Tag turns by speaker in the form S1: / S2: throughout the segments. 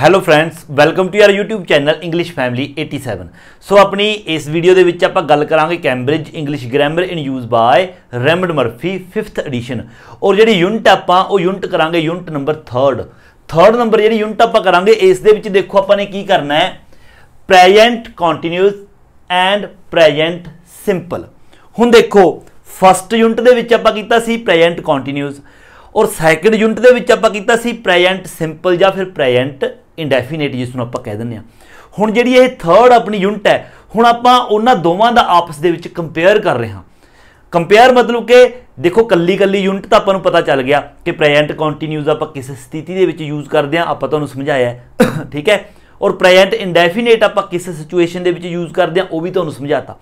S1: hello friends welcome to your YouTube channel English family 87 so ਆਪਣੀ ਇਸ video ਦੇ ਵਿੱਚ ਆਪਾਂ ਗੱਲ ਕਰਾਂਗੇ Cambridge English grammar in use by Raymond Murphy 5th edition ਔਰ ਜਿਹੜੀ ਯੂਨਿਟ ਆਪਾਂ ਉਹ ਯੂਨਿਟ ਕਰਾਂਗੇ unit number 3rd 3rd number ਜਿਹੜੀ ਯੂਨਿਟ ਆਪਾਂ ਕਰਾਂਗੇ ਇਸ ਦੇ ਵਿੱਚ ਦੇਖੋ ਆਪਾਂ ਨੇ ਕੀ ਕਰਨਾ ਹੈ present continuous and present simple ਹੁਣ ਦੇਖੋ ਫਸਟ ਯੂਨਿਟ ਦੇ ਵਿੱਚ ਆਪਾਂ ਕੀਤਾ ਸੀ ਪ੍ਰੈਜ਼ੈਂਟ ਕੰਟੀਨਿਊਸ ਔਰ ਸੈਕੰਡ ਯੂਨਿਟ ਦੇ ਵਿੱਚ ਆਪਾਂ ਕੀਤਾ ਸੀ ਪ੍ਰੈਜ਼ੈਂਟ ਸਿੰਪਲ ਜਾਂ ਫਿਰ ਪ੍ਰੈਜ਼ੈਂਟ ਇਨਡੈਫੀਨਿਟ ਜਿਸ ਨੂੰ ਆਪਾਂ ਕਹਿ ਦਿੰਦੇ ਆ ਹੁਣ ਜਿਹੜੀ ਇਹ ਥਰਡ ਆਪਣੀ ਯੂਨਿਟ ਹੈ ਹੁਣ ਆਪਾਂ ਉਹਨਾਂ ਦੋਵਾਂ ਦਾ ਆਪਸ ਦੇ ਵਿੱਚ ਕੰਪੇਅਰ ਕਰ ਰਹੇ ਹਾਂ ਕੰਪੇਅਰ ਮਤਲਬ ਕਿ ਦੇਖੋ ਕੱਲੀ ਕੱਲੀ ਯੂਨਿਟ ਤਾਂ ਆਪਾਂ ਨੂੰ ਪਤਾ ਚੱਲ ਗਿਆ ਕਿ ਪ੍ਰੈਜ਼ੈਂਟ ਕੰਟੀਨਿਊਸ ਆਪਾਂ ਕਿਸ ਸਥਿਤੀ ਦੇ ਵਿੱਚ ਯੂਜ਼ ਕਰਦੇ ਆ ਆਪਾਂ ਤੁਹਾਨੂੰ ਸਮਝਾਇਆ ਠੀਕ ਹੈ ਔਰ ਪ੍ਰੈਜ਼ੈਂਟ ਇਨਡੈਫੀਨਿਟ ਆਪਾਂ ਕਿਸ ਸਿਚੁਏਸ਼ਨ ਦੇ ਵਿੱਚ ਯੂਜ਼ ਕਰਦੇ ਆ ਉਹ ਵੀ ਤੁਹਾਨੂੰ ਸਮਝਾਤਾ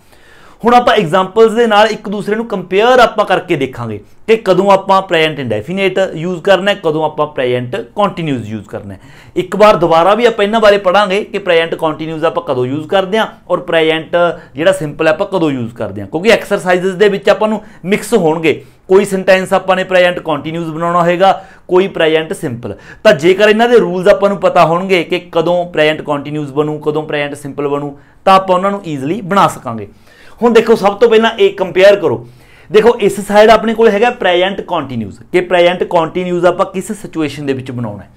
S1: ਹੁਣ ਆਪਾਂ ਐਗਜ਼ਾਮਪਲਸ ਦੇ ਨਾਲ ਇੱਕ ਦੂਸਰੇ ਨੂੰ ਕੰਪੇਅਰ ਆਪਾਂ ਕਰਕੇ ਦੇਖਾਂਗੇ ਕਿ ਕਦੋਂ ਆਪਾਂ ਪ੍ਰੈਜ਼ੈਂਟ ਇਨਡੈਫੀਨਿਟ ਯੂਜ਼ ਕਰਨਾ ਹੈ ਕਦੋਂ ਆਪਾਂ ਪ੍ਰੈਜ਼ੈਂਟ ਕੰਟੀਨਿਊਸ ਯੂਜ਼ ਕਰਨਾ ਹੈ ਇੱਕ ਵਾਰ ਦੁਬਾਰਾ ਵੀ ਆਪਾਂ ਇਹਨਾਂ ਬਾਰੇ ਪੜਾਂਗੇ ਕਿ ਪ੍ਰੈਜ਼ੈਂਟ ਕੰਟੀਨਿਊਸ ਆਪਾਂ ਕਦੋਂ ਯੂਜ਼ ਕਰਦੇ ਹਾਂ ਔਰ ਪ੍ਰੈਜ਼ੈਂਟ ਜਿਹੜਾ ਸਿੰਪਲ ਆਪਾਂ ਕਦੋਂ ਯੂਜ਼ ਕਰਦੇ ਹਾਂ ਕਿਉਂਕਿ ਐਕਸਰਸਾਈਜ਼ਸ ਦੇ ਵਿੱਚ ਆਪਾਂ ਨੂੰ ਮਿਕਸ ਹੋਣਗੇ ਕੋਈ ਸੈਂਟੈਂਸ ਆਪਾਂ ਨੇ ਪ੍ਰੈਜ਼ੈਂਟ ਕੰਟੀਨਿਊਸ ਬਣਾਉਣਾ ਹੋਏਗਾ ਕੋਈ ਪ੍ਰੈਜ਼ੈਂਟ ਸਿੰਪਲ ਤਾਂ ਜੇਕਰ ਇਹਨਾਂ ਦੇ ਰੂਲਸ ਆਪਾਂ ਨੂੰ ਪਤਾ ਹੋਣਗੇ ਕਿ ਕਦੋਂ ਪ੍ਰੈਜ਼ੈਂਟ ਕੰਟੀਨਿਊਸ ਬਣੂ ਕਦੋਂ ਪ੍ਰੈਜ਼ੈਂਟ ਸਿੰਪਲ ਬਣੂ ਤਾਂ ਆਪਾਂ ਉਹਨਾਂ ਨੂੰ ਈਜ਼ੀਲੀ ਬਣਾ ਸਕਾਂਗੇ ਹੁਣ ਦੇਖੋ ਸਭ ਤੋਂ ਪਹਿਲਾਂ ਇਹ ਕੰਪੇਅਰ ਕਰੋ ਦੇਖੋ ਇਸ ਸਾਈਡ ਆਪਣੇ ਕੋਲ ਹੈਗਾ ਪ੍ਰੈਜ਼ੈਂਟ ਕੰਟੀਨਿਊਸ ਕਿ ਪ੍ਰੈਜ਼ੈਂਟ ਕੰਟੀਨਿਊਸ ਆਪਾਂ ਕਿਸ ਸਿਚੁਏਸ਼ਨ ਦੇ ਵਿੱਚ ਬਣਾਉਣਾ ਹੈ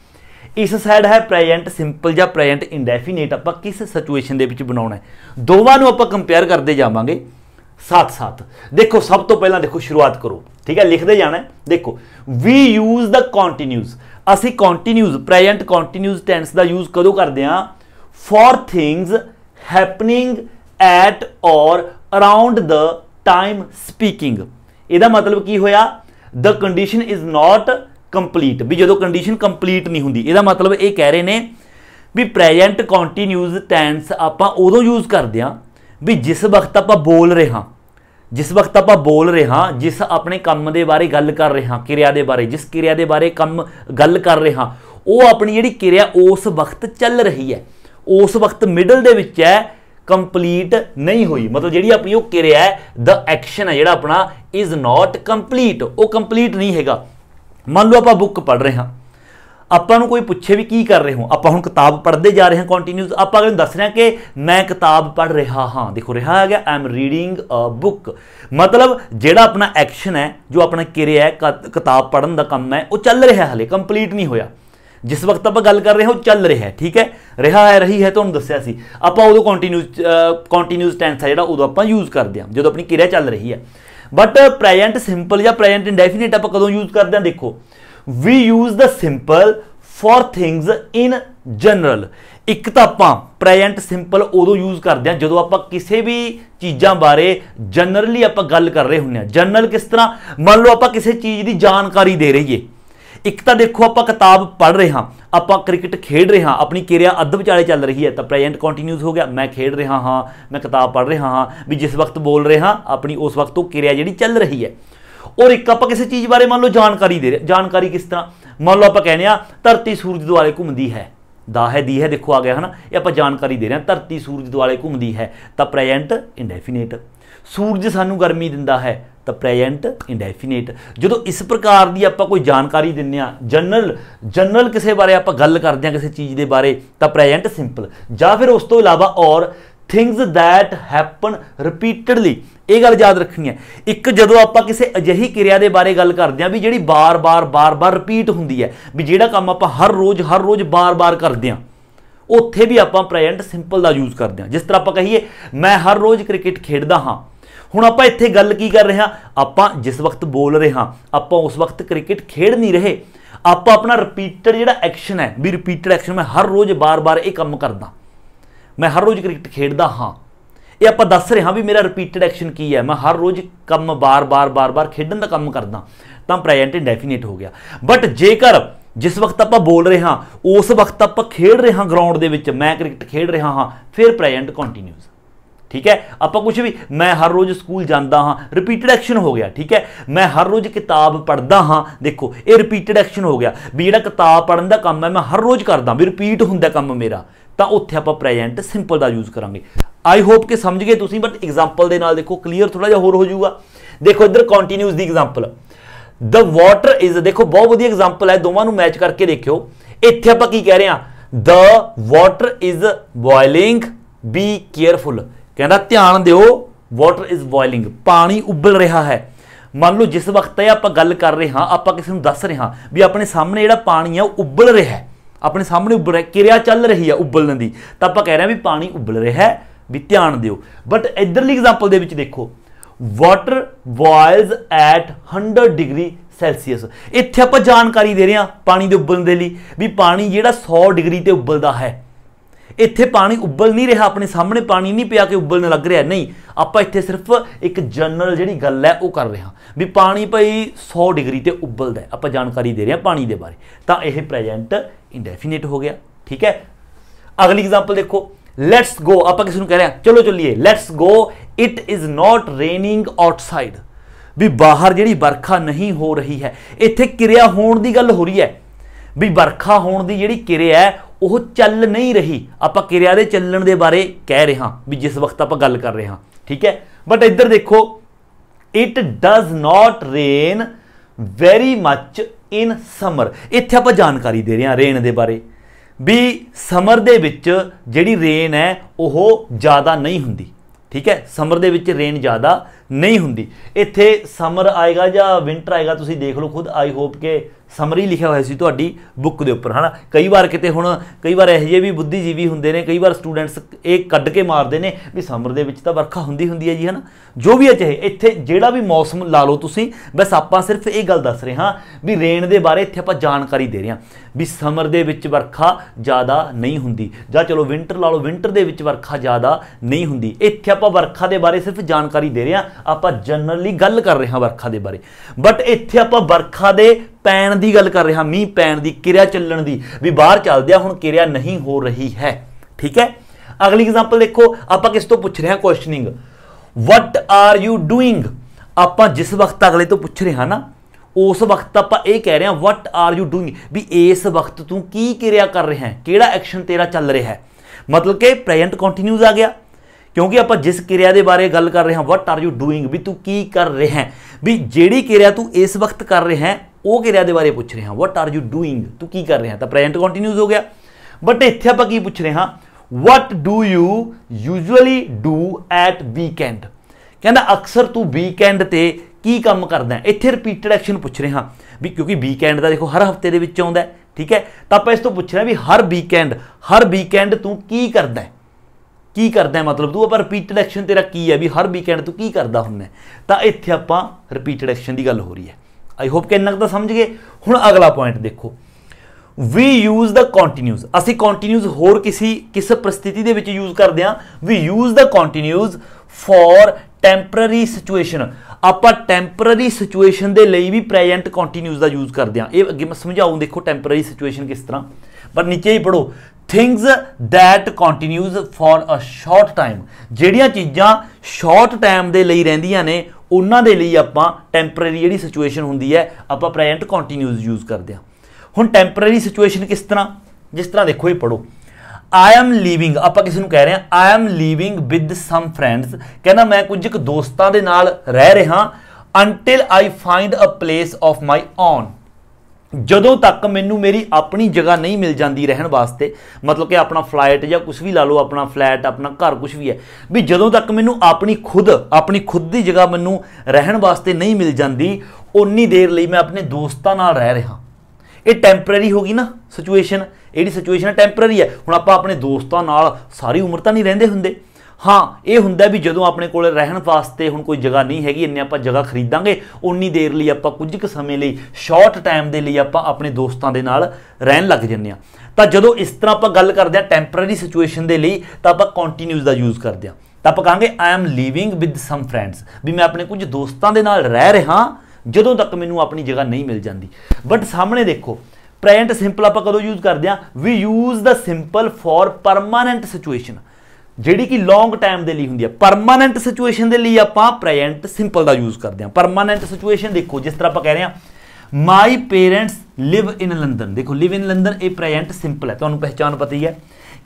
S1: ਇਸ ਸਾਈਡ ਹੈ ਪ੍ਰੈਜ਼ੈਂਟ ਸਿੰਪਲ ਜਾਂ ਪ੍ਰੈਜ਼ੈਂਟ ਇਨਡੈਫੀਨਿਟ ਆਪਾਂ ਕਿਸ ਸਿਚੁਏਸ਼ਨ ਦੇ ਵਿੱਚ ਬਣਾਉਣਾ ਹੈ ਦੋਵਾਂ ਨੂੰ ਆਪਾਂ ਕੰਪੇਅਰ ਕਰਦੇ ਜਾਵਾਂਗੇ ਸਾਥ-ਸਾਥ ਦੇਖੋ ਸਭ ਤੋਂ ਪਹਿਲਾਂ ਦੇਖੋ ਸ਼ੁਰੂਆਤ ਕਰੋ ਠੀਕ ਹੈ ਲਿਖਦੇ ਜਾਣਾ ਦੇਖੋ ਵੀ ਯੂਜ਼ ਦਾ ਕੰਟੀਨਿਊਸ ਅਸੀਂ ਕੰਟੀਨਿਊਸ ਪ੍ਰੈਜ਼ੈਂਟ ਕੰਟੀਨਿਊਸ ਟੈਂਸ ਦਾ ਯੂਜ਼ ਕਦੋਂ ਕਰਦੇ ਆ for things happening at or around the time speaking ਇਹਦਾ ਮਤਲਬ ਕੀ ਹੋਇਆ the condition is not complete ਵੀ ਜਦੋਂ ਕੰਡੀਸ਼ਨ ਕੰਪਲੀਟ ਨਹੀਂ ਹੁੰਦੀ ਇਹਦਾ ਮਤਲਬ ਇਹ ਕਹਿ ਰਹੇ ਨੇ ਵੀ ਪ੍ਰੈਜ਼ੈਂਟ ਕੰਟੀਨਿਊਸ ਟੈਂਸ ਆਪਾਂ ਉਦੋਂ ਯੂਜ਼ ਕਰਦੇ ਆ ਵੀ ਜਿਸ ਵਕਤ ਆਪਾਂ ਬੋਲ ਰਹੇ ਹਾਂ ਜਿਸ ਵਕਤ ਆਪਾਂ ਬੋਲ ਰਹੇ ਹਾਂ ਜਿਸ ਆਪਣੇ ਕੰਮ ਦੇ ਬਾਰੇ ਗੱਲ ਕਰ ਰਹੇ ਹਾਂ ਕਿਰਿਆ ਦੇ ਬਾਰੇ ਜਿਸ ਕਿਰਿਆ ਦੇ ਬਾਰੇ ਕੰਮ ਗੱਲ ਕਰ ਰਹੇ ਹਾਂ ਉਹ ਆਪਣੀ ਜਿਹੜੀ ਕਿਰਿਆ ਉਸ ਵਕਤ ਚੱਲ ਰਹੀ ਹੈ ਉਸ ਵਕਤ ਮਿਡਲ ਦੇ ਵਿੱਚ ਹੈ ਕੰਪਲੀਟ ਨਹੀਂ ਹੋਈ ਮਤਲਬ ਜਿਹੜੀ ਆਪਣੀ ਉਹ ਕਿਰਿਆ ਹੈ ਦ ਐਕਸ਼ਨ ਹੈ ਜਿਹੜਾ ਆਪਣਾ ਇਜ਼ ਨਾਟ ਕੰਪਲੀਟ ਉਹ ਕੰਪਲੀਟ ਨਹੀਂ ਹੈਗਾ ਮੰਨ ਲਓ ਆਪਾਂ ਬੁੱਕ ਪੜ੍ਹ ਰਹੇ ਹਾਂ ਆਪਾਂ ਨੂੰ ਕੋਈ ਪੁੱਛੇ ਵੀ ਕੀ ਕਰ ਰਹੇ ਹੋ ਆਪਾਂ ਹੁਣ ਕਿਤਾਬ ਪੜ੍ਹਦੇ ਜਾ ਰਹੇ ਹਾਂ ਕੰਟੀਨਿਊਸ ਆਪਾਂ ਅਗਲੇ ਨੂੰ ਦੱਸ ਰਹੇ ਹਾਂ ਕਿ ਮੈਂ ਕਿਤਾਬ ਪੜ੍ਹ ਰਿਹਾ ਹਾਂ ਦੇਖੋ ਰਿਹਾ ਹੈਗਾ I am reading a book ਮਤਲਬ ਜਿਹੜਾ ਆਪਣਾ ਐਕਸ਼ਨ ਹੈ ਜੋ ਆਪਣਾ ਕਿਰਿਆ ਹੈ ਕਿਤਾਬ ਪੜ੍ਹਨ ਦਾ ਕੰਮ ਹੈ ਉਹ ਚੱਲ ਰਿਹਾ ਹਲੇ ਕੰਪਲੀਟ ਨਹੀਂ ਹੋਇਆ ਜਿਸ ਵਕਤ ਆਪਾਂ ਗੱਲ ਕਰ ਰਹੇ ਹਾਂ ਉਹ ਚੱਲ ਰਿਹਾ ਹੈ ਠੀਕ ਹੈ ਰਿਹਾ ਹੈ ਰਹੀ ਹੈ ਤੁਹਾਨੂੰ ਦੱਸਿਆ ਸੀ ਆਪਾਂ ਉਦੋਂ ਕੰਟੀਨਿਊਸ ਕੰਟੀਨਿਊਸ ਟੈਂਸ ਹੈ ਜਿਹੜਾ ਉਦੋਂ ਆਪਾਂ ਯੂਜ਼ ਕਰਦੇ ਹਾਂ ਜਦੋਂ ਆਪਣੀ ਕਿਰਿਆ ਚੱਲ ਰਹੀ ਹੈ ਬਟ ਪ੍ਰੈਜ਼ੈਂਟ ਸਿੰਪਲ ਜਾਂ ਪ੍ਰੈਜ਼ੈਂਟ ਇਨਡੈਫੀਨਿਟ ਆਪਾਂ ਕਦੋਂ ਯੂਜ਼ ਕਰਦੇ ਹਾਂ ਦੇਖੋ we use the simple for things in general ਇੱਕ ਤਾਂ ਆਪਾਂ ਪ੍ਰੈਜ਼ੈਂਟ ਸਿੰਪਲ ਉਦੋਂ ਯੂਜ਼ ਕਰਦੇ ਹਾਂ ਜਦੋਂ ਆਪਾਂ ਕਿਸੇ ਵੀ ਚੀਜ਼ਾਂ ਬਾਰੇ ਜਨਰਲੀ ਆਪਾਂ ਗੱਲ ਕਰ ਰਹੇ ਹੁੰਦੇ ਹਾਂ ਜਨਰਲ ਕਿਸ ਤਰ੍ਹਾਂ ਮੰਨ ਲਓ ਆਪਾਂ ਕਿਸੇ ਚੀਜ਼ ਦੀ ਜਾਣਕਾਰੀ ਦੇ ਰਹੀਏ ਇੱਕ ਤਾਂ ਦੇਖੋ ਆਪਾਂ ਕਿਤਾਬ ਪੜ੍ਹ ਰਹੇ ਹਾਂ ਆਪਾਂ ਕ੍ਰਿਕਟ ਖੇਡ ਰਹੇ ਹਾਂ ਆਪਣੀ ਕਿਰਿਆ ਅੱਧ ਵਿਚਾਲੇ ਚੱਲ ਰਹੀ ਹੈ ਤਾਂ ਪ੍ਰੈਜ਼ੈਂਟ ਕੰਟੀਨਿਊਸ ਹੋ ਗਿਆ ਮੈਂ ਖੇਡ ਰਿਹਾ ਹਾਂ ਮੈਂ ਕਿਤਾਬ ਪੜ੍ਹ ਰਿਹਾ ਹਾਂ ਵੀ ਜਿਸ ਵਕਤ ਬੋਲ ਰਿਹਾ ਆਪਣੀ ਉਸ ਵਕਤ ਉਹ ਕਿਰਿਆ ਜਿਹੜੀ ਚੱਲ ਰਹੀ ਹੈ ਔਰ ਇੱਕ ਆਪਾਂ ਕਿਸੇ ਚੀਜ਼ ਬਾਰੇ ਮੰਨ ਲਓ ਜਾਣਕਾਰੀ ਦੇ ਰਿਹਾ ਜਾਣਕਾਰੀ ਕਿਸ ਤਰ੍ਹਾਂ ਮੰਨ ਲਓ ਆਪਾਂ ਕਹਿੰਦੇ ਆ ਧਰਤੀ ਸੂਰਜ ਦੁਆਲੇ ਘੁੰਮਦੀ ਹੈ ਦਾ ਹੈ ਦੀ ਹੈ ਦੇਖੋ ਆ ਗਿਆ ਹਨਾ ਇਹ ਆਪਾਂ ਜਾਣਕਾਰੀ ਦੇ ਰਹੇ ਹਾਂ ਧਰਤੀ ਸੂਰਜ ਦੁਆਲੇ ਘੁੰਮਦੀ ਹੈ ਤਾਂ ਪ੍ਰੈਜ਼ੈਂਟ ਇਨਡੈਫੀਨਿਟ ਸੂਰਜ ਸਾਨੂੰ ਗਰਮੀ ਦਿੰਦਾ ਹੈ ਤਾਂ ਪ੍ਰੈਜ਼ੈਂਟ ਇਨਡੈਫੀਨਿਟ ਜਦੋਂ ਇਸ ਪ੍ਰਕਾਰ ਦੀ ਆਪਾਂ ਕੋਈ ਜਾਣਕਾਰੀ ਦਿੰਨੇ ਆ ਜਨਰਲ ਜਨਰਲ ਕਿਸੇ ਬਾਰੇ ਆਪਾਂ ਗੱਲ ਕਰਦੇ ਆ ਕਿਸੇ ਚੀਜ਼ ਦੇ ਬਾਰੇ ਤਾਂ ਪ੍ਰੈਜ਼ੈਂਟ ਸਿੰਪਲ ਜਾਂ ਫਿਰ ਉਸ ਤੋਂ ਇਲਾਵਾ ਔਰ ਥਿੰਗਸ ਥੈਟ ਹੈਪਨ ਰਿਪੀਟਡਲੀ ਇਹ ਗੱਲ ਯਾਦ ਰੱਖਣੀ ਹੈ ਇੱਕ ਜਦੋਂ ਆਪਾਂ ਕਿਸੇ ਅਜਿਹੀ ਕਿਰਿਆ ਦੇ ਬਾਰੇ ਗੱਲ ਕਰਦੇ ਆ ਵੀ ਜਿਹੜੀ ਬਾਰ-ਬਾਰ ਬਾਰ-ਬਾਰ ਰਿਪੀਟ ਹੁੰਦੀ ਹੈ ਵੀ ਜਿਹੜਾ ਕੰਮ ਆਪਾਂ ਹਰ ਰੋਜ਼ ਹਰ ਰੋਜ਼ ਬਾਰ-ਬਾਰ ਕਰਦੇ ਆ ਉੱਥੇ ਵੀ ਆਪਾਂ ਪ੍ਰੈਜ਼ੈਂਟ ਸਿੰਪਲ ਦਾ ਯੂਜ਼ ਕਰਦੇ ਆ ਜਿਸ ਤਰ੍ਹਾਂ ਆਪਾਂ ਕਹੀਏ ਮੈਂ ਹਰ ਰੋਜ਼ ਕ੍ਰਿਕਟ ਖੇਡਦਾ ਹਾਂ ਹੁਣ ਆਪਾਂ ਇੱਥੇ ਗੱਲ ਕੀ ਕਰ ਰਹੇ ਹਾਂ ਆਪਾਂ ਜਿਸ ਵਕਤ ਬੋਲ ਰਹੇ ਹਾਂ ਆਪਾਂ ਉਸ ਵਕਤ ਕ੍ਰਿਕਟ ਖੇਡ ਨਹੀਂ ਰਹੇ ਆਪਾਂ ਆਪਣਾ ਰਿਪੀਟਡ ਜਿਹੜਾ ਐਕਸ਼ਨ ਹੈ ਵੀ ਰਿਪੀਟਡ ਐਕਸ਼ਨ ਮੈਂ ਹਰ ਰੋਜ਼ ਬਾਰ-ਬਾਰ ਇਹ ਕੰਮ ਕਰਦਾ ਮੈਂ ਹਰ ਰੋਜ਼ ਕ੍ਰਿਕਟ ਖੇਡਦਾ ਹਾਂ ਇਹ ਆਪਾਂ ਦੱਸ ਰਹੇ ਹਾਂ ਵੀ ਮੇਰਾ ਰਿਪੀਟਡ ਐਕਸ਼ਨ ਕੀ ਹੈ ਮੈਂ ਹਰ ਰੋਜ਼ ਕੰਮ ਬਾਰ-ਬਾਰ ਬਾਰ-ਬਾਰ ਖੇਡਣ ਦਾ ਕੰਮ ਕਰਦਾ ਤਾਂ ਪ੍ਰੈਜ਼ੈਂਟ ਇਨਡੈਫੀਨਿਟ ਹੋ ਗਿਆ ਬਟ ਜੇਕਰ ਜਿਸ ਵਕਤ ਆਪਾਂ ਬੋਲ ਰਹੇ ਹਾਂ ਉਸ ਵਕਤ ਆਪਾਂ ਖੇਡ ਰਹੇ ਹਾਂ ਗਰਾਊਂਡ ਦੇ ਵਿੱਚ ਮੈਂ ਕ੍ਰਿਕਟ ਖੇਡ ਰਿਹਾ ਹਾਂ ਫਿਰ ਪ੍ਰੈਜ਼ੈਂਟ ਕੰਟੀਨਿਊਸ ਠੀਕ ਹੈ ਆਪਾਂ ਕੁਝ ਵੀ ਮੈਂ ਹਰ ਰੋਜ਼ ਸਕੂਲ ਜਾਂਦਾ ਹਾਂ ਰਿਪੀਟਡ ਐਕਸ਼ਨ ਹੋ ਗਿਆ ਠੀਕ ਹੈ ਮੈਂ ਹਰ ਰੋਜ਼ ਕਿਤਾਬ ਪੜ੍ਹਦਾ ਹਾਂ ਦੇਖੋ ਇਹ ਰਿਪੀਟਡ ਐਕਸ਼ਨ ਹੋ ਗਿਆ ਵੀ ਜਿਹੜਾ ਕਿਤਾਬ ਪੜ੍ਹਨ ਦਾ ਕੰਮ ਹੈ ਮੈਂ ਹਰ ਰੋਜ਼ ਕਰਦਾ ਵੀ ਰਿਪੀਟ ਹੁੰਦਾ ਕੰਮ ਮੇਰਾ ਤਾਂ ਉੱਥੇ ਆਪਾਂ ਪ੍ਰੈਜ਼ੈਂਟ ਸਿੰਪਲ ਦਾ ਯੂਜ਼ ਕਰਾਂਗੇ ਆਈ ਹੋਪ ਕਿ ਸਮਝ ਗਏ ਤੁਸੀਂ ਬਟ ਐਗਜ਼ਾਮਪਲ ਦੇ ਨਾਲ ਦੇਖੋ ਕਲੀਅਰ ਥੋੜਾ ਜਿਹਾ ਹੋਰ ਹੋ ਜਾਊਗਾ ਦੇਖੋ ਇੱਧਰ ਕੰਟੀਨਿਊਸ ਦੀ ਐਗਜ਼ਾਮਪਲ ਦ ਵਾਟਰ ਇਜ਼ ਦੇਖੋ ਬਹੁਤ ਵਧੀਆ ਐਗਜ਼ਾਮਪਲ ਹੈ ਦੋਵਾਂ ਨੂੰ ਮੈਚ ਕਰਕੇ ਦੇਖਿਓ ਇੱਥੇ ਆਪਾਂ ਕੀ ਕਹਿ ਰਹੇ ਹਾਂ the water is boiling be careful ਕਹਿੰਦਾ ਧਿਆਨ ਦਿਓ ਵਾਟਰ ਇਜ਼ ਬੋਇਲਿੰਗ ਪਾਣੀ ਉਬਲ ਰਿਹਾ ਹੈ ਮੰਨ ਲਓ ਜਿਸ ਵਕਤ ਇਹ ਆਪਾਂ ਗੱਲ ਕਰ ਰਹੇ ਹਾਂ ਆਪਾਂ ਕਿਸੇ ਨੂੰ ਦੱਸ ਰਹੇ ਹਾਂ ਵੀ ਆਪਣੇ ਸਾਹਮਣੇ ਜਿਹੜਾ ਪਾਣੀ ਆ ਉਹ ਉਬਲ ਰਿਹਾ ਹੈ ਆਪਣੇ ਸਾਹਮਣੇ ਉਬਲ ਰਿਹਾ ਕਿਰਿਆ ਚੱਲ ਰਹੀ ਆ ਉਬਲਣ ਦੀ ਤਾਂ ਆਪਾਂ ਕਹਿ ਰਹੇ ਹਾਂ ਵੀ ਪਾਣੀ ਉਬਲ ਰਿਹਾ ਹੈ ਵੀ ਧਿਆਨ ਦਿਓ ਬਟ ਇਧਰਲੀ ਐਗਜ਼ਾਮਪਲ ਦੇ ਵਿੱਚ ਦੇਖੋ water boils at 100 degree Celsius ਇੱਥੇ ਆਪਾਂ ਜਾਣਕਾਰੀ ਦੇ ਰਹੇ ਹਾਂ ਪਾਣੀ ਦੇ ਉਬਲਣ ਦੇ ਲਈ ਵੀ ਪਾਣੀ ਜਿਹੜਾ 100 ਡਿਗਰੀ ਤੇ ਉਬਲਦਾ ਹੈ ਇੱਥੇ ਪਾਣੀ ਉੱਬਲ ਨਹੀਂ ਰਿਹਾ ਆਪਣੇ ਸਾਹਮਣੇ ਪਾਣੀ ਨਹੀਂ ਪਿਆ ਕੇ ਉੱਬਲਣ ਲੱਗ ਰਿਹਾ ਨਹੀਂ ਆਪਾਂ ਇੱਥੇ ਸਿਰਫ ਇੱਕ ਜਨਰਲ ਜਿਹੜੀ ਗੱਲ ਹੈ ਉਹ ਕਰ ਰਹੇ ਹਾਂ ਵੀ ਪਾਣੀ ਭਈ 100 ਡਿਗਰੀ ਤੇ ਉੱਬਲਦਾ ਆਪਾਂ ਜਾਣਕਾਰੀ ਦੇ ਰਹੇ ਹਾਂ ਪਾਣੀ ਦੇ ਬਾਰੇ ਤਾਂ ਇਹ ਪ੍ਰੈਜ਼ੈਂਟ ਇਨਡੈਫੀਨਿਟ ਹੋ ਗਿਆ ਠੀਕ ਹੈ ਅਗਲੀ ਐਗਜ਼ਾਮਪਲ ਦੇਖੋ ਲੈਟਸ ਗੋ ਆਪਾਂ ਕਿਸ ਨੂੰ ਕਹਿ ਰਹੇ ਹਾਂ ਚਲੋ ਚੱਲੀਏ let's go it is not raining outside ਵੀ ਬਾਹਰ ਜਿਹੜੀ ਵਰਖਾ ਨਹੀਂ ਹੋ ਰਹੀ ਹੈ ਇੱਥੇ ਕਿਰਿਆ ਹੋਣ ਦੀ ਗੱਲ ਹੋ ਰਹੀ ਹੈ ਵੀ ਵਰਖਾ ਹੋਣ ਦੀ ਜਿਹੜੀ ਕਿਰਿਆ ਹੈ ਉਹ ਚੱਲ ਨਹੀਂ ਰਹੀ ਆਪਾਂ ਕਿਰਿਆ ਦੇ ਚੱਲਣ ਦੇ ਬਾਰੇ ਕਹਿ ਰਹੇ ਹਾਂ ਵੀ ਜਿਸ ਵਕਤ ਆਪਾਂ ਗੱਲ ਕਰ ਰਹੇ ਹਾਂ ਠੀਕ ਹੈ ਬਟ ਇੱਧਰ ਦੇਖੋ it does not rain very much in summer ਇੱਥੇ ਆਪਾਂ ਜਾਣਕਾਰੀ ਦੇ ਰਹੇ ਹਾਂ ਰੇਨ ਦੇ ਬਾਰੇ ਵੀ ਸਮਰ ਦੇ ਵਿੱਚ ਜਿਹੜੀ ਰੇਨ ਹੈ ਉਹ ਜ਼ਿਆਦਾ ਨਹੀਂ ਹੁੰਦੀ ਠੀਕ ਹੈ ਸਮਰ ਦੇ ਵਿੱਚ ਰੇਨ ਜ਼ਿਆਦਾ ਨਹੀਂ ਹੁੰਦੀ ਇੱਥੇ ਸਮਰ ਆਏਗਾ ਜਾਂ ਵਿੰਟਰ ਆਏਗਾ ਤੁਸੀਂ ਦੇਖ ਲਓ ਖੁਦ ਆਈ ਹੋਪ ਕਿ ਸਮਰੀ ਲਿਖਿਆ ਹੋਇਆ ਸੀ ਤੁਹਾਡੀ ਬੁੱਕ ਦੇ ਉੱਪਰ ਹਨਾ ਕਈ ਵਾਰ ਕਿਤੇ ਹੁਣ ਕਈ ਵਾਰ ਇਹ ਜੇ ਵੀ ਬੁੱਧੀਜੀਵੀ ਹੁੰਦੇ ਨੇ ਕਈ ਵਾਰ ਸਟੂਡੈਂਟਸ ਇਹ ਕੱਢ ਕੇ ਮਾਰਦੇ ਨੇ ਵੀ ਸਮਰ ਦੇ ਵਿੱਚ ਤਾਂ ਵਰਖਾ ਹੁੰਦੀ ਹੁੰਦੀ ਹੈ ਜੀ ਹਨਾ ਜੋ ਵੀ ਹੈ ਚਾਹੇ ਇੱਥੇ ਜਿਹੜਾ ਵੀ ਮੌਸਮ ਲਾ ਲਓ ਤੁਸੀਂ ਬਸ ਆਪਾਂ ਸਿਰਫ ਇਹ ਗੱਲ ਦੱਸ ਰਹੇ ਹਾਂ ਵੀ ਰੇਨ ਦੇ ਬਾਰੇ ਇੱਥੇ ਆਪਾਂ ਜਾਣਕਾਰੀ ਦੇ ਰਹੇ ਹਾਂ ਵੀ ਸਮਰ ਦੇ ਵਿੱਚ ਵਰਖਾ ਜ਼ਿਆਦਾ ਨਹੀਂ ਹੁੰਦੀ ਜਾਂ ਚਲੋ ਵਿੰਟਰ ਲਾ ਲਓ ਵਿੰਟਰ ਦੇ ਵਿੱਚ ਵਰਖਾ ਜ਼ਿਆਦਾ ਨਹੀਂ ਹੁੰਦੀ ਇੱਥੇ ਆਪਾਂ ਵਰਖਾ ਦੇ ਬਾਰੇ ਸਿਰਫ ਜਾਣਕਾਰੀ ਦੇ ਰਹੇ ਹਾਂ ਆਪਾਂ ਜਨਰਲੀ ਗੱਲ ਕਰ ਰਹੇ ਹਾਂ ਵਰਖਾ ਦੇ ਬਾਰੇ ਬਟ ਇੱਥੇ ਆਪਾਂ ਵਰਖਾ ਦੇ ਪੈਣ ਦੀ ਗੱਲ ਕਰ ਰਹੇ ਹਾਂ ਮੀਂਹ ਪੈਣ ਦੀ ਕਿਰਿਆ ਚੱਲਣ ਦੀ ਵੀ ਬਾਹਰ ਆ ਹੁਣ ਕਿਰਿਆ ਨਹੀਂ ਹੋ ਰਹੀ ਹੈ ਠੀਕ ਹੈ ਅਗਲੀ ਐਗਜ਼ਾਮਪਲ ਦੇਖੋ ਆਪਾਂ ਕਿਸ ਤੋਂ ਪੁੱਛ ਰਹੇ ਹਾਂ questioning what are you doing ਆਪਾਂ ਜਿਸ ਵਕਤ ਅਗਲੇ ਤੋਂ ਪੁੱਛ ਰਹੇ ਹਾਂ ਨਾ ਉਸ ਵਕਤ ਆਪਾਂ ਇਹ ਕਹਿ ਰਹੇ ਹਾਂ ਵਟ ਆਰ ਯੂ ਡੂਇੰਗ ਵੀ ਇਸ ਵਕਤ ਤੂੰ ਕੀ ਕਿਰਿਆ ਕਰ ਰਿਹਾ ਹੈ ਕਿਹੜਾ ਐਕਸ਼ਨ ਤੇਰਾ ਚੱਲ ਰਿਹਾ ਹੈ ਮਤਲਬ ਕਿ ਪ੍ਰੈਜ਼ੈਂਟ ਕੰਟੀਨਿਊਸ ਆ ਗਿਆ ਕਿਉਂਕਿ ਆਪਾਂ ਜਿਸ ਕਿਰਿਆ ਦੇ ਬਾਰੇ ਗੱਲ ਕਰ ਰਹੇ ਹਾਂ ਵਾਟ ਆਰ ਯੂ ਡੂਇੰਗ ਵੀ ਤੂੰ ਕੀ ਕਰ ਰਿਹਾ ਹੈ ਵੀ ਜਿਹੜੀ ਕਿਰਿਆ ਤੂੰ ਇਸ ਵਕਤ ਕਰ ਰਿਹਾ ਹੈ ਉਹ ਕਿਰਿਆ ਦੇ ਬਾਰੇ ਪੁੱਛ ਰਹੇ ਹਾਂ ਵਾਟ ਆਰ ਯੂ ਡੂਇੰਗ ਤੂੰ ਕੀ ਕਰ ਰਿਹਾ ਤਾਂ ਪ੍ਰੈਜ਼ੈਂਟ ਕੰਟੀਨਿਊਸ ਹੋ ਗਿਆ ਬਟ ਇੱਥੇ ਆਪਾਂ ਕੀ ਪੁੱਛ ਰਹੇ ਹਾਂ what do you usually do at weekend ਕਹਿੰਦਾ ਅਕਸਰ ਤੂੰ ਵੀਕਐਂਡ ਤੇ ਕੀ ਕੰਮ ਕਰਦਾ ਹੈ ਇੱਥੇ ਰਿਪੀਟਡ ਐਕਸ਼ਨ ਪੁੱਛ ਰਹੇ ਹਾਂ ਵੀ ਕਿਉਂਕਿ ਵੀਕਐਂਡ ਦਾ ਦੇਖੋ ਹਰ ਹਫਤੇ ਦੇ ਵਿੱਚ ਆਉਂਦਾ ਠੀਕ ਹੈ ਤਾਂ ਆਪਾਂ ਇਸ ਤੋਂ ਪੁੱਛ ਰਹੇ ਹਾਂ ਵੀ ਹਰ ਵੀਕਐਂਡ ਹਰ ਵੀਕਐਂਡ ਤੂੰ ਕੀ ਕਰਦਾ ਹੈ ਕੀ ਕਰਦਾ ਮਤਲਬ ਤੂੰ ਆਪਾਂ ਰਿਪੀਟਡ ਐਕਸ਼ਨ ਤੇਰਾ ਕੀ ਹੈ ਵੀ ਹਰ ਵੀਕਐਂਡ ਤੂੰ ਕੀ ਕਰਦਾ ਹੁੰਦਾ ਤਾਂ ਇੱਥੇ ਆਪਾਂ ਰਿਪੀਟਡ ਐਕਸ਼ਨ ਦੀ ਗੱਲ ਹੋ ਰਹੀ ਹੈ ਆਈ ਹੋਪ ਕਿ ਇੰਨਾ ਤਾਂ ਸਮਝ ਗਏ ਹੁਣ ਅਗਲਾ ਪੁਆਇੰਟ ਦੇਖੋ ਵੀ ਯੂਜ਼ ਦਾ ਕੰਟੀਨਿਊਸ ਅਸੀਂ ਕੰਟੀਨਿਊਸ ਹੋਰ ਕਿਸੇ ਕਿਸ ਪ੍ਰਸਥਿਤੀ ਦੇ ਵਿੱਚ ਯੂਜ਼ ਕਰਦੇ ਆ we use the continuous for temporary situation ਆਪਾਂ ਟੈਂਪਰੇਰੀ ਸਿਚੁਏਸ਼ਨ ਦੇ ਲਈ ਵੀ ਪ੍ਰੈਜ਼ੈਂਟ ਕੰਟੀਨਿਊਸ ਦਾ ਯੂਜ਼ ਕਰਦੇ ਆ ਇਹ ਅੱਗੇ ਮੈਂ ਸਮਝਾਉਂ ਦੇਖੋ ਟੈਂਪਰੇਰੀ ਸਿਚੁਏਸ਼ਨ ਕਿਸ ਤਰ੍ਹਾਂ ਪਰ ਨੀਚੇ ਹੀ ਪੜੋ things that continues for a short time ਜਿਹੜੀਆਂ ਚੀਜ਼ਾਂ ਸ਼ਾਰਟ ਟਾਈਮ ਦੇ ਲਈ ਰਹਿੰਦੀਆਂ ਨੇ ਉਹਨਾਂ ਦੇ ਲਈ ਆਪਾਂ ਟੈਂਪਰੇਰੀ ਜਿਹੜੀ ਸਿਚੁਏਸ਼ਨ ਹੁੰਦੀ ਹੈ ਆਪਾਂ ਪ੍ਰੈਜ਼ੈਂਟ ਕੰਟੀਨਿਊਸ ਯੂਜ਼ ਕਰਦੇ ਹਾਂ ਹੁਣ ਟੈਂਪਰੇਰੀ ਸਿਚੁਏਸ਼ਨ ਕਿਸ ਤਰ੍ਹਾਂ ਜਿਸ ਤਰ੍ਹਾਂ ਦੇਖੋ ਇਹ ਪੜੋ ਆਈ ਐਮ ਲੀਵਿੰਗ ਆਪਾਂ ਕਿਸੇ ਨੂੰ ਕਹਿ ਰਹੇ ਹਾਂ I am living with some friends ਕਹਿੰਦਾ ਮੈਂ ਕੁਝ ਇੱਕ ਦੋਸਤਾਂ ਦੇ ਨਾਲ ਰਹਿ ਰਿਹਾ until I find a place of my own ਜਦੋਂ ਤੱਕ ਮੈਨੂੰ ਮੇਰੀ ਆਪਣੀ ਜਗ੍ਹਾ ਨਹੀਂ ਮਿਲ ਜਾਂਦੀ ਰਹਿਣ ਵਾਸਤੇ ਮਤਲਬ ਕਿ ਆਪਣਾ ਫਲੈਟ ਜਾਂ ਕੁਝ ਵੀ ਲਾ ਲਓ ਆਪਣਾ ਫਲੈਟ ਆਪਣਾ ਘਰ ਕੁਝ ਵੀ ਹੈ ਵੀ ਜਦੋਂ ਤੱਕ ਮੈਨੂੰ ਆਪਣੀ ਖੁਦ ਆਪਣੀ ਖੁਦ ਦੀ ਜਗ੍ਹਾ ਮੈਨੂੰ ਰਹਿਣ ਵਾਸਤੇ ਨਹੀਂ ਮਿਲ ਜਾਂਦੀ ਉਨੀ ਦੇਰ ਲਈ ਮੈਂ ਆਪਣੇ ਦੋਸਤਾਂ ਨਾਲ ਰਹਿ ਰਿਹਾ ਇਹ ਟੈਂਪਰੇਰੀ ਹੋ ਗਈ ਨਾ ਸਿਚੁਏਸ਼ਨ ਇਹਦੀ ਸਿਚੁਏਸ਼ਨ ਟੈਂਪਰੇਰੀ ਹੈ ਹੁਣ ਆਪਾਂ ਆਪਣੇ ਦੋਸਤਾਂ ਨਾਲ ਸਾਰੀ ਉਮਰ ਤਾਂ ਨਹੀਂ ਰਹਿੰਦੇ ਹੁੰਦੇ ਹਾਂ ਇਹ ਹੁੰਦਾ ਵੀ ਜਦੋਂ ਆਪਣੇ ਕੋਲ ਰਹਿਣ ਵਾਸਤੇ ਹੁਣ ਕੋਈ ਜਗ੍ਹਾ ਨਹੀਂ ਹੈਗੀ ਇੰਨੇ ਆਪਾਂ ਜਗ੍ਹਾ ਖਰੀਦਾਂਗੇ ਉਨੀ ਦੇਰ ਲਈ ਆਪਾਂ ਕੁਝ ਕੁ ਸਮੇਂ ਲਈ ਸ਼ਾਰਟ ਟਾਈਮ ਦੇ ਲਈ ਆਪਾਂ ਆਪਣੇ ਦੋਸਤਾਂ ਦੇ ਨਾਲ ਰਹਿਣ ਲੱਗ ਜੰਨੇ ਆ ਤਾਂ ਜਦੋਂ ਇਸ ਤਰ੍ਹਾਂ ਆਪਾਂ ਗੱਲ ਕਰਦੇ ਆ ਟੈਂਪਰੇਰੀ ਸਿਚੁਏਸ਼ਨ ਦੇ ਲਈ ਤਾਂ ਆਪਾਂ ਕੰਟੀਨਿਊਸ ਦਾ ਯੂਜ਼ ਕਰਦੇ ਆ ਤਾਂ ਆਪਾਂ ਕਹਾਂਗੇ I am living with some friends ਵੀ ਮੈਂ ਆਪਣੇ ਕੁਝ ਦੋਸਤਾਂ ਦੇ ਨਾਲ ਰਹਿ ਰਿਹਾ ਜਦੋਂ ਤੱਕ ਮੈਨੂੰ ਆਪਣੀ ਜਗ੍ਹਾ ਨਹੀਂ ਮਿਲ ਜਾਂਦੀ ਬਟ ਸਾਹਮਣੇ ਦੇਖੋ ਪ੍ਰੈਜ਼ੈਂਟ ਸਿੰਪਲ ਆਪਾਂ ਕਦੋਂ ਯੂਜ਼ ਕਰਦੇ ਆ we use the simple for permanent situation ਜਿਹੜੀ ਕਿ ਲੌਂਗ ਟਾਈਮ ਦੇ ਲਈ ਹੁੰਦੀ ਹੈ ਪਰਮਨੈਂਟ ਸਿਚੁਏਸ਼ਨ ਦੇ ਲਈ ਆਪਾਂ ਪ੍ਰੈਜ਼ੈਂਟ ਸਿੰਪਲ ਦਾ ਯੂਜ਼ ਕਰਦੇ ਹਾਂ ਪਰਮਨੈਂਟ ਸਿਚੁਏਸ਼ਨ ਦੇਖੋ ਜਿਸ ਤਰ੍ਹਾਂ ਆਪਾਂ ਕਹਿ ਰਹੇ ਹਾਂ my parents Liv in London ਦੇਖੋ ਲਿਵ ਇਨ ਲੰਡਨ ਇਹ ਪ੍ਰੈਜ਼ੈਂਟ ਸਿੰਪਲ ਹੈ ਤੁਹਾਨੂੰ ਪਹਿਚਾਨ ਪਤਾ ਹੀ ਹੈ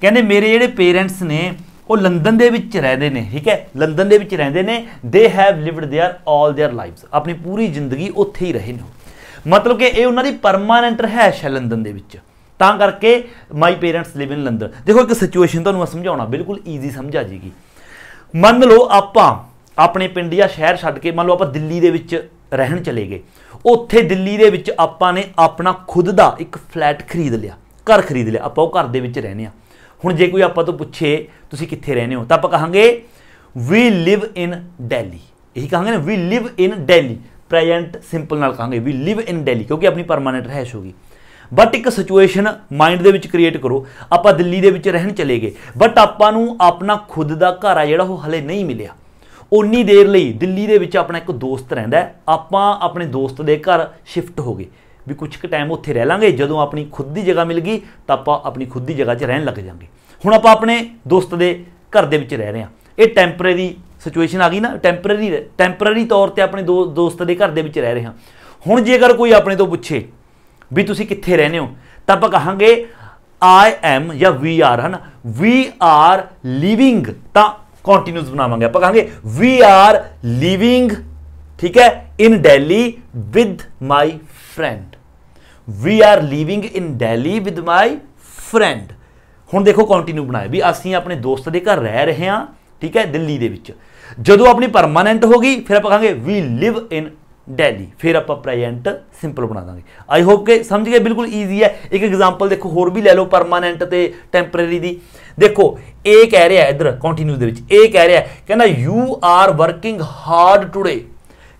S1: ਕਹਿੰਦੇ ਮੇਰੇ ਜਿਹੜੇ ਪੇਰੈਂਟਸ ਨੇ ਉਹ ਲੰਡਨ ਦੇ ਵਿੱਚ ਰਹਿੰਦੇ ਨੇ ਠੀਕ ਹੈ ਲੰਡਨ ਦੇ ਵਿੱਚ ਰਹਿੰਦੇ ਨੇ they have lived there all their lives ਆਪਣੀ ਪੂਰੀ ਜ਼ਿੰਦਗੀ ਉੱਥੇ ਹੀ ਰਹੇ ਨੇ ਮਤਲਬ ਕਿ ਇਹ ਉਹਨਾਂ ਦੀ ਪਰਮਨੈਂਟ ਰਹਿਸ਼ ਹੈ ਲੰਡਨ ਦੇ ਵਿੱਚ ਤਾਂ ਕਰਕੇ my parents Liv in London ਦੇਖੋ ਇੱਕ ਸਿਚੁਏਸ਼ਨ ਤੁਹਾਨੂੰ ਮੈਂ ਸਮਝਾਉਣਾ ਬਿਲਕੁਲ ਈਜ਼ੀ ਸਮਝ ਆ ਜੀਗੀ ਮੰਨ ਲਓ ਆਪਾਂ ਆਪਣੇ ਪਿੰਡ ਜਾਂ ਸ਼ਹਿਰ ਛੱਡ ਕੇ ਮੰਨ ਲਓ ਆਪਾਂ ਦਿੱਲੀ ਦੇ ਵਿੱਚ ਰਹਿਣ ਚਲੇ ਗਏ ਉੱਥੇ ਦਿੱਲੀ ਦੇ ਵਿੱਚ ਆਪਾਂ ਨੇ ਆਪਣਾ ਖੁਦ ਦਾ ਇੱਕ ਫਲੈਟ ਖਰੀਦ ਲਿਆ ਘਰ ਖਰੀਦ ਲਿਆ ਆਪਾਂ ਉਹ ਘਰ ਦੇ ਵਿੱਚ ਰਹਿੰਦੇ ਆ ਹੁਣ ਜੇ ਕੋਈ ਆਪਾਂ ਤੋਂ ਪੁੱਛੇ ਤੁਸੀਂ ਕਿੱਥੇ ਰਹਿੰਦੇ ਹੋ ਤਾਂ ਆਪਾਂ ਕਹਾਂਗੇ ਵੀ ਲਿਵ ਇਨ ਦਿੱਲੀ ਇਹੀ ਕਹਾਂਗੇ ਨਾ we live in Delhi present simple ਨਾਲ ਕਹਾਂਗੇ ਵੀ ਲਿਵ ਇਨ ਦਿੱਲੀ ਕਿਉਂਕਿ ਆਪਣੀ ਪਰਮਾਨੈਂਟ ਰਹਿਸ਼ ਹੋਗੀ ਬਟ ਇੱਕ ਸਿਚੁਏਸ਼ਨ ਮਾਈਂਡ ਦੇ ਵਿੱਚ ਕ੍ਰੀਏਟ ਕਰੋ ਆਪਾਂ ਦਿੱਲੀ ਦੇ ਵਿੱਚ ਰਹਿਣ ਚਲੇ ਗਏ ਬਟ ਆਪਾਂ ਨੂੰ ਆਪਣਾ ਖੁਦ ਦਾ ਘਰ ਆ ਜਿਹੜਾ ਉਹ ਹਲੇ ਨਹੀਂ ਮਿਲਿਆ ਉਨੀ ਦੇਰ ਲਈ ਦਿੱਲੀ ਦੇ ਵਿੱਚ ਆਪਣਾ ਇੱਕ ਦੋਸਤ ਰਹਿੰਦਾ ਆਪਾਂ ਆਪਣੇ ਦੋਸਤ ਦੇ ਘਰ ਸ਼ਿਫਟ ਹੋ ਗਏ ਵੀ ਕੁਝ ਕੁ ਟਾਈਮ ਉੱਥੇ ਰਹਿ ਲਾਂਗੇ ਜਦੋਂ ਆਪਣੀ ਖੁਦ ਦੀ ਜਗ੍ਹਾ ਮਿਲ ਗਈ ਤਾਂ ਆਪਾਂ ਆਪਣੀ ਖੁਦ ਦੀ ਜਗ੍ਹਾ 'ਚ ਰਹਿਣ ਲੱਗ ਜਾਾਂਗੇ ਹੁਣ ਆਪਾਂ ਆਪਣੇ ਦੋਸਤ ਦੇ ਘਰ ਦੇ ਵਿੱਚ ਰਹਿ ਰਹੇ ਹਾਂ ਇਹ ਟੈਂਪਰੇਰੀ ਸਿਚੁਏਸ਼ਨ ਆ ਗਈ ਨਾ ਟੈਂਪਰੇਰੀ ਟੈਂਪਰੇਰੀ ਤੌਰ ਤੇ ਆਪਣੇ ਦੋਸਤ ਦੇ ਘਰ ਦੇ ਵਿੱਚ ਰਹਿ ਰਹੇ ਹਾਂ ਹੁਣ ਜੇਕਰ ਕੋਈ ਆਪਣੇ ਤੋਂ ਪੁੱਛੇ ਵੀ ਤੁਸੀਂ ਕਿੱਥੇ ਰਹਿੰਦੇ ਹੋ ਤਾਂ ਆਪਾਂ ਕਹਾਂਗੇ ਆਈ ਐਮ ਜਾਂ ਵੀ ਆਰ ਹਨ ਵੀ ਆਰ ਲਿਵਿੰਗ ਤਾਂ ਕੰਟੀਨਿਊਸ ਬਣਾਵਾਂਗੇ ਆਪਾਂ ਕਹਾਂਗੇ ਵੀ ਆਰ ਲਿਵਿੰਗ ਠੀਕ ਹੈ in Delhi with my friend we are living in Delhi with my friend ਹੁਣ ਦੇਖੋ ਕੰਟੀਨਿਊ ਬਣਾਇਆ ਵੀ ਅਸੀਂ ਆਪਣੇ ਦੋਸਤ ਦੇ ਘਰ ਰਹਿ ਰਹੇ ਹਾਂ ਠੀਕ ਹੈ ਦਿੱਲੀ ਦੇ ਵਿੱਚ ਜਦੋਂ ਆਪਣੀ ਪਰਮਾਨੈਂਟ ਹੋ ਗਈ ਫਿਰ ਆਪਾਂ ਕਹਾਂਗੇ ਵੀ ਲਿਵ ਇਨ ਡੈਲੀ ਫਿਰ ਆਪਾਂ ਪ੍ਰੈਜ਼ੈਂਟ ਸਿੰਪਲ ਬਣਾ ਦਾਂਗੇ ਆਈ ਹੋਪ ਕਿ ਸਮਝ ਗਏ ਬਿਲਕੁਲ ਈਜ਼ੀ ਹੈ ਇੱਕ ਐਗਜ਼ਾਮਪਲ ਦੇਖੋ ਹੋਰ ਵੀ ਲੈ ਲਓ ਪਰਮਾਨੈਂਟ ਤੇ ਟੈਂਪਰੇਰੀ ਦੀ ਦੇਖੋ ਇਹ ਕਹਿ ਰਿਹਾ ਇਧਰ ਕੰਟੀਨਿਊ ਦੇ ਵਿੱਚ ਇਹ ਕਹਿ ਰਿਹਾ ਕਹਿੰਦਾ you are working hard today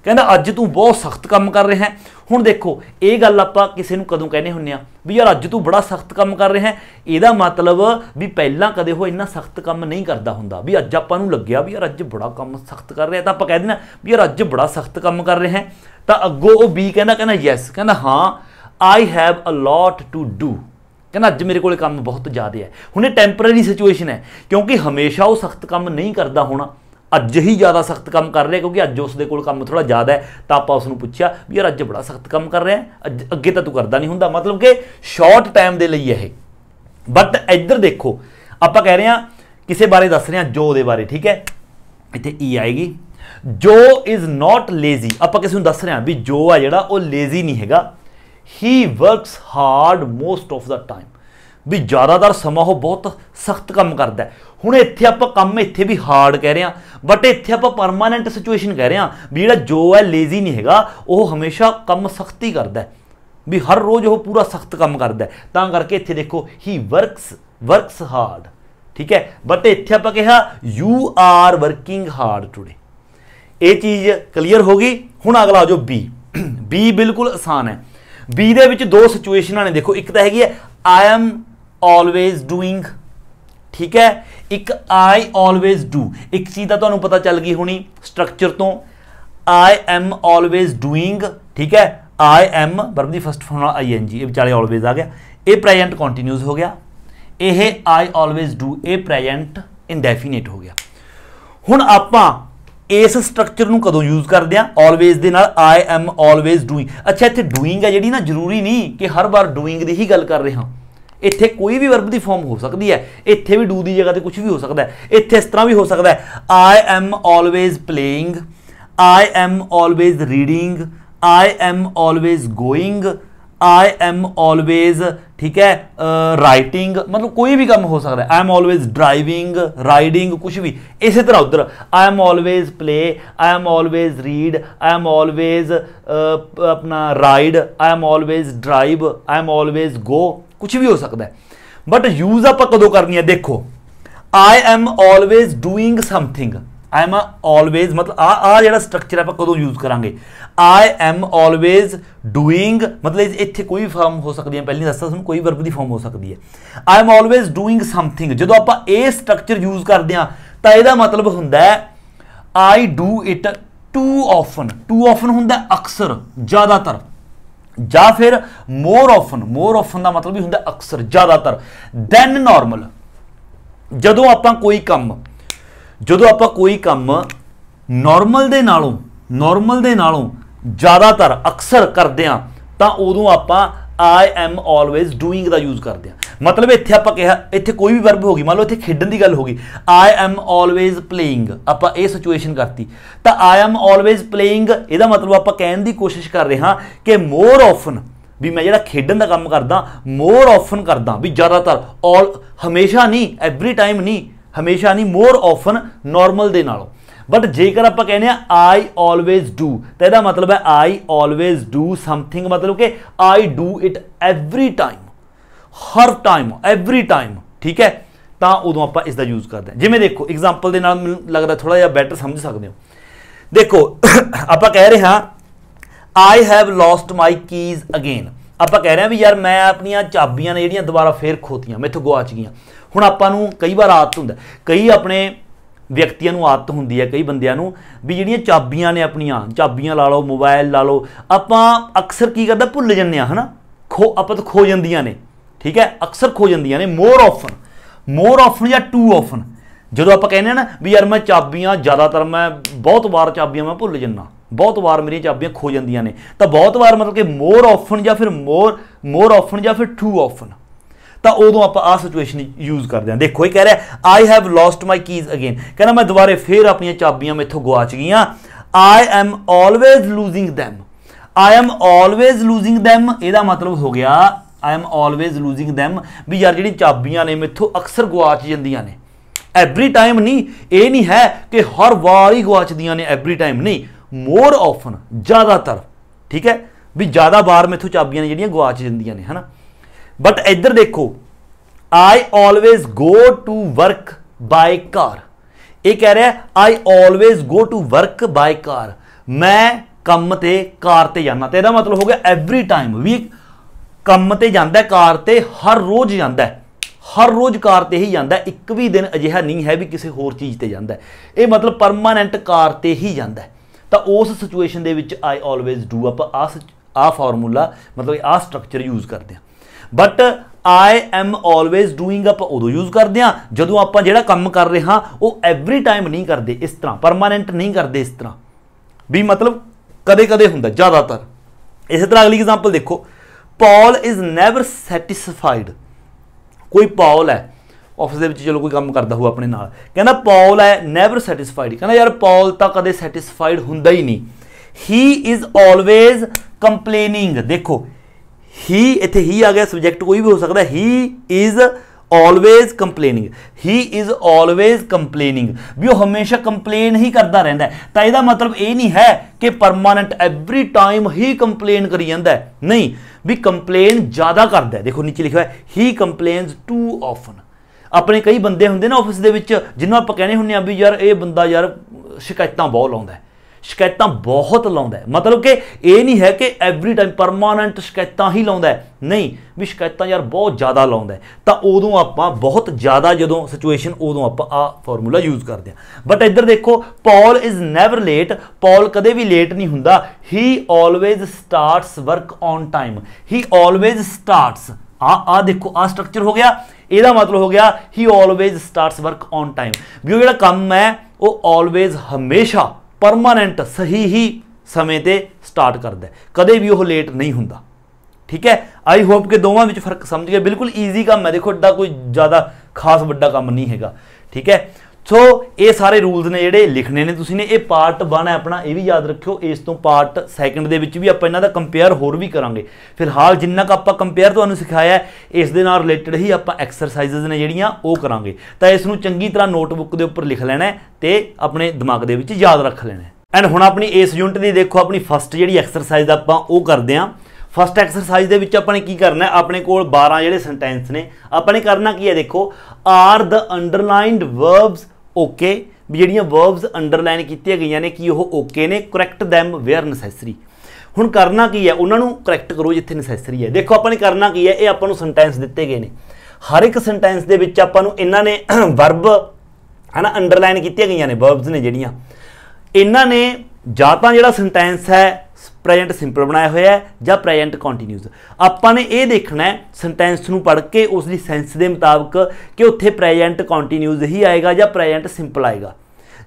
S1: ਕਹਿੰਦਾ ਅੱਜ ਤੂੰ ਬਹੁਤ ਸਖਤ ਕੰਮ ਕਰ ਰਿਹਾ ਹੈ ਹੁਣ ਦੇਖੋ ਇਹ ਗੱਲ ਆਪਾਂ ਕਿਸੇ ਨੂੰ ਕਦੋਂ ਕਹਿੰਦੇ ਹੁੰਨੇ ਆ ਵੀ ਯਾਰ ਅੱਜ ਤੂੰ ਬੜਾ ਸਖਤ ਕੰਮ ਕਰ ਰਿਹਾ ਹੈ ਇਹਦਾ ਮਤਲਬ ਵੀ ਪਹਿਲਾਂ ਕਦੇ ਉਹ ਇੰਨਾ ਸਖਤ ਕੰਮ ਨਹੀਂ ਕਰਦਾ ਹੁੰਦਾ ਵੀ ਅੱਜ ਆਪਾਂ ਨੂੰ ਲੱਗਿਆ ਵੀ ਯਾਰ ਅੱਜ ਬੜਾ ਕੰਮ ਸਖਤ ਕਰ ਰਿਹਾ ਤਾਂ ਆਪਾਂ ਕਹਿ ਦਿੰਨਾ ਵੀ ਯਾਰ ਅੱਜ ਬੜਾ ਸਖਤ ਕੰਮ ਕਰ ਰਿਹਾ ਹੈ ਤਾਂ ਅੱਗੋ ਉਹ ਬੀ ਕਹਿੰਦਾ ਕਹਿੰਦਾ ਯੈਸ ਕਹਿੰਦਾ ਹਾਂ I have a lot to do ਕਹਿੰਦਾ ਅੱਜ ਮੇਰੇ ਕੋਲੇ ਕੰਮ ਬਹੁਤ ਜ਼ਿਆਦਾ ਹੈ ਹੁਣ ਇਹ ਟੈਂਪਰੇਰੀ ਸਿਚੁਏਸ਼ਨ ਹੈ ਕਿਉਂਕਿ ਹਮੇਸ਼ਾ ਉਹ ਸਖਤ ਕੰਮ ਨਹੀਂ ਕਰਦਾ ਹੋਣਾ ਅੱਜ ਹੀ ਜ਼ਿਆਦਾ ਸਖਤ ਕੰਮ ਕਰ ਰਿਹਾ ਕਿਉਂਕਿ ਅੱਜ ਉਸ ਦੇ ਕੋਲ ਕੰਮ ਥੋੜਾ ਜ਼ਿਆਦਾ ਹੈ ਤਾਂ ਆਪਾਂ ਉਸ ਨੂੰ ਪੁੱਛਿਆ ਵੀ ਯਾਰ ਅੱਜ ਬੜਾ ਸਖਤ ਕੰਮ ਕਰ ਰਿਹਾ ਹੈ ਅੱਗੇ ਤਾਂ ਤੂੰ ਕਰਦਾ ਨਹੀਂ ਹੁੰਦਾ ਮਤਲਬ ਕਿ ਸ਼ਾਰਟ ਟਾਈਮ ਦੇ ਲਈ ਇਹ ਬਟ ਇੱਧਰ ਦੇਖੋ ਆਪਾਂ ਕਹਿ ਰਹੇ ਹਾਂ ਕਿਸੇ ਬਾਰੇ ਦੱਸ ਰਹੇ ਹਾਂ ਜੋ ਦੇ ਬਾਰੇ ਠੀਕ ਹੈ ਇੱਥੇ ਈ e ਆਏਗੀ ਜੋ ਇਜ਼ ਨਾਟ ਲੇਜ਼ੀ ਆਪਾਂ ਕਿਸੇ ਨੂੰ ਦੱਸ ਰਹੇ ਹਾਂ ਵੀ ਜੋ ਆ ਜਿਹੜਾ ਉਹ ਲੇਜ਼ੀ ਨਹੀਂ ਹੈਗਾ he works hard most of the time ਵੀ ਜ਼ਿਆਦਾਤਰ ਸਮਾਂ ਉਹ ਬਹੁਤ ਸਖਤ ਕੰਮ ਕਰਦਾ ਹੁਣ ਇੱਥੇ ਆਪਾਂ ਕੰਮ ਇੱਥੇ ਵੀ ਹਾਰਡ ਕਹਿ ਰਹੇ ਆ ਬਟ ਇੱਥੇ ਆਪਾਂ ਪਰਮਾਨੈਂਟ ਸਿਚੁਏਸ਼ਨ ਕਹਿ ਰਹੇ ਆ ਵੀ ਜਿਹੜਾ ਜੋ ਹੈ ਲੇਜ਼ੀ ਨਹੀਂ ਹੈਗਾ ਉਹ ਹਮੇਸ਼ਾ ਕੰਮ ਸਖਤੀ ਕਰਦਾ ਵੀ ਹਰ ਰੋਜ਼ ਉਹ ਪੂਰਾ ਸਖਤ ਕੰਮ ਕਰਦਾ ਤਾਂ ਕਰਕੇ ਇੱਥੇ ਦੇਖੋ ਹੀ ਵਰਕਸ ਵਰਕਸ ਹਾਰਡ ਠੀਕ ਹੈ ਬਟ ਇੱਥੇ ਆਪਾਂ ਕਿਹਾ you are working hard today ਇਹ ਚੀਜ਼ ਕਲੀਅਰ ਹੋ ਗਈ ਹੁਣ ਅਗਲਾ ਆ ਜਾਓ ਬੀ ਬੀ ਬਿਲਕੁਲ ਆਸਾਨ ਹੈ ਬੀ ਦੇ ਵਿੱਚ ਦੋ ਸਿਚੁਏਸ਼ਨਾਂ ਨੇ ਦੇਖੋ ਇੱਕ ਤਾਂ ਹੈਗੀ ਹੈ ਆਈ ਐਮ ਆਲਵੇਸ ਡੂਇੰਗ ਠੀਕ ਹੈ ਇੱਕ ਆਈ ਆਲਵੇਸ ਡੂ ਇੱਕ ਚੀਜ਼ ਦਾ ਤੁਹਾਨੂੰ ਪਤਾ ਚੱਲ ਗਈ ਹੋਣੀ ਸਟਰਕਚਰ ਤੋਂ ਆਈ ਐਮ ਆਲਵੇਸ ਡੂਇੰਗ ਠੀਕ ਹੈ ਆਈ ਐਮ ਵਰਬ ਦੀ ਫਸਟ ਫਾਰਮ ਨਾਲ ਜੀ ਇਹ ਵਿਚਾਲੇ ਆਲਵੇਸ ਆ ਗਿਆ ਇਹ ਪ੍ਰੈਜ਼ੈਂਟ ਕੰਟੀਨਿਊਸ ਹੋ ਗਿਆ ਇਹ ਆਈ ਆਲਵੇਸ ਡੂ ਇਹ ਪ੍ਰੈਜ਼ੈਂਟ ਇਨਡੈਫੀਨਿਟ ਹੋ ਗਿਆ ਹੁਣ ਆਪਾਂ ਇਸ ਸਟਰਕਚਰ ਨੂੰ ਕਦੋਂ ਯੂਜ਼ ਕਰਦੇ ਆ ਆਲਵੇਸ ਦੇ ਨਾਲ ਆਈ ਐਮ ਆਲਵੇਸ ਡੂਇੰਗ ਅੱਛਾ ਇੱਥੇ ਡੂਇੰਗ ਹੈ ਜਿਹੜੀ ਨਾ ਜ਼ਰੂਰੀ ਨਹੀਂ ਕਿ ਹਰ ਵਾਰ ਡੂਇੰਗ ਦੀ ਹੀ ਗੱਲ ਕਰ ਰਹੇ ਹਾਂ ਇੱਥੇ ਕੋਈ ਵੀ ਵਰਬ ਦੀ ਫਾਰਮ ਹੋ ਸਕਦੀ ਹੈ ਇੱਥੇ ਵੀ ਡੂ ਦੀ ਜਗ੍ਹਾ ਤੇ ਕੁਝ ਵੀ ਹੋ ਸਕਦਾ ਹੈ ਇੱਥੇ ਇਸ ਤਰ੍ਹਾਂ ਵੀ ਹੋ ਸਕਦਾ ਹੈ I am always playing I am always reading I am always going I am always ਠੀਕ ਹੈ ਰਾਈਟਿੰਗ ਮਤਲਬ ਕੋਈ ਵੀ ਕੰਮ ਹੋ ਸਕਦਾ ਹੈ I am always driving riding ਕੁਝ ਵੀ ਇਸੇ ਤਰ੍ਹਾਂ ਉਧਰ I am always play I am always read I am always ਆਪਣਾ ride I am always drive I am always go ਕੁਝ ਵੀ ਹੋ ਸਕਦਾ ਬਟ ਯੂਜ਼ ਆਪਾਂ ਕਦੋਂ ਕਰਨੀ ਹੈ ਦੇਖੋ I am always doing something I am always ਮਤਲਬ ਆ ਆ ਜਿਹੜਾ ਸਟਰਕਚਰ ਆਪਾਂ ਕਦੋਂ ਯੂਜ਼ ਕਰਾਂਗੇ ਆਈ ਐਮ ਆਲਵੇਜ਼ ਡੂਇੰਗ ਮਤਲਬ ਇੱਥੇ ਕੋਈ ਫਾਰਮ ਹੋ ਸਕਦੀ ਹੈ ਪਹਿਲੀ ਦੱਸਦਾ ਤੁਹਾਨੂੰ ਕੋਈ ਵਰਬ ਦੀ ਫਾਰਮ ਹੋ ਸਕਦੀ ਹੈ I am always doing something ਜਦੋਂ ਆਪਾਂ ਇਹ ਸਟਰਕਚਰ ਯੂਜ਼ ਕਰਦੇ ਆ ਤਾਂ ਇਹਦਾ ਮਤਲਬ ਹੁੰਦਾ ਹੈ I do it too often too often ਹੁੰਦਾ ਅਕਸਰ ਜ਼ਿਆਦਾਤਰ ਜਾਂ ਫਿਰ ਮੋਰ ਆਫਨ ਮੋਰ ਆਫਨ ਦਾ ਮਤਲਬ ਹੀ ਹੁੰਦਾ ਅਕਸਰ ਜ਼ਿਆਦਾਤਰ ਦੈਨ ਨਾਰਮਲ ਜਦੋਂ ਆਪਾਂ ਕੋਈ ਕੰਮ ਜਦੋਂ ਆਪਾਂ ਕੋਈ ਕੰਮ ਨਾਰਮਲ ਦੇ ਨਾਲੋਂ ਨਾਰਮਲ ਦੇ ਨਾਲੋਂ ਜ਼ਿਆਦਾਤਰ ਅਕਸਰ ਕਰਦੇ ਆ ਤਾਂ ਉਦੋਂ ਆਪਾਂ ਆਈ ਐਮ ਆਲਵੇਜ਼ ਡੂਇੰਗ ਦਾ ਯੂਜ਼ ਕਰਦੇ ਆ ਮਤਲਬ ਇੱਥੇ ਆਪਾਂ ਕਿਹਾ ਇੱਥੇ ਕੋਈ ਵੀ ਵਰਬ ਹੋ ਗਈ ਮੰਨ ਲਓ ਇੱਥੇ ਖੇਡਣ ਦੀ ਗੱਲ ਹੋ ਗਈ ਆਈ ਐਮ ਆਲਵੇਜ਼ ਪਲੇਇੰਗ ਆਪਾਂ ਇਹ ਸਿਚੁਏਸ਼ਨ ਕਰਤੀ ਤਾਂ ਆਈ ਐਮ ਆਲਵੇਜ਼ ਪਲੇਇੰਗ ਇਹਦਾ ਮਤਲਬ ਆਪਾਂ ਕਹਿਣ ਦੀ ਕੋਸ਼ਿਸ਼ ਕਰ ਰਹੇ ਹਾਂ ਕਿ ਮੋਰ ਆਫਨ ਵੀ ਮੈਂ ਜਿਹੜਾ ਖੇਡਣ ਦਾ ਕੰਮ ਕਰਦਾ ਮੋਰ ਆਫਨ ਕਰਦਾ ਵੀ ਜ਼ਿਆਦਾਤਰ ਆਲ ਹਮੇਸ਼ਾ ਨਹੀਂ ਐਵਰੀ ਟਾਈਮ ਨਹੀਂ ਹਮੇਸ਼ਾ ਨਹੀਂ ਮੋਰ ਆਫਨ ਨਾਰਮਲ ਦੇ ਨਾਲੋਂ ਬਟ ਜੇਕਰ ਆਪਾਂ ਕਹਿੰਦੇ ਆ ਆਈ ਆਲਵੇਜ਼ ਡੂ ਤਾਂ ਇਹਦਾ ਮਤਲਬ ਹੈ ਆਈ ਆਲਵੇਜ਼ ਡੂ ਸਮਥਿੰਗ ਮਤਲਬ ਕਿ I do it every time ਹਰ ਟਾਈਮ ਐਵਰੀ ਟਾਈਮ ਠੀਕ ਹੈ ਤਾਂ ਉਦੋਂ ਆਪਾਂ ਇਸ ਦਾ ਯੂਜ਼ ਕਰਦੇ ਹਾਂ ਜਿਵੇਂ ਦੇਖੋ ਐਗਜ਼ਾਮਪਲ ਦੇ ਨਾਲ ਮੈਨੂੰ ਲੱਗਦਾ ਥੋੜਾ ਜਿਹਾ ਬੈਟਰ ਸਮਝ ਸਕਦੇ ਹੋ ਦੇਖੋ ਆਪਾਂ ਕਹਿ ਰਹੇ ਹਾਂ I have lost my keys again ਆਪਾਂ ਕਹਿ ਰਹੇ ਹਾਂ ਵੀ ਯਾਰ ਮੈਂ ਆਪਣੀਆਂ ਚਾਬੀਆਂ ਨੇ ਜਿਹੜੀਆਂ ਦੁਬਾਰਾ ਫੇਰ ਖੋਤੀਆਂ ਮੈਥੋਂ ਗਵਾਚ ਗਈਆਂ ਹੁਣ ਆਪਾਂ ਨੂੰ ਕਈ ਵਾਰ ਆਦਤ ਹੁੰਦਾ ਕਈ ਆਪਣੇ ਵਿਅਕਤੀਆਂ ਨੂੰ ਆਦਤ ਹੁੰਦੀ ਹੈ ਕਈ ਬੰਦਿਆਂ ਨੂੰ ਵੀ ਜਿਹੜੀਆਂ ਚਾਬੀਆਂ ਨੇ ਆਪਣੀਆਂ ਚਾਬੀਆਂ ਲਾ ਲਓ ਮੋਬਾਈਲ ਲਾ ਲਓ ਆਪਾਂ ਅਕਸਰ ਕੀ ਕਰਦਾ ਭੁੱਲ ਜੰਨੇ ਆ ਹਨਾ ਖੋ ਆਪਾਂ ਤਾਂ ਖੋ ਜਾਂਦੀਆਂ ਨੇ ਠੀਕ ਹੈ ਅਕਸਰ ਖੋ ਜਾਂਦੀਆਂ ਨੇ ਮੋਰ ਆਫਨ ਮੋਰ ਆਫਨ ਜਾਂ ਟੂ ਆਫਨ ਜਦੋਂ ਆਪਾਂ ਕਹਿੰਦੇ ਆ ਨਾ ਵੀ ਯਾਰ ਮੈਂ ਚਾਬੀਆਂ ਜ਼ਿਆਦਾਤਰ ਮੈਂ ਬਹੁਤ ਵਾਰ ਚਾਬੀਆਂ ਮੈਂ ਭੁੱਲ ਜਾਂਦਾ ਬਹੁਤ ਵਾਰ ਮੇਰੀਆਂ ਚਾਬੀਆਂ ਖੋ ਜਾਂਦੀਆਂ ਨੇ ਤਾਂ ਬਹੁਤ ਵਾਰ ਮਤਲਬ ਕਿ ਮੋਰ ਆਫਨ ਜਾਂ ਫਿਰ ਮੋਰ ਮੋਰ ਆਫਨ ਜਾਂ ਫਿਰ ਟੂ ਆਫਨ ਤਾਂ ਉਦੋਂ ਆਪਾਂ ਆ ਸਿਚੁਏਸ਼ਨ ਯੂਜ਼ ਕਰਦੇ ਹਾਂ ਦੇਖੋ ਇਹ ਕਹਿ ਰਿਹਾ I have lost my keys again ਕਹਿੰਦਾ ਮੈਂ ਦੁਬਾਰੇ ਫੇਰ ਆਪਣੀਆਂ ਚਾਬੀਆਂ ਮੇਥੋਂ ਗਵਾਚ ਗਈਆਂ I am always losing them I am always losing them ਇਹਦਾ ਮਤਲਬ ਹੋ ਗਿਆ I am always losing them ਵੀ ਯਾਰ ਜਿਹੜੀ ਚਾਬੀਆਂ ਨੇ ਮੇਥੋਂ ਅਕਸਰ ਗਵਾਚ ਜਾਂਦੀਆਂ ਨੇ ਐਵਰੀ ਟਾਈਮ ਨਹੀਂ ਇਹ ਨਹੀਂ ਹੈ ਕਿ ਹਰ ਵਾਰ ਹੀ ਗਵਾਚਦੀਆਂ ਨੇ ਐਵਰੀ ਟਾਈਮ ਨਹੀਂ ਮੋਰ ਆਫਨ ਜ਼ਿਆਦਾਤਰ ਠੀਕ ਹੈ ਵੀ ਜ਼ਿਆਦਾ ਵਾਰ ਮੇਥੋਂ ਚਾਬੀਆਂ ਨੇ ਜਿਹੜੀਆਂ ਗਵਾਚ ਜਾਂਦੀਆਂ ਨੇ ਹਨਾ ਬਟ ਇੱਧਰ ਦੇਖੋ I always go to work by car ਇਹ ਕਹਿ ਰਿਹਾ I always go to work by car ਮੈਂ ਕੰਮ ਤੇ ਕਾਰ ਤੇ ਜਾਣਾ ਤੇ ਇਹਦਾ ਮਤਲਬ ਹੋ ਗਿਆ ਐਵਰੀ ਟਾਈਮ ਵੀ ਕੰਮ ਤੇ ਜਾਂਦਾ ਕਾਰ ਤੇ ਹਰ ਰੋਜ਼ ਜਾਂਦਾ ਹਰ ਰੋਜ਼ ਕਾਰ ਤੇ ਹੀ ਜਾਂਦਾ ਇੱਕ ਵੀ ਦਿਨ ਅਜਿਹਾ ਨਹੀਂ ਹੈ ਵੀ ਕਿਸੇ ਹੋਰ ਚੀਜ਼ ਤੇ ਜਾਂਦਾ ਇਹ ਮਤਲਬ ਪਰਮਾਨੈਂਟ ਕਾਰ ਤੇ ਹੀ ਜਾਂਦਾ ਤਾਂ ਉਸ ਸਿਚੁਏਸ਼ਨ ਦੇ ਵਿੱਚ ਆਈ ਆਲਵੇਜ਼ ਡੂ ਅਪ ਆ ਆ ਫਾਰਮੂਲਾ ਮਤਲਬ ਆ ਸਟਰਕਚਰ ਯੂਜ਼ ਕਰਦੇ ਆ but I am always doing up ਉਦੋਂ ਯੂਜ਼ ਕਰਦੇ ਆ ਜਦੋਂ ਆਪਾਂ ਜਿਹੜਾ ਕੰਮ ਕਰ ਰਹੇ ਹਾਂ ਉਹ ਐਵਰੀ ਟਾਈਮ ਨਹੀਂ ਕਰਦੇ ਇਸ ਤਰ੍ਹਾਂ ਪਰਮਾਨੈਂਟ ਨਹੀਂ ਕਰਦੇ ਇਸ ਤਰ੍ਹਾਂ ਵੀ ਮਤਲਬ ਕਦੇ-ਕਦੇ ਹੁੰਦਾ ਜ਼ਿਆਦਾਤਰ ਇਸੇ ਤਰ੍ਹਾਂ ਅਗਲੀ ਐਗਜ਼ਾਮਪਲ ਦੇਖੋ ਪੌਲ ਇਜ਼ ਨੈਵਰ ਸੈਟੀਸਫਾਈਡ ਕੋਈ ਪੌਲ ਹੈ ਆਫਿਸ ਦੇ ਵਿੱਚ ਚਲੋ ਕੋਈ ਕੰਮ ਕਰਦਾ ਹੋਊ ਆਪਣੇ ਨਾਲ ਕਹਿੰਦਾ ਪੌਲ ਹੈ ਨੈਵਰ ਸੈਟੀਸਫਾਈਡ ਕਹਿੰਦਾ ਯਾਰ ਪੌਲ ਤਾਂ ਕਦੇ ਸੈਟੀਸਫਾਈਡ ਹੁੰਦਾ ਹੀ ਨਹੀਂ ਹੀ ਇਜ਼ ਆਲਵੇਜ਼ ਕੰਪਲੇਨਿੰਗ ਦੇਖੋ ਹੀ ਇੱਥੇ ਹੀ ਆ ਗਿਆ ਸਬਜੈਕਟ ਕੋਈ ਵੀ ਹੋ ਸਕਦਾ he is always complaining he is always complaining ਵੀ ਉਹ ਹਮੇਸ਼ਾ ਕੰਪਲੇਨ ਹੀ ਕਰਦਾ ਰਹਿੰਦਾ ਤਾਂ ਇਹਦਾ ਮਤਲਬ ਇਹ ਨਹੀਂ ਹੈ ਕਿ ਪਰਮਾਨੈਂਟ ਐਵਰੀ ਟਾਈਮ ਹੀ ਕੰਪਲੇਨ ਕਰੀ ਜਾਂਦਾ ਨਹੀਂ ਵੀ ਕੰਪਲੇਨ ਜ਼ਿਆਦਾ ਕਰਦਾ ਦੇਖੋ ਨੀਚੇ ਲਿਖਿਆ ਹੈ ਹੀ ਕੰਪਲੇਨਸ ਟੂ ਆਫਨ ਆਪਣੇ ਕਈ ਬੰਦੇ ਹੁੰਦੇ ਨੇ ਆਫਿਸ ਦੇ ਵਿੱਚ ਜਿਨ੍ਹਾਂ ਆਪਾਂ ਕਹਿੰਦੇ ਹੁੰਨੇ ਆ ਵੀ ਯਾਰ ਇਹ ਬੰਦਾ ਯਾਰ ਸ਼ਿਕਾਇਤਾਂ ਬਹੁਤ ਲਾਉਂਦਾ ਸ਼ਿਕਾਇਤਾਂ ਬਹੁਤ ਲਾਉਂਦਾ ਹੈ ਮਤਲਬ ਕਿ ਇਹ ਨਹੀਂ ਹੈ ਕਿ ਐਵਰੀ ਟਾਈਮ ਪਰਮਾਨੈਂਟ ਸ਼ਿਕਾਇਤਾਂ ਹੀ ਲਾਉਂਦਾ ਹੈ ਨਹੀਂ ਵੀ ਸ਼ਿਕਾਇਤਾਂ ਯਾਰ ਬਹੁਤ ਜ਼ਿਆਦਾ ਲਾਉਂਦਾ ਤਾਂ ਉਦੋਂ ਆਪਾਂ ਬਹੁਤ ਜ਼ਿਆਦਾ ਜਦੋਂ ਸਿਚੁਏਸ਼ਨ ਉਦੋਂ ਆਪਾਂ ਆ ਫਾਰਮੂਲਾ ਯੂਜ਼ ਕਰਦੇ ਆ ਬਟ ਇੱਧਰ ਦੇਖੋ Paul is never late Paul ਕਦੇ ਵੀ ਲੇਟ ਨਹੀਂ ਹੁੰਦਾ he always starts work on time he always starts ਆ ਆ ਦੇਖੋ ਆ ਸਟਰਕਚਰ ਹੋ ਗਿਆ ਇਹਦਾ ਮਤਲਬ ਹੋ ਗਿਆ he always starts work on time ਵੀ ਉਹ ਜਿਹੜਾ ਕੰਮ ਹੈ ਉਹ ਆਲਵੇਜ਼ ਹਮੇਸ਼ਾ ਪਰਮਾਨੈਂਟ ਸਹੀ ਹੀ ਸਮੇਂ ਤੇ ਸਟਾਰਟ ਕਰਦਾ ਕਦੇ ਵੀ ਉਹ ਲੇਟ ਨਹੀਂ ਹੁੰਦਾ ਠੀਕ ਹੈ ਆਈ ਹੋਪ ਕਿ ਦੋਵਾਂ ਵਿੱਚ ਫਰਕ ਸਮਝ ਗਏ ਬਿਲਕੁਲ ਈਜ਼ੀ ਕੰਮ ਹੈ ਦੇਖੋ ਏਡਾ ਕੋਈ ਜ਼ਿਆਦਾ ਖਾਸ ਵੱਡਾ ਕੰਮ ਨਹੀਂ ਹੈਗਾ ਠੀਕ ਹੈ ਸੋ ਇਹ ਸਾਰੇ ਰੂਲਸ ਨੇ ਜਿਹੜੇ ਲਿਖਣੇ ਨੇ ਤੁਸੀਂ ਨੇ ਇਹ ਪਾਰਟ 1 ਹੈ ਆਪਣਾ ਇਹ ਵੀ ਯਾਦ ਰੱਖਿਓ ਇਸ ਤੋਂ ਪਾਰਟ 2 ਦੇ ਵਿੱਚ ਵੀ ਆਪਾਂ ਇਹਨਾਂ ਦਾ ਕੰਪੇਅਰ ਹੋਰ ਵੀ ਕਰਾਂਗੇ ਫਿਲਹਾਲ ਜਿੰਨਾ ਕ ਆਪਾਂ ਕੰਪੇਅਰ ਤੁਹਾਨੂੰ ਸਿਖਾਇਆ ਇਸ ਦੇ ਨਾਲ ਰਿਲੇਟਡ ਹੀ ਆਪਾਂ ਐਕਸਰਸਾਈਜ਼ਸ ਨੇ ਜਿਹੜੀਆਂ ਉਹ ਕਰਾਂਗੇ ਤਾਂ ਇਸ ਨੂੰ ਚੰਗੀ ਤਰ੍ਹਾਂ ਨੋਟਬੁੱਕ ਦੇ ਉੱਪਰ ਲਿਖ ਲੈਣਾ ਤੇ ਆਪਣੇ ਦਿਮਾਗ ਦੇ ਵਿੱਚ ਯਾਦ ਰੱਖ ਲੈਣਾ ਐਂਡ ਹੁਣ ਆਪਣੀ ਇਸ ਯੂਨਿਟ ਦੀ ਦੇਖੋ ਆਪਣੀ ਫਸਟ ਜਿਹੜੀ ਐਕਸਰਸਾਈਜ਼ ਆਪਾਂ ਉਹ ਕਰਦੇ ਆਂ ਫਸਟ ਐਕਸਰਸਾਈਜ਼ ਦੇ ਵਿੱਚ ਆਪਾਂ ਨੇ ਕੀ ਕਰਨਾ ਹੈ ਆਪਣੇ ਕੋਲ 12 ਜਿਹੜੇ ਸੈਂਟੈਂਸ ਨੇ ਆਪਾਂ ਨੇ ਕਰਨਾ ਕੀ ਹੈ ਦੇਖੋ are the underlined verbs okay ਵੀ ਜਿਹੜੀਆਂ ਵਰਬਸ ਅੰਡਰਲਾਈਨ ਕੀਤੀਆਂ ਗਈਆਂ ਨੇ ਕਿ ਉਹ ਓਕੇ ਨੇ ਕਰੈਕਟ them ਵੇਅਰ ਨੈਸੈਸਰੀ ਹੁਣ ਕਰਨਾ ਕੀ ਹੈ ਉਹਨਾਂ ਨੂੰ ਕਰੈਕਟ ਕਰੋ ਜਿੱਥੇ ਨੈਸੈਸਰੀ ਹੈ ਦੇਖੋ ਆਪਾਂ ਨੇ ਕਰਨਾ ਕੀ ਹੈ ਇਹ ਆਪਾਂ ਨੂੰ ਸੈਂਟੈਂਸ ਦਿੱਤੇ ਗਏ ਨੇ ਹਰ ਇੱਕ ਸੈਂਟੈਂਸ ਦੇ ਵਿੱਚ ਆਪਾਂ ਨੂੰ ਇਹਨਾਂ ਨੇ ਵਰਬ ਹਨਾ ਅੰਡਰਲਾਈਨ ਕੀਤੀਆਂ ਗਈਆਂ ਨੇ ਵਰਬਸ ਨੇ ਜਿਹੜੀਆਂ ਇਹਨਾਂ ਨੇ ਜਾਂ ਤਾਂ ਜਿਹੜਾ ਸੈਂਟੈਂਸ ਹੈ ਪ੍ਰੈਜ਼ੈਂਟ ਸਿੰਪਲ ਬਣਾਇਆ ਹੋਇਆ ਹੈ ਜਾਂ ਪ੍ਰੈਜ਼ੈਂਟ ਕੰਟੀਨਿਊਸ ਆਪਾਂ ਨੇ ਇਹ ਦੇਖਣਾ ਹੈ ਸੈਂਟੈਂਸ ਨੂੰ ਪੜ੍ਹ ਕੇ ਉਸ ਦੀ ਸੈਂਸ ਦੇ ਮੁਤਾਬਕ ਕਿ ਉੱਥੇ ਪ੍ਰੈਜ਼ੈਂਟ ਕੰਟੀਨਿਊਸ ਹੀ ਆਏਗਾ ਜਾਂ ਪ੍ਰੈਜ਼ੈਂਟ ਸਿੰਪਲ ਆਏਗਾ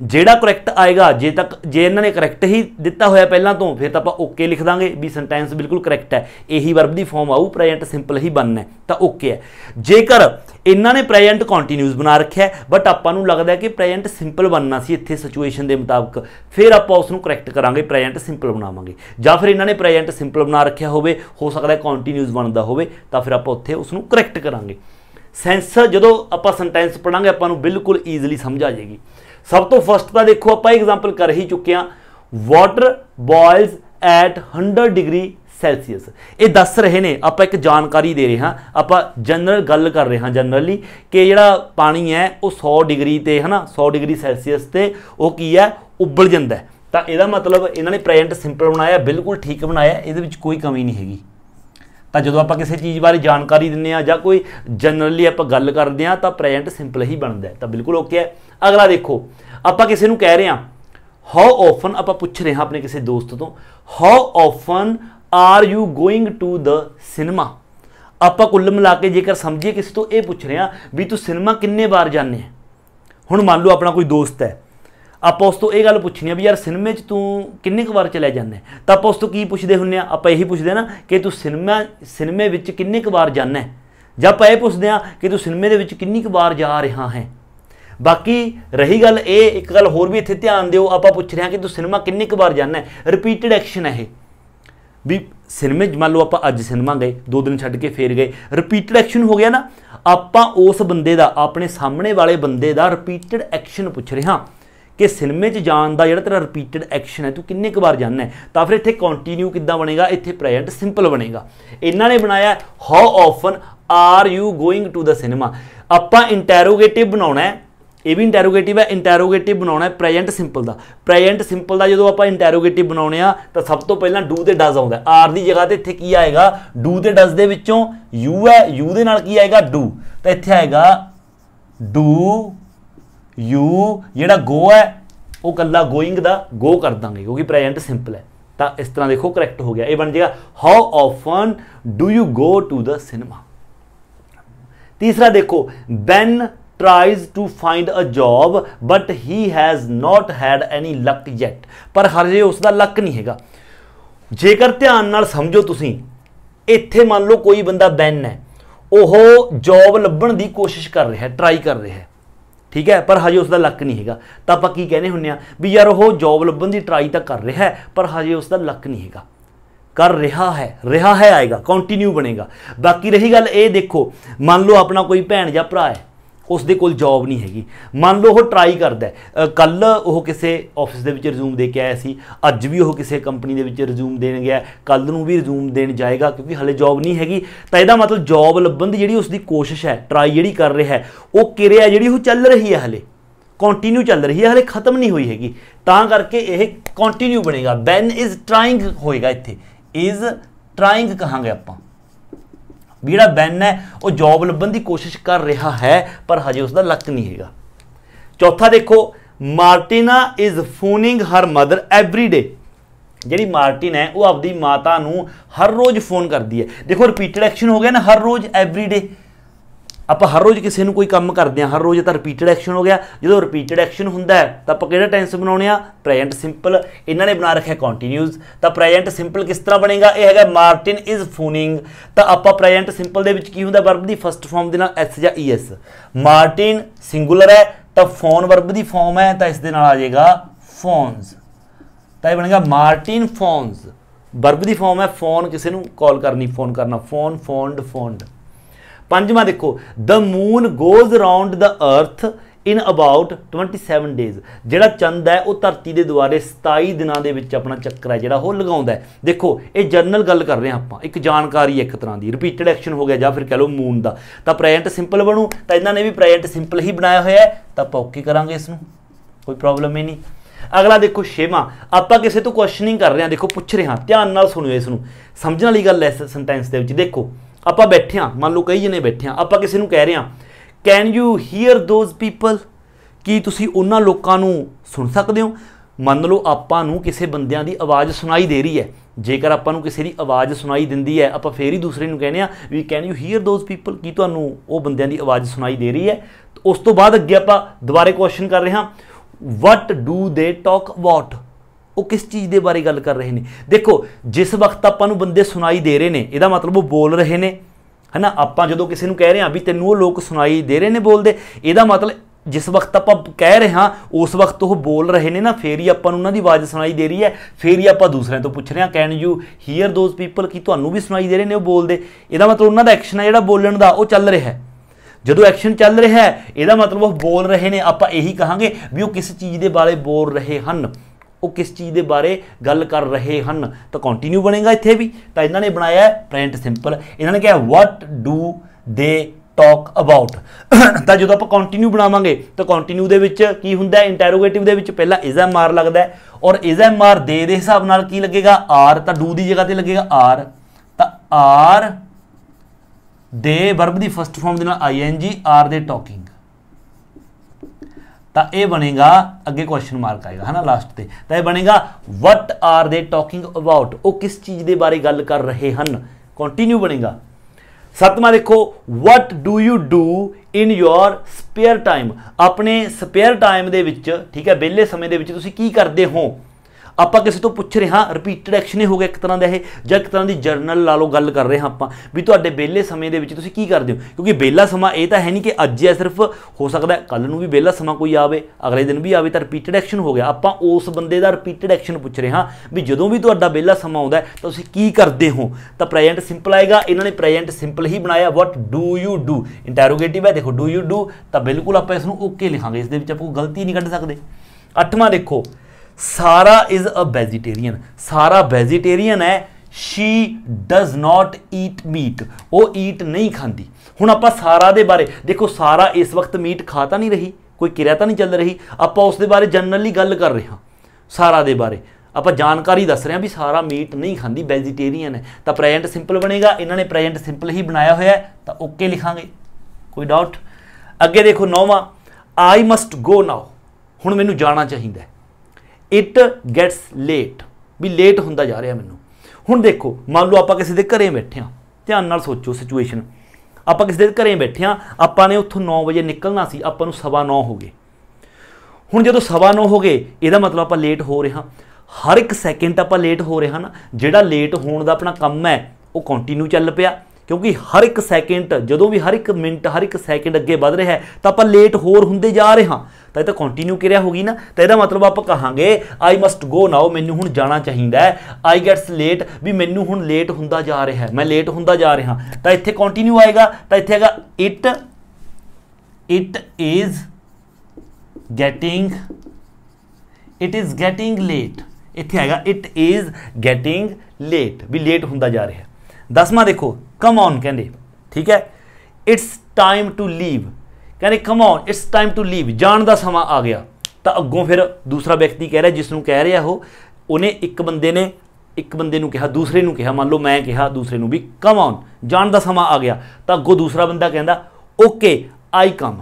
S1: ਜਿਹੜਾ ਕਰੈਕਟ ਆਏਗਾ ਜੇ ਤੱਕ ਜੇ ਇਹਨਾਂ ਨੇ ਕਰੈਕਟ ਹੀ ਦਿੱਤਾ ਹੋਇਆ ਪਹਿਲਾਂ ਤੋਂ ਫਿਰ ਤਾਂ ਆਪਾਂ ਓਕੇ ਲਿਖ ਦਾਂਗੇ ਵੀ ਸੈਂਟੈਂਸ ਬਿਲਕੁਲ ਕਰੈਕਟ ਹੈ ਇਹੀ ਵਰਬ ਦੀ ਫਾਰਮ ਆਊ ਪ੍ਰੈਜ਼ੈਂਟ ਸਿੰਪਲ ਹੀ ਬਣਨਾ ਤਾਂ ਓਕੇ ਹੈ ਜੇਕਰ ਇਹਨਾਂ ਨੇ ਪ੍ਰੈਜ਼ੈਂਟ ਕੰਟੀਨਿਊਸ ਬਣਾ ਰੱਖਿਆ ਬਟ ਆਪਾਂ ਨੂੰ ਲੱਗਦਾ ਹੈ ਕਿ ਪ੍ਰੈਜ਼ੈਂਟ ਸਿੰਪਲ ਬਣਨਾ ਸੀ ਇੱਥੇ ਸਿਚੁਏਸ਼ਨ ਦੇ ਮੁਤਾਬਕ ਫਿਰ ਆਪਾਂ ਉਸ ਨੂੰ ਕਰੈਕਟ ਕਰਾਂਗੇ ਪ੍ਰੈਜ਼ੈਂਟ ਸਿੰਪਲ ਬਣਾਵਾਂਗੇ ਜਾਂ ਫਿਰ ਇਹਨਾਂ ਨੇ ਪ੍ਰੈਜ਼ੈਂਟ ਸਿੰਪਲ ਬਣਾ ਰੱਖਿਆ ਹੋਵੇ ਹੋ ਸਕਦਾ ਹੈ ਕੰਟੀਨਿਊਸ ਬਣਦਾ ਹੋਵੇ ਤਾਂ ਫਿਰ ਆਪਾਂ ਉੱਥੇ ਉਸ ਨੂੰ ਕਰੈਕਟ ਕਰਾਂਗੇ ਸੈਂਸ ਜਦੋਂ ਆਪਾਂ ਸੈਂਟੈਂਸ ਪੜਾਂਗੇ ਆਪਾਂ ਨੂੰ ਬਿਲਕੁਲ ਈਜ਼ੀਲੀ ਸਮਝ ਆ ਜਾਏਗੀ ਸਭ ਤੋਂ ਫਸਟ ਤਾਂ ਦੇਖੋ ਆਪਾਂ ਐਗਜ਼ਾਮਪਲ ਕਰ ਹੀ ਚੁੱਕੇ ਆ water boils at 100 degree Celsius ਇਹ ਦੱਸ ਰਹੇ ਨੇ ਆਪਾਂ ਇੱਕ ਜਾਣਕਾਰੀ ਦੇ ਰਹੇ ਹਾਂ ਆਪਾਂ ਜਨਰਲ ਗੱਲ ਕਰ ਰਹੇ ਹਾਂ ਜਨਰਲੀ ਕਿ ਜਿਹੜਾ ਪਾਣੀ ਹੈ ਉਹ 100 ਡਿਗਰੀ ਤੇ ਹਨਾ 100 ਡਿਗਰੀ ਸੈਲਸੀਅਸ ਤੇ ਉਹ ਕੀ ਹੈ ਉਬਲ ਜਾਂਦਾ ਤਾਂ ਇਹਦਾ ਮਤਲਬ ਇਹਨਾਂ ਨੇ ਪ੍ਰੈਜ਼ੈਂਟ ਸਿੰਪਲ ਬਣਾਇਆ ਬਿਲਕੁਲ ਠੀਕ ਬਣਾਇਆ ਇਹਦੇ ਵਿੱਚ ਕੋਈ ਕਮੀ ਨਹੀਂ ਹੈਗੀ ਤਾਂ ਜਦੋਂ ਆਪਾਂ ਕਿਸੇ ਚੀਜ਼ ਬਾਰੇ ਜਾਣਕਾਰੀ ਦਿੰਨੇ ਆ ਜਾਂ ਕੋਈ ਜਨਰਲੀ ਆਪਾਂ ਗੱਲ ਕਰਦੇ ਆ ਤਾਂ ਪ੍ਰੈਜ਼ੈਂਟ ਸਿੰਪਲ ਹੀ ਬਣਦਾ ਤਾਂ ਬਿਲਕੁਲ ਓਕੇ ਹੈ ਅਗਲਾ ਦੇਖੋ ਆਪਾਂ ਕਿਸੇ ਨੂੰ ਕਹਿ ਰਹੇ ਆ ਹਾਊ ਆਫਨ ਆਪਾਂ ਪੁੱਛ ਰਹੇ ਹਾਂ ਆਪਣੇ ਕਿਸੇ ਦੋਸਤ ਤੋਂ how often are you going to the cinema ਆਪਾਂ ਕੁੱਲ ਮਿਲਾ ਕੇ ਜੇਕਰ ਸਮਝੀਏ ਕਿਸੇ ਤੋਂ ਇਹ ਪੁੱਛ ਰਹੇ ਆ ਵੀ ਤੂੰ ਸਿਨੇਮਾ ਕਿੰਨੇ ਵਾਰ ਜਾਂਦੇ ਹੈ ਹੁਣ ਮੰਨ ਲਓ ਆਪਣਾ ਕੋਈ ਦੋਸਤ ਹੈ ਆਪਾਂ ਉਸ ਤੋਂ ਇਹ ਗੱਲ ਪੁੱਛਣੀ ਆ ਵੀ ਯਾਰ ਸਿਨੇਮੇ 'ਚ ਤੂੰ ਕਿੰਨੇ ਕੁ ਵਾਰ ਚਲੇ ਜਾਂਦਾ ਤਾਂ ਆਪਾਂ ਉਸ ਤੋਂ ਕੀ ਪੁੱਛਦੇ ਹੁੰਨੇ ਆ ਆਪਾਂ ਇਹੀ ਪੁੱਛਦੇ ਨਾ ਕਿ ਤੂੰ ਸਿਨੇਮਾ ਸਿਨੇਮੇ ਵਿੱਚ ਕਿੰਨੇ ਕੁ ਵਾਰ ਜਾਂਦਾ ਜਾਂ ਆਪਾਂ ਇਹ ਪੁੱਛਦੇ ਆ ਕਿ ਤੂੰ ਸਿਨੇਮੇ ਦੇ ਵਿੱਚ ਕਿੰਨੀ ਕੁ ਵਾਰ ਜਾ ਰਿਹਾ ਹੈ ਬਾਕੀ ਰਹੀ ਗੱਲ ਇਹ ਇੱਕ ਗੱਲ ਹੋਰ ਵੀ ਇੱਥੇ ਧਿਆਨ ਦਿਓ ਆਪਾਂ ਪੁੱਛ ਰਹੇ ਆ ਕਿ ਤੂੰ ਸਿਨੇਮਾ ਕਿੰਨੇ ਕੁ ਵਾਰ ਜਾਂਦਾ ਹੈ ਰਿਪੀਟਡ ਐਕਸ਼ਨ ਹੈ ਇਹ ਵੀ ਸਿਨੇਮੇ ਮੰਨ ਲਓ ਆਪਾਂ ਅੱਜ ਸਿਨੇਮਾ ਗਏ ਦੋ ਦਿਨ ਛੱਡ ਕੇ ਫੇਰ ਗਏ ਰਿਪੀਟਡ ਐਕਸ਼ਨ ਹੋ ਗਿਆ ਨਾ ਆਪਾਂ ਉਸ ਬੰਦੇ ਦਾ ਆਪਣੇ ਸਾਹਮਣੇ ਵਾਲੇ ਬੰਦੇ ਦਾ ਰਿਪੀਟਡ ਐਕਸ਼ਨ ਪੁੱਛ ਰਹੇ ਹਾਂ ਕਿ ਸਿਨੇਮੇ 'ਚ ਜਾਣ ਦਾ ਜਿਹੜਾ ਤੇਰਾ ਰਿਪੀਟਡ ਐਕਸ਼ਨ ਹੈ ਤੂੰ ਕਿੰਨੇ ਕੁ ਵਾਰ ਜਾਣਾ ਹੈ ਤਾਂ ਫਿਰ ਇੱਥੇ ਕੰਟੀਨਿਊ ਕਿੱਦਾਂ ਬਣੇਗਾ ਇੱਥੇ ਪ੍ਰੈਜ਼ੈਂਟ ਸਿੰਪਲ ਬਣੇਗਾ ਇਹਨਾਂ ਨੇ ਬਣਾਇਆ how often are you going to the cinema ਆਪਾਂ ਇੰਟਰੋਗੇਟਿਵ ਬਣਾਉਣਾ ਹੈ ਇਹ ਵੀ ਇੰਟਰੋਗੇਟਿਵ ਹੈ ਇੰਟਰੋਗੇਟਿਵ ਬਣਾਉਣਾ ਹੈ ਪ੍ਰੈਜ਼ੈਂਟ ਸਿੰਪਲ ਦਾ ਪ੍ਰੈਜ਼ੈਂਟ ਸਿੰਪਲ ਦਾ ਜਦੋਂ ਆਪਾਂ ਇੰਟਰੋਗੇਟਿਵ ਬਣਾਉਨੇ ਆ ਤਾਂ ਸਭ ਤੋਂ ਪਹਿਲਾਂ ਡੂ ਤੇ ਡਸ ਆਉਂਦਾ ਆਰ ਦੀ ਜਗ੍ਹਾ ਤੇ ਇੱਥੇ ਕੀ ਆਏਗਾ ਡੂ ਤੇ ਡਸ ਦੇ ਵਿੱਚੋਂ ਯੂ ਹੈ ਯੂ ਦੇ ਨਾਲ ਕੀ ਆਏਗਾ ਡੂ ਤਾਂ ਇੱਥੇ ਆਏਗਾ ਡੂ ਯੂ ਜਿਹੜਾ ਗੋ ਹੈ ਉਹ ਕੱਲਾ ਗੋਇੰਗ ਦਾ ਗੋ ਕਰ ਦਾਂਗੇ ਕਿਉਂਕਿ ਪ੍ਰੈਜ਼ੈਂਟ ਸਿੰਪਲ ਹੈ ਤਾਂ ਇਸ ਤਰ੍ਹਾਂ ਦੇਖੋ ਕਰੈਕਟ ਹੋ ਗਿਆ ਇਹ ਬਣ ਜਾਏਗਾ how often do you go to the cinema ਤੀਸਰਾ ਦੇਖੋ Ben tries to find a job but he has not had any luck yet ਪਰ ਹਜੇ ਉਸ ਦਾ ਲੱਕ ਨਹੀਂ ਹੈਗਾ ਜੇਕਰ ਧਿਆਨ ਨਾਲ ਸਮਝੋ ਤੁਸੀਂ ਇੱਥੇ ਮੰਨ ਲਓ ਕੋਈ ਬੰਦਾ ਬੈਨ ਹੈ ਉਹ ਜੌਬ ਲੱਭਣ ਦੀ ਕੋਸ਼ਿਸ਼ ਕਰ ਰਿਹਾ ਹੈ ਟਰਾਈ ਕਰ ਰਿਹਾ ਹੈ ਠੀਕ ਹੈ ਪਰ ਹਜੇ ਉਸ ਦਾ ਲੱਕ ਨਹੀਂ ਹੈਗਾ ਤਾਂ ਆਪਾਂ ਕੀ ਕਹਿੰਦੇ ਹੁੰਨੇ ਆ ਵੀ ਯਾਰ ਉਹ ਜੌਬ ਲੱਭਣ ਦੀ ਟਰਾਈ ਤਾਂ ਕਰ ਰਿਹਾ ਹੈ ਪਰ ਹਜੇ ਉਸ ਦਾ ਲੱਕ ਨਹੀਂ ਹੈਗਾ ਕਰ ਰਿਹਾ ਹੈ ਰਿਹਾ ਹੈ ਆਏਗਾ ਕੰਟੀਨਿਊ ਬਣੇਗਾ ਬਾਕੀ ਰਹੀ ਗੱਲ ਇਹ ਦੇਖੋ ਮੰਨ ਲਓ ਆਪਣਾ ਕੋਈ ਭੈਣ ਜਾਂ ਭਰਾ ਹੈ ਉਸ ਦੇ ਕੋਲ ਜੌਬ ਨਹੀਂ ਹੈਗੀ ਮੰਨ ਲਓ ਉਹ ਟਰਾਈ ਕਰਦਾ ਕੱਲ ਉਹ ਕਿਸੇ ਆਫਿਸ ਦੇ ਵਿੱਚ ਰਿਜ਼ੂਮ ਦੇ ਕੇ ਆਇਆ ਸੀ ਅੱਜ ਵੀ ਉਹ ਕਿਸੇ ਕੰਪਨੀ ਦੇ ਵਿੱਚ ਰਿਜ਼ੂਮ ਦੇਣ ਗਿਆ ਕੱਲ ਨੂੰ ਵੀ ਰਿਜ਼ੂਮ ਦੇਣ ਜਾਏਗਾ ਕਿਉਂਕਿ ਹਲੇ ਜੌਬ ਨਹੀਂ ਹੈਗੀ ਤਾਂ ਇਹਦਾ ਮਤਲਬ ਜੌਬ ਲੱਭਣ ਦੀ ਜਿਹੜੀ ਉਸ ਦੀ ਕੋਸ਼ਿਸ਼ ਹੈ ਟਰਾਈ ਜਿਹੜੀ ਕਰ ਰਿਹਾ ਹੈ ਉਹ ਕਿਰਿਆ ਜਿਹੜੀ ਉਹ ਚੱਲ ਰਹੀ ਹੈ ਹਲੇ ਕੰਟੀਨਿਊ ਚੱਲ ਰਹੀ ਹੈ ਹਲੇ ਖਤਮ ਨਹੀਂ ਹੋਈ ਹੈਗੀ ਤਾਂ ਕਰਕੇ ਇਹ ਕੰਟੀਨਿਊ ਬਣੇਗਾ ਬੈਨ ਇਜ਼ ਟਰਾਈਂਗ ਹੋਏਗਾ ਇੱਥੇ ਇਜ਼ ਟਰਾਈਂਗ ਕਹਾਂਗੇ ਆਪਾਂ ਵੀ ਜਿਹੜਾ ਬੈਨ ਹੈ ਉਹ ਜੌਬ ਲੱਭਣ ਦੀ ਕੋਸ਼ਿਸ਼ ਕਰ ਰਿਹਾ ਹੈ ਪਰ ਹਜੇ ਉਸ ਦਾ ਲੱਕ ਨਹੀਂ ਹੈਗਾ ਚੌਥਾ ਦੇਖੋ Martina is phoning her mother every day ਜਿਹੜੀ ਮਾਰਟਿਨ ਹੈ ਉਹ ਆਪਦੀ ਮਾਤਾ ਨੂੰ ਹਰ ਰੋਜ਼ ਫੋਨ ਕਰਦੀ ਹੈ ਦੇਖੋ ਰਿਪੀਟਡ ਐਕਸ਼ਨ ਹੋ ਗਿਆ ਨਾ ਹਰ ਰੋਜ਼ ਐਵਰੀ ਡੇ ਆਪਾਂ ਹਰ ਰੋਜ਼ ਕਿਸੇ ਨੂੰ ਕੋਈ ਕੰਮ ਕਰਦੇ ਆ ਹਰ ਰੋਜ਼ ਤਾਂ ਰਿਪੀਟਡ ਐਕਸ਼ਨ ਹੋ ਗਿਆ ਜਦੋਂ ਰਿਪੀਟਡ ਐਕਸ਼ਨ ਹੁੰਦਾ ਤਾਂ ਆਪਾਂ ਕਿਹੜਾ ਟੈਂਸ ਬਣਾਉਣੇ ਆ ਪ੍ਰੈਜ਼ੈਂਟ ਸਿੰਪਲ ਇਹਨਾਂ ਨੇ ਬਣਾ ਰੱਖਿਆ ਕੰਟੀਨਿਊਸ ਤਾਂ ਪ੍ਰੈਜ਼ੈਂਟ ਸਿੰਪਲ ਕਿਸ ਤਰ੍ਹਾਂ ਬਣੇਗਾ ਇਹ ਹੈਗਾ ਮਾਰਟਿਨ ਇਜ਼ ਫੋਨਿੰਗ ਤਾਂ ਆਪਾਂ ਪ੍ਰੈਜ਼ੈਂਟ ਸਿੰਪਲ ਦੇ ਵਿੱਚ ਕੀ ਹੁੰਦਾ ਵਰਬ ਦੀ ਫਸਟ ਫਾਰਮ ਦੇ ਨਾਲ ਐਸ ਜਾਂ ਈਐਸ ਮਾਰਟਿਨ ਸਿੰਗੂਲਰ ਹੈ ਤਾਂ ਫੋਨ ਵਰਬ ਦੀ ਫਾਰਮ ਹੈ ਤਾਂ ਇਸ ਦੇ ਨਾਲ ਆ ਜਾਏਗਾ ਫੋਨਸ ਤਾਂ ਇਹ ਬਣੇਗਾ ਮਾਰਟਿਨ ਫੋਨਸ ਵਰਬ ਦੀ ਫਾਰਮ ਹੈ ਫੋਨ ਕਿਸੇ ਨੂੰ ਕਾਲ ਕਰਨੀ ਫੋਨ ਕਰਨਾ ਫੋਨ ਫੋਨਡ ਫੋਨਡ ਪੰਜਵਾਂ ਦੇਖੋ the moon goes around the earth in about 27 days ਜਿਹੜਾ ਚੰਦ ਹੈ ਉਹ ਧਰਤੀ ਦੇ ਦੁਆਰੇ 27 ਦਿਨਾਂ ਦੇ ਵਿੱਚ ਆਪਣਾ ਚੱਕਰ ਹੈ ਜਿਹੜਾ ਉਹ ਲਗਾਉਂਦਾ ਹੈ ਦੇਖੋ ਇਹ ਜਰਨਲ ਗੱਲ ਕਰ ਰਹੇ ਹਾਂ ਆਪਾਂ ਇੱਕ ਜਾਣਕਾਰੀ ਇੱਕ ਤਰ੍ਹਾਂ ਦੀ ਰਿਪੀਟਡ ਐਕਸ਼ਨ ਹੋ ਗਿਆ ਜਾਂ ਫਿਰ ਕਹਿ ਲਓ ਮੂਨ ਦਾ ਤਾਂ ਪ੍ਰੈਜ਼ੈਂਟ ਸਿੰਪਲ ਬਣੂ ਤਾਂ ਇਹਨਾਂ ਨੇ ਵੀ ਪ੍ਰੈਜ਼ੈਂਟ ਸਿੰਪਲ ਹੀ ਬਣਾਇਆ ਹੋਇਆ ਹੈ ਤਾਂ ਆਪਾਂ ਓਕੇ ਕਰਾਂਗੇ ਇਸ ਨੂੰ ਕੋਈ ਪ੍ਰੋਬਲਮ ਹੀ ਨਹੀਂ ਅਗਲਾ ਦੇਖੋ ਛੇਵਾਂ ਆਪਾਂ ਕਿਸੇ ਤੋਂ ਕੁਐਸਚਨਿੰਗ ਕਰ ਰਹੇ ਹਾਂ ਦੇਖੋ ਪੁੱਛ ਰਹੇ ਹਾਂ ਧਿਆਨ ਨਾਲ ਸੁਣਿਓ ਇਸ ਨੂੰ ਸਮਝਣ ਵਾਲੀ ਗੱਲ ਹੈ ਇਸ ਸੈਂਟੈਂਸ ਦੇ ਵਿੱਚ ਦੇਖੋ ਆਪਾਂ ਬੈਠੇ ਆ ਮੰਨ ਲਓ ਕਈ ਜਣੇ ਬੈਠੇ ਆ ਆਪਾਂ ਕਿਸੇ ਨੂੰ ਕਹਿ ਰਹੇ ਆ can you hear those people ਕੀ ਤੁਸੀਂ ਉਹਨਾਂ ਲੋਕਾਂ ਨੂੰ ਸੁਣ ਸਕਦੇ ਹੋ ਮੰਨ ਲਓ ਆਪਾਂ ਨੂੰ ਕਿਸੇ ਬੰਦਿਆਂ ਦੀ ਆਵਾਜ਼ ਸੁਣਾਈ ਦੇ ਰਹੀ ਹੈ ਜੇਕਰ ਆਪਾਂ ਨੂੰ ਕਿਸੇ ਦੀ ਆਵਾਜ਼ ਸੁਣਾਈ ਦਿੰਦੀ ਹੈ ਆਪਾਂ ਫੇਰ ਹੀ ਦੂਸਰੇ ਨੂੰ ਕਹਿੰਦੇ ਆ ਵੀ can you hear those people ਕੀ ਤੁਹਾਨੂੰ ਉਹ ਬੰਦਿਆਂ ਦੀ ਆਵਾਜ਼ ਸੁਣਾਈ ਦੇ ਰਹੀ ਹੈ ਉਸ ਤੋਂ ਬਾਅਦ ਅੱਗੇ ਆਪਾਂ ਦੁਬਾਰੇ ਕੁਐਸਚਨ ਕਰ ਰਹੇ ਹਾਂ what do they talk about ਉਹ ਕਿਸ ਚੀਜ਼ ਦੇ ਬਾਰੇ ਗੱਲ ਕਰ ਰਹੇ ਨੇ ਦੇਖੋ ਜਿਸ ਵਕਤ ਆਪਾਂ ਨੂੰ ਬੰਦੇ ਸੁਣਾਈ ਦੇ ਰਹੇ ਨੇ ਇਹਦਾ ਮਤਲਬ ਉਹ ਬੋਲ ਰਹੇ ਨੇ ਹਨਾ ਆਪਾਂ ਜਦੋਂ ਕਿਸੇ ਨੂੰ ਕਹਿ ਰਹੇ ਆ ਵੀ ਤੈਨੂੰ ਉਹ ਲੋਕ ਸੁਣਾਈ ਦੇ ਰਹੇ ਨੇ ਬੋਲਦੇ ਇਹਦਾ ਮਤਲਬ ਜਿਸ ਵਕਤ ਆਪਾਂ ਕਹਿ ਰਹੇ ਹਾਂ ਉਸ ਵਕਤ ਉਹ ਬੋਲ ਰਹੇ ਨੇ ਨਾ ਫੇਰ ਹੀ ਆਪਾਂ ਨੂੰ ਉਹਨਾਂ ਦੀ ਆਵਾਜ਼ ਸੁਣਾਈ ਦੇ ਰਹੀ ਹੈ ਫੇਰ ਹੀ ਆਪਾਂ ਦੂਸਰਿਆਂ ਤੋਂ ਪੁੱਛ ਰਹੇ ਹਾਂ can you hear those people ਕੀ ਤੁਹਾਨੂੰ ਵੀ ਸੁਣਾਈ ਦੇ ਰਹੇ ਨੇ ਉਹ ਬੋਲਦੇ ਇਹਦਾ ਮਤਲਬ ਉਹਨਾਂ ਦਾ ਐਕਸ਼ਨ ਹੈ ਜਿਹੜਾ ਬੋਲਣ ਦਾ ਉਹ ਚੱਲ ਰਿਹਾ ਹੈ ਜਦੋਂ ਐਕਸ਼ਨ ਚੱਲ ਰਿਹਾ ਹੈ ਇਹਦਾ ਮਤਲਬ ਉਹ ਬੋਲ ਰਹੇ ਨੇ ਆਪਾਂ ਇਹੀ ਕਹਾਂਗੇ ਵੀ ਉਹ ਕਿਸ ਚੀਜ਼ ਦੇ ਬਾਰੇ ਬੋਲ ਰਹੇ ਹਨ ਉਹ ਕਿਸ ਚੀਜ਼ ਦੇ ਬਾਰੇ ਗੱਲ ਕਰ ਰਹੇ ਹਨ ਤਾਂ ਕੰਟੀਨਿਊ ਬਣੇਗਾ ਇੱਥੇ ਵੀ ਤਾਂ ਇਹਨਾਂ ਨੇ ਬਣਾਇਆ ਪ੍ਰਿੰਟ ਸਿੰਪਲ ਇਹਨਾਂ ਨੇ ਕਿਹਾ what do they talk about ਤਾਂ ਜਦੋਂ ਆਪਾਂ ਕੰਟੀਨਿਊ ਬਣਾਵਾਂਗੇ ਤਾਂ ਕੰਟੀਨਿਊ ਦੇ ਵਿੱਚ ਕੀ ਹੁੰਦਾ ਹੈ ਇੰਟਰੋਗੇਟਿਵ ਦੇ ਵਿੱਚ ਪਹਿਲਾਂ ਇਜ਼ ਐਮ ਆਰ ਲੱਗਦਾ ਹੈ ਔਰ ਇਜ਼ ਐਮ ਆਰ ਦੇ ਦੇ ਹਿਸਾਬ ਨਾਲ ਕੀ ਲੱਗੇਗਾ ਆਰ ਤਾਂ ਡੂ ਦੀ ਜਗ੍ਹਾ ਤੇ ਲੱਗੇਗਾ ਆਰ ਤਾਂ ਆਰ ਦੇ ਵਰਬ ਦੀ ਫਸਟ ਫਾਰਮ ਦੇ ਨਾਲ ਆਈ ਜੀ ਆਰ ਦੇ ਟਾਕਿੰਗ ਤਾਂ ਇਹ ਬਣੇਗਾ ਅੱਗੇ ਕੁਐਸਚਨ ਮਾਰਕ ਆਏਗਾ ਹਨਾ ਲਾਸਟ ਤੇ ਤਾਂ ਇਹ ਬਣੇਗਾ what are they talking about ਉਹ ਕਿਸ ਚੀਜ਼ ਦੇ ਬਾਰੇ ਗੱਲ ਕਰ ਰਹੇ ਹਨ ਕੰਟੀਨਿਊ ਬਣੇਗਾ ਸੱਤਵਾਂ ਦੇਖੋ what do you do in your spare time ਆਪਣੇ ਸਪੇਅਰ ਟਾਈਮ ਦੇ ਵਿੱਚ ਠੀਕ ਹੈ ਵਿਹਲੇ ਸਮੇਂ ਦੇ ਵਿੱਚ ਤੁਸੀਂ ਕੀ ਕਰਦੇ ਹੋ ਆਪਾਂ ਕਿਸੇ ਤੋਂ ਪੁੱਛ ਰਹੇ ਹਾਂ ਰਿਪੀਟਡ ਐਕਸ਼ਨ ਹੀ ਹੋ ਗਿਆ ਇੱਕ ਤਰ੍ਹਾਂ ਦਾ ਇਹ ਜਾਂ ਇੱਕ ਤਰ੍ਹਾਂ ਦੀ ਜਰਨਲ ਲਾ ਲਓ ਗੱਲ ਕਰ ਰਹੇ ਹਾਂ ਆਪਾਂ ਵੀ ਤੁਹਾਡੇ ਵਿਹਲੇ ਸਮੇਂ ਦੇ ਵਿੱਚ ਤੁਸੀਂ ਕੀ ਕਰਦੇ ਹੋ ਕਿਉਂਕਿ ਵਿਹਲਾ ਸਮਾਂ ਇਹ ਤਾਂ ਹੈ ਨਹੀਂ ਕਿ ਅੱਜ ਹੈ ਸਿਰਫ ਹੋ ਸਕਦਾ ਕੱਲ ਨੂੰ ਵੀ ਵਿਹਲਾ ਸਮਾਂ ਕੋਈ ਆਵੇ ਅਗਲੇ ਦਿਨ ਵੀ ਆਵੇ ਤਾਂ ਰਿਪੀਟਡ ਐਕਸ਼ਨ ਹੋ ਗਿਆ ਆਪਾਂ ਉਸ ਬੰਦੇ ਦਾ ਰਿਪੀਟਡ ਐਕਸ਼ਨ ਪੁੱਛ ਰਹੇ ਹਾਂ ਵੀ ਜਦੋਂ ਵੀ ਤੁਹਾਡਾ ਵਿਹਲਾ ਸਮਾਂ ਆਉਂਦਾ ਤਾਂ ਤੁਸੀਂ ਕੀ ਕਰਦੇ ਹੋ ਤਾਂ ਪ੍ਰੈਜ਼ੈਂਟ ਸਿੰਪਲ ਆਏਗਾ ਇਹਨਾਂ ਨੇ ਪ੍ਰੈਜ਼ੈਂਟ ਸਿੰਪਲ ਹੀ ਬਣਾਇਆ what do you do interrogative ਹੈ ਦੇਖੋ ਡੂ ਯੂ ਡੂ ਤਾਂ ਬਿਲਕੁਲ ਆਪਾਂ ਇਸ ਨੂੰ ਓਕੇ ਲਿਖਾਂਗੇ ਇਸ ਦੇ ਵਿੱਚ ਆਪਾਂ ਕੋਈ ਗਲਤੀ ਨਹੀਂ ਕੱਢ ਸਕਦੇ ਅੱਠਵਾਂ ਦੇਖੋ Sarah is a vegetarian Sarah vegetarian ਹੈ she does not eat meat ਉਹ ਈਟ ਨਹੀਂ ਖਾਂਦੀ ਹੁਣ ਆਪਾਂ ਸਾਰਾ ਦੇ ਬਾਰੇ ਦੇਖੋ ਸਾਰਾ ਇਸ ਵਕਤ ਮੀਟ ਖਾ ਤਾਂ ਨਹੀਂ ਰਹੀ ਕੋਈ ਕਿਰਿਆ ਤਾਂ ਨਹੀਂ ਚੱਲ ਰਹੀ ਆਪਾਂ ਉਸ ਦੇ ਬਾਰੇ ਜਨਰਲੀ ਗੱਲ ਕਰ ਰਹੇ ਹਾਂ ਸਾਰਾ ਦੇ ਬਾਰੇ ਆਪਾਂ ਜਾਣਕਾਰੀ ਦੱਸ ਰਹੇ ਹਾਂ ਵੀ ਸਾਰਾ ਮੀਟ ਨਹੀਂ ਖਾਂਦੀ ਵੈਜੀਟੇਰੀਅਨ ਹੈ ਤਾਂ ਪ੍ਰੈਜ਼ੈਂਟ ਸਿੰਪਲ ਬਣੇਗਾ ਇਹਨਾਂ ਨੇ ਪ੍ਰੈਜ਼ੈਂਟ ਸਿੰਪਲ ਹੀ ਬਣਾਇਆ ਹੋਇਆ ਹੈ ਤਾਂ ਓਕੇ ਲਿਖਾਂਗੇ ਕੋਈ ਡਾਊਟ ਅੱਗੇ ਦੇਖੋ ਨੌਵਾਂ ਆਈ ਮਸਟ ਗੋ ਨਾਓ ਹੁਣ ਮੈਨੂੰ ਜਾਣਾ ਚਾਹੀਦਾ ਹੈ ਇਟ ਗੈਟਸ ਲੇਟ ਵੀ ਲੇਟ ਹੁੰਦਾ ਜਾ ਰਿਹਾ ਮੈਨੂੰ ਹੁਣ ਦੇਖੋ ਮੰਨ ਲਓ ਆਪਾਂ ਕਿਸੇ ਦੇ ਘਰੇ ਬੈਠੇ ਆ ਧਿਆਨ ਨਾਲ ਸੋਚੋ ਸਿਚੁਏਸ਼ਨ ਆਪਾਂ ਕਿਸੇ ਦੇ ਘਰੇ ਬੈਠੇ ਆ ਆਪਾਂ ਨੇ ਉੱਥੋਂ 9 ਵਜੇ ਨਿਕਲਣਾ ਸੀ ਆਪਾਂ ਨੂੰ 9:30 ਹੋ ਗਏ ਹੁਣ ਜਦੋਂ 9:30 ਹੋ ਗਏ ਇਹਦਾ ਮਤਲਬ ਆਪਾਂ ਲੇਟ ਹੋ ਰਹੇ ਹਾਂ ਹਰ ਇੱਕ ਸੈਕਿੰਡ ਆਪਾਂ ਲੇਟ ਹੋ ਰਹੇ ਹਾਂ ਨਾ ਜਿਹੜਾ ਲੇਟ ਹੋਣ ਦਾ ਆਪਣਾ ਕੰਮ ਹੈ ਉਹ ਕੰਟੀਨਿਊ ਚੱਲ ਪਿਆ ਕਿਉਂਕਿ ਹਰ ਇੱਕ ਸੈਕਿੰਡ ਜਦੋਂ ਵੀ ਹਰ ਇੱਕ ਮਿੰਟ ਹਰ ਇੱਕ ਸੈਕਿੰਡ ਅੱਗੇ ਵਧ ਰਿਹਾ ਹੈ ਤਾਂ ਆਪਾਂ ਲੇਟ ਹੋਰ ਹੁੰਦੇ ਜਾ ਰਹੇ ਹਾਂ ਤਾਂ ਇਹ ਤਾਂ ਕੰਟੀਨਿਊ ਕਿਰਿਆ ਹੋਗੀ ਨਾ ਤਾਂ ਇਹਦਾ ਮਤਲਬ ਆਪਾਂ ਕਹਾਂਗੇ ਆਈ ਮਸਟ ਗੋ ਨਾਓ ਮੈਨੂੰ ਹੁਣ ਜਾਣਾ ਚਾਹੀਦਾ ਹੈ ਆਈ ਗੈਟਸ ਲੇਟ ਵੀ ਮੈਨੂੰ ਹੁਣ ਲੇਟ ਹੁੰਦਾ ਜਾ ਰਿਹਾ ਹੈ ਮੈਂ ਲੇਟ ਹੁੰਦਾ ਜਾ ਰਿਹਾ ਤਾਂ ਇੱਥੇ ਕੰਟੀਨਿਊ ਆਏਗਾ ਤਾਂ ਇੱਥੇ ਹੈਗਾ it it is getting it is getting late ਇੱਥੇ ਆਏਗਾ ਇਟ ਇਜ਼ ਗੈਟਿੰਗ ਲੇਟ ਵੀ ਲੇਟ ਹੁੰਦਾ ਜਾ ਰਿਹਾ ਦਸਵਾਂ ਦੇਖੋ ਕਮ ਔਨ ਕਹਿੰਦੇ ਠੀਕ ਹੈ ਇਟਸ ਟਾਈਮ ਟੂ ਲੀਵ ਕਹਿੰਦੇ come on it's time to leave ਜਾਣ ਦਾ ਸਮਾਂ ਆ ਗਿਆ ਤਾਂ ਅੱਗੋਂ ਫਿਰ ਦੂਸਰਾ ਵਿਅਕਤੀ ਕਹਿ ਰਿਹਾ ਜਿਸ ਨੂੰ ਕਹਿ ਰਿਹਾ ਉਹ ਉਹਨੇ ਇੱਕ ਬੰਦੇ ਨੇ ਇੱਕ ਬੰਦੇ ਨੂੰ ਕਿਹਾ ਦੂਸਰੇ ਨੂੰ ਕਿਹਾ ਮੰਨ ਲਓ ਮੈਂ ਕਿਹਾ ਦੂਸਰੇ ਨੂੰ ਵੀ ਕਮ ਆਨ ਜਾਣ ਦਾ ਸਮਾਂ ਆ ਗਿਆ ਤਾਂ ਅੱਗੋਂ ਦੂਸਰਾ ਬੰਦਾ ਕਹਿੰਦਾ ਓਕੇ ਆਈ ਕਮ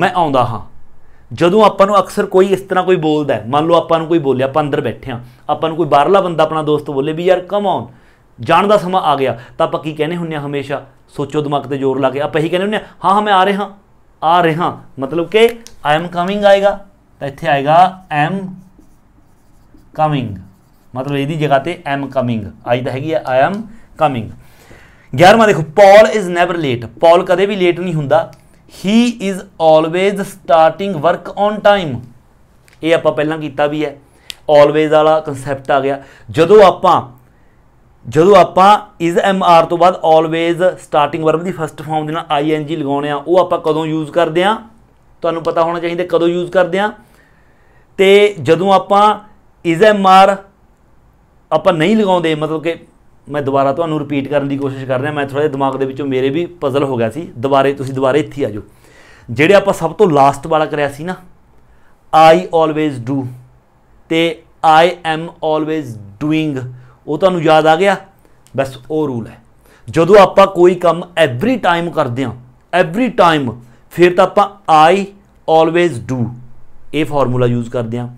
S1: ਮੈਂ ਆਉਂਦਾ ਹਾਂ ਜਦੋਂ ਆਪਾਂ ਨੂੰ ਅਕਸਰ ਕੋਈ ਇਸ ਤਰ੍ਹਾਂ ਕੋਈ ਬੋਲਦਾ ਹੈ ਮੰਨ ਲਓ ਆਪਾਂ ਨੂੰ ਕੋਈ ਬੋਲਿਆ ਆਪਾਂ ਅੰਦਰ ਬੈਠੇ ਆ ਆਪਾਂ ਨੂੰ ਕੋਈ ਬਾਹਰਲਾ ਬੰਦਾ ਆਪਣਾ ਦੋਸਤ ਬੋਲੇ ਵੀ ਯਾਰ ਕਮ ਆਨ ਜਾਣ ਦਾ ਸਮਾਂ ਆ ਗਿਆ ਤਾਂ ਆਪਾਂ ਕੀ ਕਹਿੰਦੇ ਹੁੰਨੇ ਆ ਹਮੇਸ਼ਾ ਸੋਚੋ ਦਿਮਾਗ ਤੇ ਜ਼ੋਰ ਲਾ ਕੇ ਆਪਾਂ ਇਹੀ ਕਹਿੰਦੇ ਹੁੰਨੇ ਆ ਹਾਂ ਹਾਂ ਮੈਂ ਆ ਰਿਹਾ ਆ ਰਿਹਾ ਮਤਲਬ ਕਿ ਆਈ ਐਮ ਕਮਿੰਗ ਆਏਗਾ ਤਾਂ ਇੱਥੇ ਆਏਗਾ ਐਮ ਕਮਿੰਗ ਮਤਲਬ ਇਹਦੀ ਜਗ੍ਹਾ ਤੇ ਐਮ ਕਮਿੰਗ ਆਈ ਤਾਂ ਹੈਗੀ ਆ ਆਈ ਐਮ ਕਮਿੰਗ 11ਵਾਂ ਦੇਖੋ Paul is never late Paul ਕਦੇ ਵੀ ਲੇਟ ਨਹੀਂ ਹੁੰਦਾ he is always starting work on time ਇਹ ਆਪਾਂ ਪਹਿਲਾਂ ਕੀਤਾ ਵੀ ਹੈ ਆਲਵੇਜ਼ ਵਾਲਾ ਕਨਸੈਪਟ ਆ ਗਿਆ ਜਦੋਂ ਆਪਾਂ ਜਦੋਂ ਆਪਾਂ ਇਸ ਐਮ ਆਰ ਤੋਂ ਬਾਅਦ ਆਲਵੇਜ਼ ਸਟਾਰਟਿੰਗ ਵਰਬ ਦੀ ਫਸਟ ਫਾਰਮ ਦੇ ਨਾਲ ਆਈ ਐਨ ਜੀ ਲਗਾਉਣੇ ਆ ਉਹ ਆਪਾਂ ਕਦੋਂ ਯੂਜ਼ ਕਰਦੇ ਆ ਤੁਹਾਨੂੰ ਪਤਾ ਹੋਣਾ ਚਾਹੀਦਾ ਕਦੋਂ ਯੂਜ਼ ਕਰਦੇ ਆ ਤੇ ਜਦੋਂ ਆਪਾਂ ਇਸ ਐਮ ਆਰ ਆਪਾਂ ਨਹੀਂ ਲਗਾਉਂਦੇ ਮਤਲਬ ਕਿ ਮੈਂ ਦੁਬਾਰਾ ਤੁਹਾਨੂੰ ਰਿਪੀਟ ਕਰਨ ਦੀ ਕੋਸ਼ਿਸ਼ ਕਰ ਰਿਹਾ ਮੈਂ ਥੋੜਾ ਜਿਹਾ ਦਿਮਾਗ ਦੇ ਵਿੱਚੋਂ ਮੇਰੇ ਵੀ ਪਜ਼ਲ ਹੋ ਗਿਆ ਸੀ ਦੁਬਾਰੇ ਤੁਸੀਂ ਦੁਬਾਰੇ ਇੱਥੇ ਆ ਜਾਓ ਜਿਹੜੇ ਆਪਾਂ ਸਭ ਤੋਂ ਲਾਸਟ ਵਾਲਾ ਕਰਿਆ ਸੀ ਨਾ ਆਈ ਆਲਵੇਜ਼ ਡੂ ਤੇ ਆਈ ਐਮ ਆਲਵੇਜ਼ ਡੂਇੰਗ ਉਹ ਤੁਹਾਨੂੰ ਯਾਦ ਆ ਗਿਆ ਬਸ ਉਹ ਰੂਲ ਹੈ ਜਦੋਂ ਆਪਾਂ ਕੋਈ ਕੰਮ ਐਵਰੀ ਟਾਈਮ ਕਰਦੇ ਹਾਂ ਐਵਰੀ ਟਾਈਮ ਫਿਰ ਤਾਂ ਆਪਾਂ ਆਈ ਆਲਵੇਜ਼ ਡੂ ਇਹ ਫਾਰਮੂਲਾ ਯੂਜ਼ ਕਰਦੇ ਹਾਂ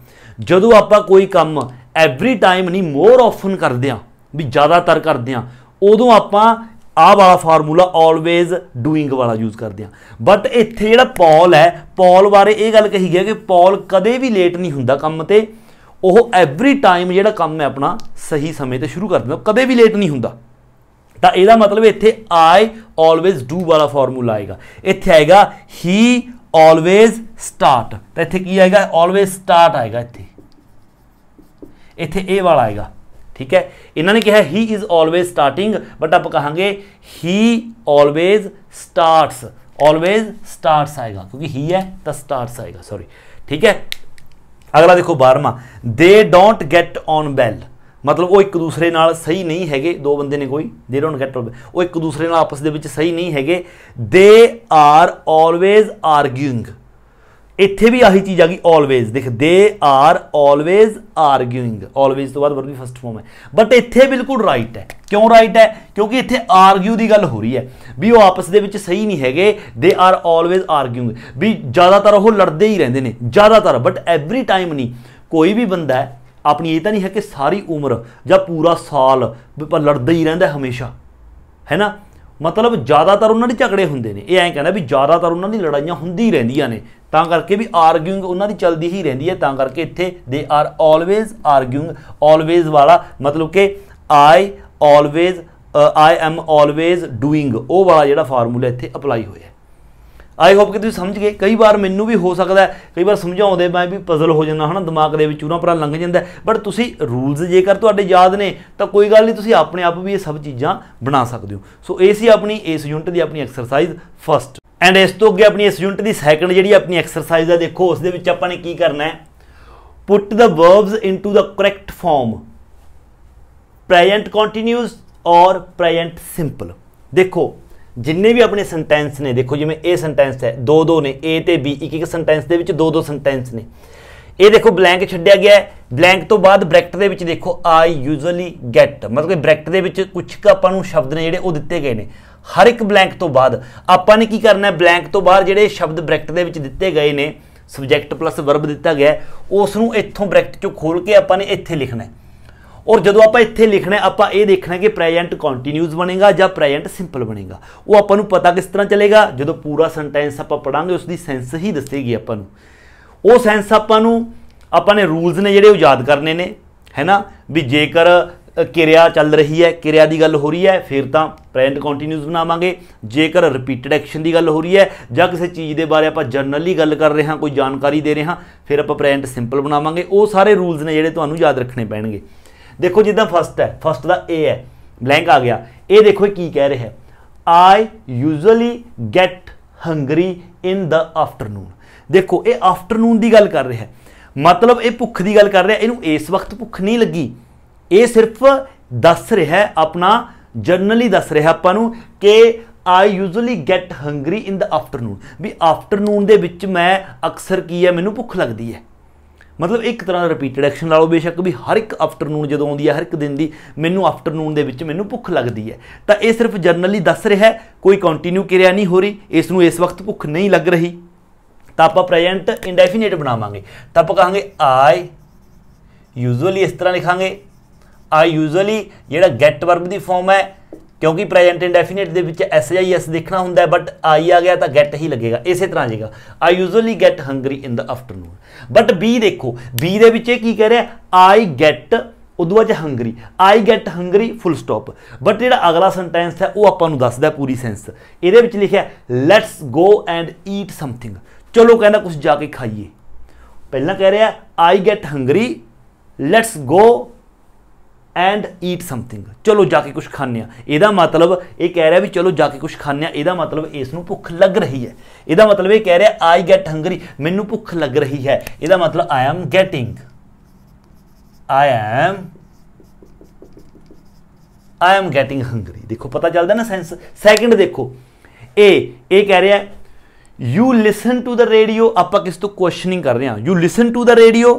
S1: ਜਦੋਂ ਆਪਾਂ ਕੋਈ ਕੰਮ ਐਵਰੀ ਟਾਈਮ ਨਹੀਂ ਮੋਰ ਆਫਨ ਕਰਦੇ ਹਾਂ ਵੀ ਜ਼ਿਆਦਾਤਰ ਕਰਦੇ ਹਾਂ ਉਦੋਂ ਆਪਾਂ ਆਹ ਵਾਲਾ ਫਾਰਮੂਲਾ ਆਲਵੇਜ਼ ਡੂਇੰਗ ਵਾਲਾ ਯੂਜ਼ ਕਰਦੇ ਆਂ ਬਟ ਇੱਥੇ ਜਿਹੜਾ ਪੌਲ ਹੈ ਪੌਲ ਬਾਰੇ ਇਹ ਗੱਲ ਕਹੀ ਗਿਆ ਕਿ ਪੌਲ ਕਦੇ ਵੀ ਲੇਟ ਨਹੀਂ ਹੁੰਦਾ ਕੰਮ ਤੇ ਉਹ ਐਵਰੀ ਟਾਈਮ ਜਿਹੜਾ ਕੰਮ ਹੈ ਆਪਣਾ ਸਹੀ ਸਮੇਂ ਤੇ ਸ਼ੁਰੂ ਕਰ ਦਿੰਦਾ ਕਦੇ ਵੀ ਲੇਟ ਨਹੀਂ ਹੁੰਦਾ ਤਾਂ ਇਹਦਾ ਮਤਲਬ ਇੱਥੇ ਆਈ ਆਲਵੇਜ਼ ਡੂ ਵਾਲਾ ਫਾਰਮੂਲਾ ਆਏਗਾ ਇੱਥੇ ਆਏਗਾ ਹੀ ਆਲਵੇਜ਼ ਸਟਾਰਟ ਤਾਂ ਇੱਥੇ ਕੀ ਆਏਗਾ ਆਲਵੇਜ਼ ਸਟਾਰਟ ਆਏਗਾ ਇੱਥੇ ਇੱਥੇ ਇਹ ਵਾਲਾ ਆਏਗਾ ਠੀਕ ਹੈ ਇਹਨਾਂ ਨੇ ਕਿਹਾ he is always starting but ਆਪਾਂ ਕਹਾਂਗੇ he always starts always starts ਆਏਗਾ ਕਿਉਂਕਿ ਹੀ ਹੈ ਤਾਂ ਸਟਾਰਟਸ ਆਏਗਾ ਸੌਰੀ ਠੀਕ ਹੈ ਅਗਲਾ ਦੇਖੋ 12ਵਾਂ ਦੇ ਡੋਨਟ ਗੈਟ ਔਨ ਬੈਲ ਮਤਲਬ ਉਹ ਇੱਕ ਦੂਸਰੇ ਨਾਲ ਸਹੀ ਨਹੀਂ ਹੈਗੇ ਦੋ ਬੰਦੇ ਨੇ ਕੋਈ ਦੇ ਡੋਨਟ ਗੈਟ ਉਹ ਇੱਕ ਦੂਸਰੇ ਨਾਲ ਆਪਸ ਦੇ ਵਿੱਚ ਸਹੀ ਨਹੀਂ ਹੈਗੇ ਦੇ ਆਰ ਆਲਵੇਜ਼ ਆਰਗੂਇੰਗ ਇੱਥੇ ਵੀ ਆਹੀ ਚੀਜ਼ ਆ ਗਈ ਆਲਵੇਜ਼ ਦੇਖ ਦੇ ਆਰ ਆਲਵੇਜ਼ ਆਰਗੂਇੰਗ ਆਲਵੇਜ਼ ਤੋਂ ਬਾਅਦ ਵਰਬ ਦੀ ਫਸਟ ਫਾਰਮ ਹੈ ਬਟ ਇੱਥੇ ਬਿਲਕੁਲ ਰਾਈਟ ਹੈ ਕਿਉਂ ਰਾਈਟ ਹੈ ਕਿਉਂਕਿ ਇੱਥੇ ਆਰਗੂ ਦੀ ਗੱਲ ਹੋ ਰਹੀ ਹੈ ਵੀ ਉਹ ਆਪਸ ਦੇ ਵਿੱਚ ਸਹੀ ਨਹੀਂ ਹੈਗੇ ਦੇ ਆਰ ਆਲਵੇਜ਼ ਆਰਗੂਇੰਗ ਵੀ ਜ਼ਿਆਦਾਤਰ ਉਹ ਲੜਦੇ ਹੀ ਰਹਿੰਦੇ ਨੇ ਜ਼ਿਆਦਾਤਰ ਬਟ ਐਵਰੀ ਟਾਈਮ ਨਹੀਂ ਕੋਈ ਵੀ ਬੰਦਾ ਆਪਣੀ ਇਹ ਤਾਂ ਨਹੀਂ ਹੈ ਕਿ ਸਾਰੀ ਉਮਰ ਜਾਂ ਪੂਰਾ ਸਾਲ ਲੜਦਾ ਹੀ ਰਹਿੰਦਾ ਹਮੇਸ਼ਾ ਹੈ ਨਾ ਮਤਲਬ ਜ਼ਿਆਦਾਤਰ ਉਹਨਾਂ ਦੇ ਝਗੜੇ ਹੁੰਦੇ ਨੇ ਇਹ ਐਂ ਕਹਿੰਦਾ ਵੀ ਜ਼ਿਆਦਾਤਰ ਉਹਨਾਂ ਦੀ ਲੜਾਈਆਂ ਹੁੰਦੀ ਰਹਿੰਦੀਆਂ ਨੇ ਤਾਂ ਕਰਕੇ ਵੀ ਆਰਗੂਇੰਗ ਉਹਨਾਂ ਦੀ ਚੱਲਦੀ ਹੀ ਰਹਿੰਦੀ ਹੈ ਤਾਂ ਕਰਕੇ ਇੱਥੇ ਦੇ ਆਰ ਆਲਵੇਜ਼ ਆਰਗੂਇੰਗ ਆਲਵੇਜ਼ ਵਾਲਾ ਮਤਲਬ ਕਿ I always I am always doing ਉਹ ਵਾਲਾ ਜਿਹੜਾ ਫਾਰਮੂਲਾ ਇੱਥੇ ਅਪਲਾਈ ਹੋਇਆ ਆਈ ਹੋਪ ਕਿ ਤੁਸੀਂ ਸਮਝ ਗਏ ਕਈ ਵਾਰ ਮੈਨੂੰ ਵੀ ਹੋ ਸਕਦਾ ਕਈ ਵਾਰ ਸਮਝਾਉਂਦੇ ਮੈਂ ਵੀ ਪਜ਼ਲ ਹੋ ਜਾਂਦਾ ਹਨਾ ਦਿਮਾਗ ਦੇ ਵਿੱਚ ਉਹਨਾਂ ਪਰਾਂ ਲੰਘ ਜਾਂਦਾ ਬਟ ਤੁਸੀਂ ਰੂਲਸ ਜੇਕਰ ਤੁਹਾਡੇ ਯਾਦ ਨੇ ਤਾਂ ਕੋਈ ਗੱਲ ਨਹੀਂ ਤੁਸੀਂ ਆਪਣੇ ਆਪ ਵੀ ਇਹ ਸਭ ਚੀਜ਼ਾਂ ਬਣਾ ਸਕਦੇ ਹੋ ਸੋ ਇਹ ਸੀ ਆਪਣੀ ਇਸ ਯੂਨਿਟ ਦੀ ਆਪਣੀ ਐਕਸਰਸਾਈਜ਼ ਫਸਟ ਐਂਡ ਇਸ ਤੋਂ ਅੱਗੇ ਆਪਣੀ ਇਸ ਯੂਨਿਟ ਦੀ ਸੈਕੰਡ ਜਿਹੜੀ ਆਪਣੀ ਐਕਸਰਸਾਈਜ਼ ਆ ਦੇਖੋ ਉਸ ਦੇ ਵਿੱਚ ਆਪਾਂ ਨੇ ਕੀ ਕਰਨਾ ਹੈ put the verbs into the correct form present continuous ਔਰ ਪ੍ਰੈਜ਼ੈਂਟ ਸਿੰਪਲ ਦੇਖੋ ਜਿੰਨੇ ਵੀ ਆਪਣੇ ਸੈਂਟੈਂਸ ਨੇ ਦੇਖੋ ਜਿਵੇਂ ਇਹ ਸੈਂਟੈਂਸ ਹੈ ਦੋ ਦੋ ਨੇ A ਤੇ B ਇੱਕ ਇੱਕ ਸੈਂਟੈਂਸ ਦੇ ਵਿੱਚ ਦੋ ਦੋ ਸੈਂਟੈਂਸ ਨੇ ਇਹ ਦੇਖੋ ਬਲੈਂਕ ਛੱਡਿਆ ਗਿਆ ਹੈ ਬਲੈਂਕ ਤੋਂ ਬਾਅਦ ਬ੍ਰੈਕਟ ਦੇ ਵਿੱਚ ਦੇਖੋ ਆਈ ਯੂਜੂਅਲੀ ਗੈਟ ਮਤਲਬ ਕਿ ਬ੍ਰੈਕਟ ਦੇ ਵਿੱਚ ਕੁਝ ਕੁ ਆਪਾਂ ਨੂੰ ਸ਼ਬਦ ਨੇ ਜਿਹੜੇ ਉਹ ਦਿੱਤੇ ਗਏ ਨੇ ਹਰ ਇੱਕ ਬਲੈਂਕ ਤੋਂ ਬਾਅਦ ਆਪਾਂ ਨੇ ਕੀ ਕਰਨਾ ਹੈ ਬਲੈਂਕ ਤੋਂ ਬਾਅਦ ਜਿਹੜੇ ਸ਼ਬਦ ਬ੍ਰੈਕਟ ਦੇ ਵਿੱਚ ਦਿੱਤੇ ਗਏ ਨੇ ਸਬਜੈਕਟ ਪਲੱਸ ਵਰਬ ਦਿੱਤਾ ਗਿਆ ਉਸ ਨੂੰ ਇੱਥੋਂ ਬ੍ਰੈਕਟ ਚੋਂ ਖੋਲ ਕੇ ਆਪਾਂ ਨੇ ਇੱਥੇ ਲਿਖਣਾ ਹੈ ਔਰ ਜਦੋਂ ਆਪਾਂ ਇੱਥੇ ਲਿਖਣਾ ਹੈ ਆਪਾਂ ਇਹ ਦੇਖਣਾ ਕਿ ਪ੍ਰੈਜ਼ੈਂਟ ਕੰਟੀਨਿਊਸ ਬਣੇਗਾ ਜਾਂ ਪ੍ਰੈਜ਼ੈਂਟ ਸਿੰਪਲ ਬਣੇਗਾ ਉਹ ਆਪਾਂ ਨੂੰ ਪਤਾ ਕਿਸ ਤਰ੍ਹਾਂ ਚੱਲੇਗਾ ਜਦੋਂ ਪੂਰਾ ਸੈਂਟੈਂਸ ਆਪਾਂ ਪੜਾਂਗੇ ਉਸ ਦੀ ਸੈਂਸ ਹੀ ਦੱਸੇਗੀ ਆਪਾਂ ਨੂੰ ਉਹ ਸੈਂਸ ਆਪਾਂ ਨੂੰ ਆਪਾਂ ਨੇ ਰੂਲਸ ਨੇ ਜਿਹੜੇ ਉਹ ਯਾਦ ਕਰਨੇ ਨੇ ਹੈਨਾ ਵੀ ਜੇਕਰ ਕਿਰਿਆ ਚੱਲ ਰਹੀ ਹੈ ਕਿਰਿਆ ਦੀ ਗੱਲ ਹੋ ਰਹੀ ਹੈ ਫਿਰ ਤਾਂ ਪ੍ਰੈਜ਼ੈਂਟ ਕੰਟੀਨਿਊਸ ਬਣਾਵਾਂਗੇ ਜੇਕਰ ਰਿਪੀਟਡ ਐਕਸ਼ਨ ਦੀ ਗੱਲ ਹੋ ਰਹੀ ਹੈ ਜਾਂ ਕਿਸੇ ਚੀਜ਼ ਦੇ ਬਾਰੇ ਆਪਾਂ ਜਨਰਲੀ ਗੱਲ ਕਰ ਰਹੇ ਹਾਂ ਕੋਈ ਜਾਣਕਾਰੀ ਦੇ ਰਹੇ ਹਾਂ ਫਿਰ ਆਪਾਂ ਪ੍ਰੈਜ਼ੈਂਟ ਸਿੰਪਲ ਬਣਾਵਾਂਗੇ ਉਹ ਸਾਰੇ ਰੂਲਸ ਨੇ ਜਿਹੜੇ ਤੁਹਾਨੂੰ ਯਾਦ ਰੱਖਣੇ ਪੈਣਗੇ ਦੇਖੋ ਜਿੱਦਾਂ ਫਸਟ ਹੈ ਫਸਟ ਦਾ ਏ ਹੈ ਬਲੈਂਕ ਆ ਗਿਆ ਇਹ ਦੇਖੋ ਕੀ ਕਹਿ ਰਿਹਾ ਹੈ I usually get hungry in the afternoon ਦੇਖੋ ਇਹ ਆਫਟਰਨੂਨ ਦੀ ਗੱਲ ਕਰ ਰਿਹਾ ਹੈ ਮਤਲਬ ਇਹ ਭੁੱਖ ਦੀ ਗੱਲ ਕਰ ਰਿਹਾ ਇਹਨੂੰ ਇਸ ਵਕਤ ਭੁੱਖ ਨਹੀਂ ਲੱਗੀ ਇਹ ਸਿਰਫ ਦੱਸ ਰਿਹਾ ਆਪਣਾ ਜਰਨਲੀ ਦੱਸ ਰਿਹਾ ਆਪਾਂ ਨੂੰ ਕਿ I usually get hungry in the afternoon ਵੀ ਆਫਟਰਨੂਨ ਦੇ ਵਿੱਚ ਮੈਂ ਅਕਸਰ ਕੀ ਹੈ ਮੈਨੂੰ ਭੁੱਖ ਲੱਗਦੀ ਹੈ ਮਤਲਬ ਇੱਕ ਤਰ੍ਹਾਂ ਦਾ ਰਿਪੀਟਡ ਐਕਸ਼ਨ ਲਾ ਲਓ ਬੇਸ਼ੱਕ ਵੀ ਹਰ ਇੱਕ ਆਫਟਰਨੂਨ ਜਦੋਂ ਆਉਂਦੀ ਹੈ ਹਰ ਇੱਕ ਦਿਨ ਦੀ ਮੈਨੂੰ ਆਫਟਰਨੂਨ ਦੇ ਵਿੱਚ ਮੈਨੂੰ ਭੁੱਖ ਲੱਗਦੀ ਹੈ ਤਾਂ ਇਹ ਸਿਰਫ ਜਰਨਲੀ ਦੱਸ ਰਿਹਾ ਹੈ ਕੋਈ ਕੰਟੀਨਿਊ ਕਿਰਿਆ ਨਹੀਂ ਹੋ ਰਹੀ ਇਸ ਨੂੰ ਇਸ ਵਕਤ ਭੁੱਖ ਨਹੀਂ ਲੱਗ ਰਹੀ ਤਾਂ ਆਪਾਂ ਪ੍ਰੈਜ਼ੈਂਟ ਇਨਡੈਫੀਨਿਟ ਬਣਾਵਾਂਗੇ ਤਾਂ ਆਪਾਂ ਕਹਾਂਗੇ ਆਈ ਯੂਜੂਅਲੀ ਇਸ ਤਰ੍ਹਾਂ ਲਿਖਾਂਗੇ ਆ ਯੂਜੂਅਲੀ ਜਿਹੜਾ ਗੈਟ ਵਰਬ ਦੀ ਫਾਰਮ ਹੈ ਕਿਉਂਕਿ ਪ੍ਰੈਜ਼ੈਂਟ ਇਨਡੈਫੀਨਿਟ ਦੇ ਵਿੱਚ ਐਸ ਆਈ ਐਸ ਦੇਖਣਾ ਹੁੰਦਾ ਬਟ ਆਈ ਆ ਗਿਆ ਤਾਂ ਗੈਟ ਹੀ ਲੱਗੇਗਾ ਇਸੇ ਤਰ੍ਹਾਂ ਜੇਗਾ I usually get hungry in the afternoon but B ਦੇਖੋ ਬੀ ਦੇ ਵਿੱਚ ਇਹ ਕੀ ਕਹਿ ਰਿਹਾ ਆਈ ਗੈਟ ਉਦੋਂ ਬਾਅਦ hungry I get hungry full stop but ਜਿਹੜਾ ਅਗਲਾ ਸੈਂਟੈਂਸ ਹੈ ਉਹ ਆਪਾਂ ਨੂੰ ਦੱਸਦਾ ਪੂਰੀ ਸੈਂਸ ਇਹਦੇ ਵਿੱਚ ਲਿਖਿਆ let's go and eat something ਚਲੋ ਕਹਿੰਦਾ ਕੁਝ ਜਾ ਕੇ ਖਾਈਏ ਪਹਿਲਾਂ ਕਹਿ ਰਿਹਾ I get hungry let's go and eat something ਚਲੋ ਜਾ ਕੇ ਕੁਝ ਖਾਣੇ ਆ ਇਹਦਾ ਮਤਲਬ ਇਹ ਕਹਿ ਰਿਹਾ ਵੀ ਚਲੋ ਜਾ ਕੇ ਕੁਝ ਖਾਣੇ ਆ ਇਹਦਾ ਮਤਲਬ ਇਸ ਨੂੰ ਭੁੱਖ ਲੱਗ ਰਹੀ ਹੈ ਇਹਦਾ ਮਤਲਬ ਇਹ ਕਹਿ ਰਿਹਾ ਆਈ ਗੈਟ ਹੰਗਰੀ ਮੈਨੂੰ ਭੁੱਖ ਲੱਗ ਰਹੀ ਹੈ ਇਹਦਾ ਮਤਲਬ I am getting I am I am getting hungry ਦੇਖੋ ਪਤਾ ਚੱਲਦਾ ਨਾ ਸੈਂਸ ਸੈਕਿੰਡ ਦੇਖੋ ਇਹ ਇਹ ਕਹਿ ਰਿਹਾ you listen to the radio ਆਪਾਂ ਕਿਸ ਤੋਂ ਕੁਐਸਚਨਿੰਗ ਕਰ ਰਹੇ ਹਾਂ you listen to the radio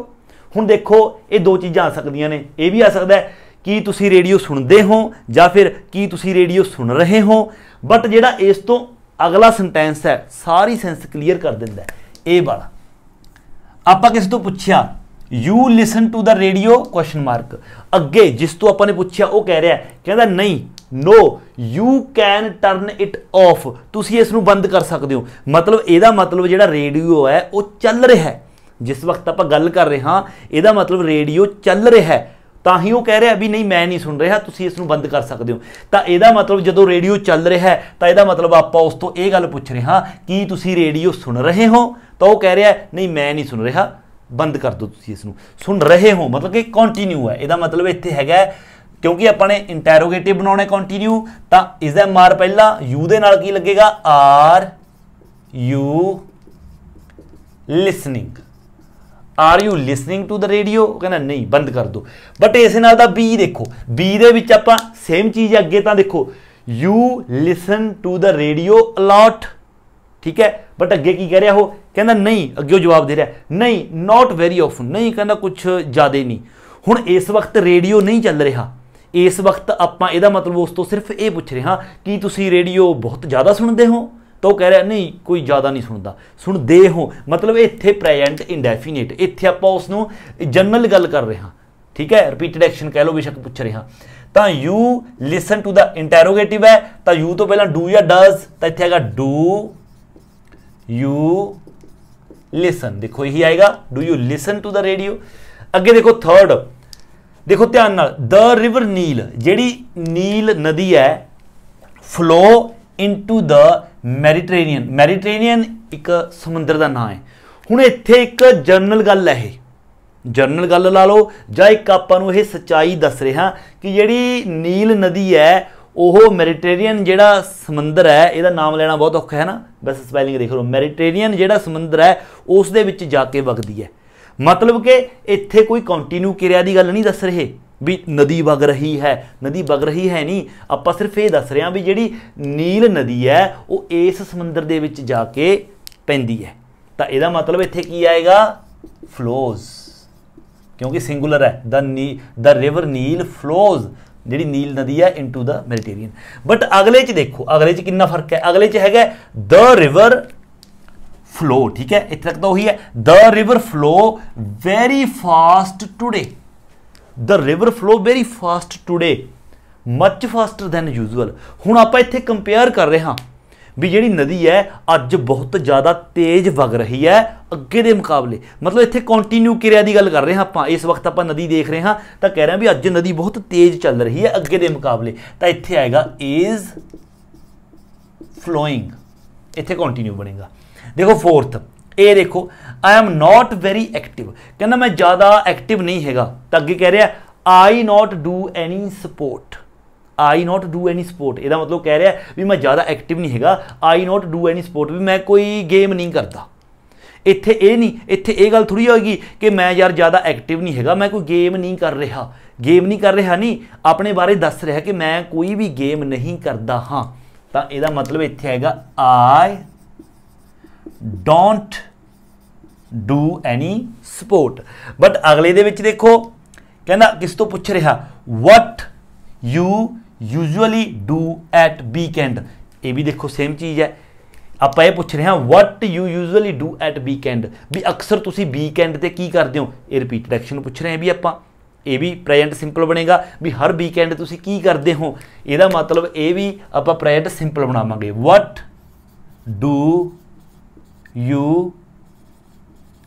S1: ਹੁਣ ਦੇਖੋ ਇਹ ਦੋ ਚੀਜ਼ਾਂ ਆ ਸਕਦੀਆਂ ਨੇ ਇਹ ਵੀ ਆ ਸਕਦਾ ਹੈ ਕੀ ਤੁਸੀਂ ਰੇਡੀਓ ਸੁਣਦੇ ਹੋ ਜਾਂ ਫਿਰ ਕੀ ਤੁਸੀਂ ਰੇਡੀਓ ਸੁਣ ਰਹੇ ਹੋ ਬਟ ਜਿਹੜਾ ਇਸ ਤੋਂ ਅਗਲਾ ਸੈਂਟੈਂਸ ਹੈ ਸਾਰੀ ਸੈਂਸ ਕਲੀਅਰ ਕਰ ਦਿੰਦਾ ਇਹ ਵਾਲਾ ਆਪਾਂ ਕਿਸੇ ਤੋਂ ਪੁੱਛਿਆ you listen to the radio question mark ਅੱਗੇ ਜਿਸ ਤੋਂ ਆਪਾਂ ਨੇ ਪੁੱਛਿਆ ਉਹ ਕਹਿ ਰਿਹਾ ਕਹਿੰਦਾ ਨਹੀਂ no you can turn it off ਤੁਸੀਂ ਇਸ ਨੂੰ ਬੰਦ ਕਰ ਸਕਦੇ ਹੋ ਮਤਲਬ ਇਹਦਾ ਮਤਲਬ ਜਿਹੜਾ ਰੇਡੀਓ ਹੈ ਉਹ ਚੱਲ ਰਿਹਾ ਹੈ ਜਿਸ ਵਕਤ ਆਪਾਂ ਗੱਲ ਕਰ ਰਹੇ ਹਾਂ ਇਹਦਾ ਮਤਲਬ ਰੇਡੀਓ ਚੱਲ ਰਿਹਾ ਹੈ ਤਾਂ ਹੀ ਉਹ ਕਹਿ ਰਿਹਾ ਵੀ ਨਹੀਂ ਮੈਂ ਨਹੀਂ ਸੁਣ ਰਿਹਾ ਤੁਸੀਂ ਇਸ ਨੂੰ ਬੰਦ ਕਰ ਸਕਦੇ ਹੋ ਤਾਂ ਇਹਦਾ ਮਤਲਬ ਜਦੋਂ ਰੇਡੀਓ ਚੱਲ ਰਿਹਾ ਹੈ ਤਾਂ ਇਹਦਾ ਮਤਲਬ ਆਪਾਂ ਉਸ ਤੋਂ ਇਹ ਗੱਲ ਪੁੱਛ ਰਹੇ ਹਾਂ ਕਿ ਤੁਸੀਂ ਰੇਡੀਓ ਸੁਣ ਰਹੇ ਹੋ ਤਾਂ ਉਹ ਕਹਿ ਰਿਹਾ ਨਹੀਂ ਮੈਂ ਨਹੀਂ ਸੁਣ ਰਿਹਾ ਬੰਦ ਕਰ ਦਿਓ ਤੁਸੀਂ ਇਸ ਨੂੰ ਸੁਣ ਰਹੇ ਹੋ ਮਤਲਬ ਕਿ ਕੰਟੀਨਿਊ ਹੈ ਇਹਦਾ ਮਤਲਬ ਇੱਥੇ ਹੈਗਾ ਕਿਉਂਕਿ ਆਪਾਂ ਨੇ ਇੰਟਰੋਗੇਟਿਵ ਬਣਾਉਣੇ ਕੰਟੀਨਿਊ ਤਾਂ ਇਸ ਦਾ ਮਾਰ ਪਹਿਲਾਂ ਯੂ ਦੇ ਨਾਲ ਕੀ ਲੱਗੇਗਾ are you listening are you listening to the radio ਕਹਿੰਦਾ ਨਹੀਂ ਬੰਦ ਕਰ ਦੋ ਬਟ ਇਸ ਨਾਲ ਦਾ ਬੀ ਦੇਖੋ ਬੀ ਦੇ ਵਿੱਚ ਆਪਾਂ ਸੇਮ ਚੀਜ਼ ਅੱਗੇ ਤਾਂ ਦੇਖੋ you listen to the radio a lot ਠੀਕ ਹੈ ਬਟ ਅੱਗੇ ਕੀ ਕਹਿ ਰਿਹਾ ਉਹ ਕਹਿੰਦਾ ਨਹੀਂ ਅੱਗੇ ਜਵਾਬ ਦੇ ਰਿਹਾ ਨਹੀਂ ਨਾਟ ਵੈਰੀ ਆਫਨ ਨਹੀਂ ਕਹਿੰਦਾ ਕੁਝ ਜ਼ਿਆਦਾ ਨਹੀਂ ਹੁਣ ਇਸ ਵਕਤ ਰੇਡੀਓ ਨਹੀਂ ਚੱਲ ਰਿਹਾ ਇਸ ਵਕਤ ਆਪਾਂ ਇਹਦਾ ਮਤਲਬ ਉਸ ਤੋਂ ਸਿਰਫ ਇਹ ਪੁੱਛ ਰਹੇ ਹਾਂ ਕਿ ਤੁਸੀਂ ਰੇਡੀਓ ਬਹੁਤ ਜ਼ਿਆਦਾ ਸੁਣਦੇ ਹੋ ਤਾਂ ਉਹ ਕਹਿ ਰਿਹਾ ਨਹੀਂ ਕੋਈ ਜ਼ਿਆਦਾ ਨਹੀਂ ਸੁਣਦਾ ਸੁਣਦੇ ਹੋ ਮਤਲਬ ਇੱਥੇ ਪ੍ਰੈਜ਼ੈਂਟ ਇਨਡੈਫੀਨਿਟ ਇੱਥੇ ਆਪਾਂ ਉਸ ਨੂੰ ਜਨਰਲ ਗੱਲ ਕਰ ਰਹੇ ਹਾਂ ਠੀਕ ਹੈ ਰਿਪੀਟਡ ਐਕਸ਼ਨ ਕਹਿ ਲੋ ਬਿਸ਼ੱਕ ਪੁੱਛ ਰਹੇ ਹਾਂ ਤਾਂ ਯੂ ਲਿਸਨ ਟੂ ਦਾ ਇੰਟਰੋਗੇਟਿਵ ਹੈ ਤਾਂ ਯੂ ਤੋਂ ਪਹਿਲਾਂ ਡੂ ਜਾਂ ਡਸ ਤਾਂ ਇੱਥੇ ਹੈਗਾ ਡੂ ਯੂ ਲਿਸਨ ਦੇਖੋ ਇਹੀ ਆਏਗਾ do you listen to the radio ਅੱਗੇ ਦੇਖੋ ਥਰਡ ਦੇਖੋ ਧਿਆਨ ਨਾਲ ਦ ਰਿਵਰ ਨੀਲ ਜਿਹੜੀ ਨੀਲ ਨਦੀ ਹੈ flow into the Mediterranean Mediterranean ਇੱਕ ਸਮੁੰਦਰ ਦਾ ਨਾਮ ਹੈ ਹੁਣ ਇੱਥੇ ਇੱਕ ਜਰਨਲ ਗੱਲ ਹੈ ਇਹ ਜਰਨਲ ਗੱਲ ਲਾ ਲਓ ਜਾਂ ਇੱਕ ਆਪਾਂ ਨੂੰ ਇਹ ਸਚਾਈ ਦੱਸ ਰਿਹਾ ਕਿ ਜਿਹੜੀ ਨੀਲ ਨਦੀ ਹੈ ਉਹ ਮੈਡੀਟੇਰੀਅਨ ਜਿਹੜਾ ਸਮੁੰਦਰ ਹੈ ਇਹਦਾ ਨਾਮ ਲੈਣਾ ਬਹੁਤ ਔਖਾ ਹੈ ਨਾ ਬਸ ਸਪੈਲਿੰਗ ਦੇਖ ਲਓ ਮੈਡੀਟੇਰੀਅਨ ਜਿਹੜਾ ਸਮੁੰਦਰ ਹੈ ਉਸ ਦੇ ਵਿੱਚ ਜਾ ਕੇ ਵਗਦੀ ਹੈ ਮਤਲਬ ਕਿ ਇੱਥੇ ਕੋਈ ਕੰਟੀਨਿਊ ਕਿਰਿਆ ਦੀ ਗੱਲ ਨਹੀਂ ਦੱਸ ਰਹੇ ਵੀ ਨਦੀ ਵਗ ਰਹੀ ਹੈ ਨਦੀ ਵਗ ਰਹੀ ਹੈ ਨਹੀਂ ਆਪਾਂ ਸਿਰਫ ਇਹ ਦੱਸ ਰਹੇ ਹਾਂ ਵੀ ਜਿਹੜੀ ਨੀਲ ਨਦੀ ਹੈ ਉਹ ਇਸ ਸਮੁੰਦਰ ਦੇ ਵਿੱਚ ਜਾ ਕੇ ਪੈਂਦੀ ਹੈ ਤਾਂ ਇਹਦਾ ਮਤਲਬ ਇੱਥੇ ਕੀ ਆਏਗਾ ਫਲੋਜ਼ ਕਿਉਂਕਿ ਸਿੰਗੂਲਰ ਹੈ ਦ ਨੀ ਦ ਰਿਵਰ ਨੀਲ ਫਲੋਜ਼ ਜਿਹੜੀ ਨੀਲ ਨਦੀ ਹੈ ਇਨਟੂ ਦਾ ਮੈਡੀਟੇਰੀਅਨ ਬਟ ਅਗਲੇ ਚ ਦੇਖੋ ਅਗਲੇ ਚ ਕਿੰਨਾ ਫਰਕ ਹੈ ਅਗਲੇ ਚ ਹੈਗਾ ਦ ਰਿਵਰ ਫਲੋ ਠੀਕ ਹੈ ਇੱਥੇ ਤੱਕ ਤਾਂ ਉਹੀ ਹੈ the river flow very fast today the river flow very fast today much faster than usual ਹੁਣ ਆਪਾਂ ਇੱਥੇ ਕੰਪੇਅਰ ਕਰ ਰਹੇ ਹਾਂ ਵੀ ਜਿਹੜੀ ਨਦੀ ਹੈ ਅੱਜ ਬਹੁਤ ਜ਼ਿਆਦਾ ਤੇਜ਼ ਵਗ ਰਹੀ ਹੈ ਅੱਗੇ ਦੇ ਮੁਕਾਬਲੇ ਮਤਲਬ ਇੱਥੇ ਕੰਟੀਨਿਊ ਕਿਰਿਆ ਦੀ ਗੱਲ ਕਰ ਰਹੇ ਹਾਂ ਆਪਾਂ ਇਸ ਵਕਤ ਆਪਾਂ ਨਦੀ ਦੇਖ ਰਹੇ ਹਾਂ ਤਾਂ ਕਹਿ ਰਹੇ ਹਾਂ ਵੀ ਅੱਜ ਨਦੀ ਬਹੁਤ ਤੇਜ਼ ਚੱਲ ਰਹੀ ਹੈ ਅੱਗੇ ਦੇ ਮੁਕਾਬਲੇ ਤਾਂ ਇੱਥੇ ਆਏਗਾ ਇਜ਼ ਫਲੋਇੰਗ ਇੱਥੇ ਕੰਟੀਨਿਊ ਬਣੇਗਾ ਦੇਖੋ ਫੋਰਥ ਇਹ ਦੇਖੋ I am not very active ਕਹਿੰਦਾ ਮੈਂ ਜ਼ਿਆਦਾ ਐਕਟਿਵ ਨਹੀਂ ਹੈਗਾ ਤਾਂ ਅੱਗੇ ਕਹਿ ਰਿਹਾ I not do any support I not do any support ਇਹਦਾ ਮਤਲਬ ਕਹਿ ਰਿਹਾ ਵੀ ਮੈਂ ਜ਼ਿਆਦਾ ਐਕਟਿਵ ਨਹੀਂ ਹੈਗਾ ਆਈ ਨਾਟ ਡੂ ਐਨੀ ਸਪੋਰਟ ਵੀ ਮੈਂ ਕੋਈ ਗੇਮ ਨਹੀਂ ਕਰਦਾ ਇੱਥੇ ਇਹ ਨਹੀਂ ਇੱਥੇ ਇਹ ਗੱਲ ਥੋੜੀ ਹੋਏਗੀ ਕਿ ਮੈਂ ਯਾਰ ਜ਼ਿਆਦਾ ਐਕਟਿਵ ਨਹੀਂ ਹੈਗਾ ਮੈਂ ਕੋਈ ਗੇਮ ਨਹੀਂ ਕਰ ਰਿਹਾ ਗੇਮ ਨਹੀਂ ਕਰ ਰਿਹਾ ਨਹੀਂ ਆਪਣੇ ਬਾਰੇ ਦੱਸ ਰਿਹਾ ਕਿ ਮੈਂ ਕੋਈ ਵੀ ਗੇਮ ਨਹੀਂ ਕਰਦਾ ਹਾਂ ਤਾਂ ਇਹਦਾ ਮਤਲਬ ਇੱਥੇ ਹੈਗਾ I don't do any support but ਅਗਲੇ ਦੇ ਵਿੱਚ ਦੇਖੋ ਕਹਿੰਦਾ ਕਿਸ ਤੋਂ ਪੁੱਛ ਰਿਹਾ what you usually do at weekend ਇਹ ਵੀ ਦੇਖੋ ਸੇਮ ਚੀਜ਼ ਹੈ ਆਪਾਂ ਇਹ ਪੁੱਛ ਰਹੇ ਹਾਂ what you usually do at weekend ਵੀ ਅਕਸਰ ਤੁਸੀਂ ਵੀਕਐਂਡ ਤੇ ਕੀ ਕਰਦੇ ਹੋ ਇਹ ਰਿਪੀਟਡ ਐਕਸ਼ਨ ਪੁੱਛ ਰਹੇ ਹਾਂ ਵੀ ਆਪਾਂ ਇਹ ਵੀ ਪ੍ਰੈਜ਼ੈਂਟ ਸਿੰਪਲ ਬਣੇਗਾ ਵੀ ਹਰ ਵੀਕਐਂਡ ਤੁਸੀਂ ਕੀ ਕਰਦੇ ਹੋ ਇਹਦਾ ਮਤਲਬ ਇਹ ਵੀ ਆਪਾਂ ਪ੍ਰੈਜ਼ੈਂਟ ਸਿੰਪਲ ਬਣਾਵਾਂਗੇ what do you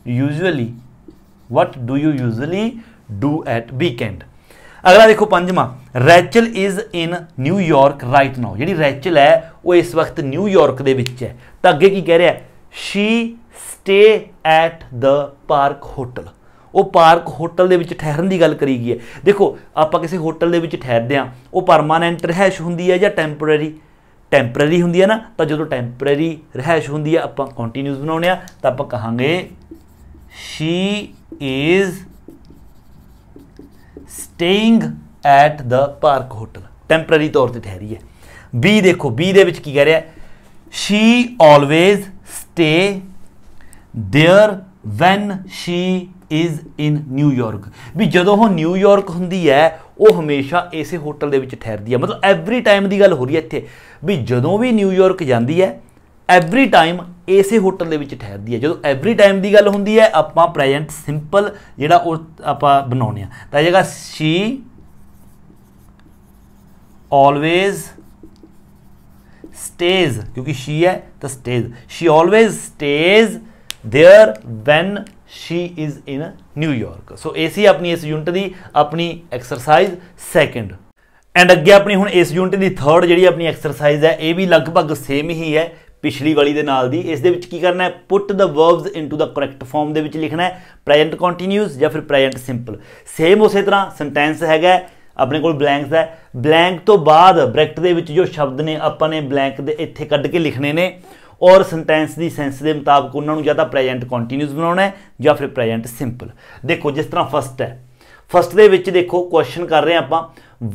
S1: usually what do you usually do at weekend ਅਗਲਾ ਦੇਖੋ ਪੰਜਵਾਂ Rachel is in New York right now ਜਿਹੜੀ ਰੈਚਲ ਹੈ ਉਹ ਇਸ ਵਕਤ ਨਿਊਯਾਰਕ ਦੇ ਵਿੱਚ ਹੈ ਤਾਂ ਅੱਗੇ ਕੀ ਕਹਿ ਰਿਹਾ she stay at the park hotel ਉਹ ਪਾਰਕ ਹੋਟਲ ਦੇ ਵਿੱਚ ਠਹਿਰਨ ਦੀ ਗੱਲ ਕਰੀ ਗਈ ਹੈ ਦੇਖੋ ਆਪਾਂ ਕਿਸੇ ਹੋਟਲ ਦੇ ਵਿੱਚ ਠਹਿਰਦੇ ਆ ਉਹ ਪਰਮਾਨੈਂਟ ਰਹਿਸ਼ ਹੁੰਦੀ ਹੈ ਜਾਂ ਟੈਂਪੋਰੇਰੀ ਟੈਂਪਰੇਰੀ ਹੁੰਦੀ ਹੈ ਨਾ ਤਾਂ ਜਦੋਂ ਟੈਂਪਰੇਰੀ ਰਹਿਸ਼ ਹੁੰਦੀ ਹੈ ਆਪਾਂ ਕੰਟੀਨਿਊਸ ਬਣਾਉਣੇ ਆ ਤਾਂ ਆਪਾਂ ਕਹਾਂਗੇ she is staying at the park hotel temporary ਤੌਰ ਤੇ ਠਹਿਰੀ ਹੈ ਬੀ ਦੇਖੋ ਬੀ ਦੇ ਵਿੱਚ ਕੀ ਕਹਿ ਰਿਹਾ she always stay there when she is in New York ਵੀ ਜਦੋਂ ਉਹ ਨਿਊਯਾਰਕ ਹੁੰਦੀ ਹੈ ਉਹ ਹਮੇਸ਼ਾ ਇਸੇ ਹੋਟਲ ਦੇ ਵਿੱਚ ਠਹਿਰਦੀ ਹੈ ਮਤਲਬ ਐਵਰੀ ਟਾਈਮ ਦੀ ਗੱਲ ਹੋ ਰਹੀ ਹੈ ਇੱਥੇ ਵੀ ਜਦੋਂ ਵੀ ਨਿਊਯਾਰਕ ਜਾਂਦੀ ਹੈ ਐਵਰੀ ਟਾਈਮ ਇਸੇ ਹੋਟਲ ਦੇ ਵਿੱਚ ਠਹਿਰਦੀ ਹੈ ਜਦੋਂ ਐਵਰੀ ਟਾਈਮ ਦੀ ਗੱਲ ਹੁੰਦੀ ਹੈ ਆਪਾਂ ਪ੍ਰੈਜ਼ੈਂਟ ਸਿੰਪਲ ਜਿਹੜਾ ਉਹ ਆਪਾਂ ਬਣਾਉਨੇ ਆ ਤਾਂ ਜਗਾ ਸ਼ੀ ਆਲਵੇਜ਼ ਸਟੇਜ਼ ਕਿਉਂਕਿ ਸ਼ੀ ਹੈ ਤਾਂ stays she always stays there when she is in New York so ਇਹ ਸੀ ਆਪਣੀ ਇਸ ਯੂਨਿਟ ਦੀ ਆਪਣੀ ਐਕਸਰਸਾਈਜ਼ ਸੈਕੰਡ ਐਂਡ ਅੱਗੇ ਆਪਣੀ ਹੁਣ ਇਸ ਯੂਨਿਟ ਦੀ ਥਰਡ ਜਿਹੜੀ ਆਪਣੀ ਐਕਸਰਸਾਈਜ਼ ਹੈ ਇਹ ਵੀ ਲਗਭਗ ਸੇਮ ਹੀ ਹੈ ਪਿਛਲੀ ਵਾਲੀ ਦੇ ਨਾਲ ਦੀ ਇਸ ਦੇ ਵਿੱਚ ਕੀ ਕਰਨਾ ਹੈ put the verbs into the correct form ਦੇ ਵਿੱਚ ਲਿਖਣਾ ਹੈ ਪ੍ਰੈਜ਼ੈਂਟ ਕੰਟੀਨਿਊਸ ਜਾਂ ਫਿਰ ਪ੍ਰੈਜ਼ੈਂਟ ਸਿੰਪਲ ਸੇਮ ਉਸੇ ਤਰ੍ਹਾਂ ਸੈਂਟੈਂਸ ਹੈਗਾ ਆਪਣੇ ਕੋਲ ਬਲੈਂਕਸ ਹੈ ਬਲੈਂਕ ਤੋਂ ਬਾਅਦ ਬ੍ਰੈਕਟ ਦੇ ਵਿੱਚ ਜੋ ਸ਼ਬਦ ਨੇ ਆਪਾਂ ਨੇ ਬਲੈਂਕ ਦੇ ਇੱਥੇ ਕੱਢ ਕੇ ਲਿਖਣੇ ਨੇ ਔਰ ਸੈਂਟੈਂਸ ਦੀ ਸੈਂਸ ਦੇ ਮੁਤਾਬਕ ਉਹਨਾਂ ਨੂੰ ਜਾਂ ਤਾਂ ਪ੍ਰੈਜ਼ੈਂਟ ਕੰਟੀਨਿਊਸ ਬਣਾਉਣਾ ਹੈ ਜਾਂ ਫਿਰ ਪ੍ਰੈਜ਼ੈਂਟ ਸਿੰਪਲ ਦੇਖੋ ਜਿਸ ਤਰ੍ਹਾਂ ਫਸਟ ਹੈ ਫਸਟ ਦੇ ਵਿੱਚ ਦੇਖੋ ਕੁਐਸਚਨ ਕਰ ਰਹੇ ਆਪਾਂ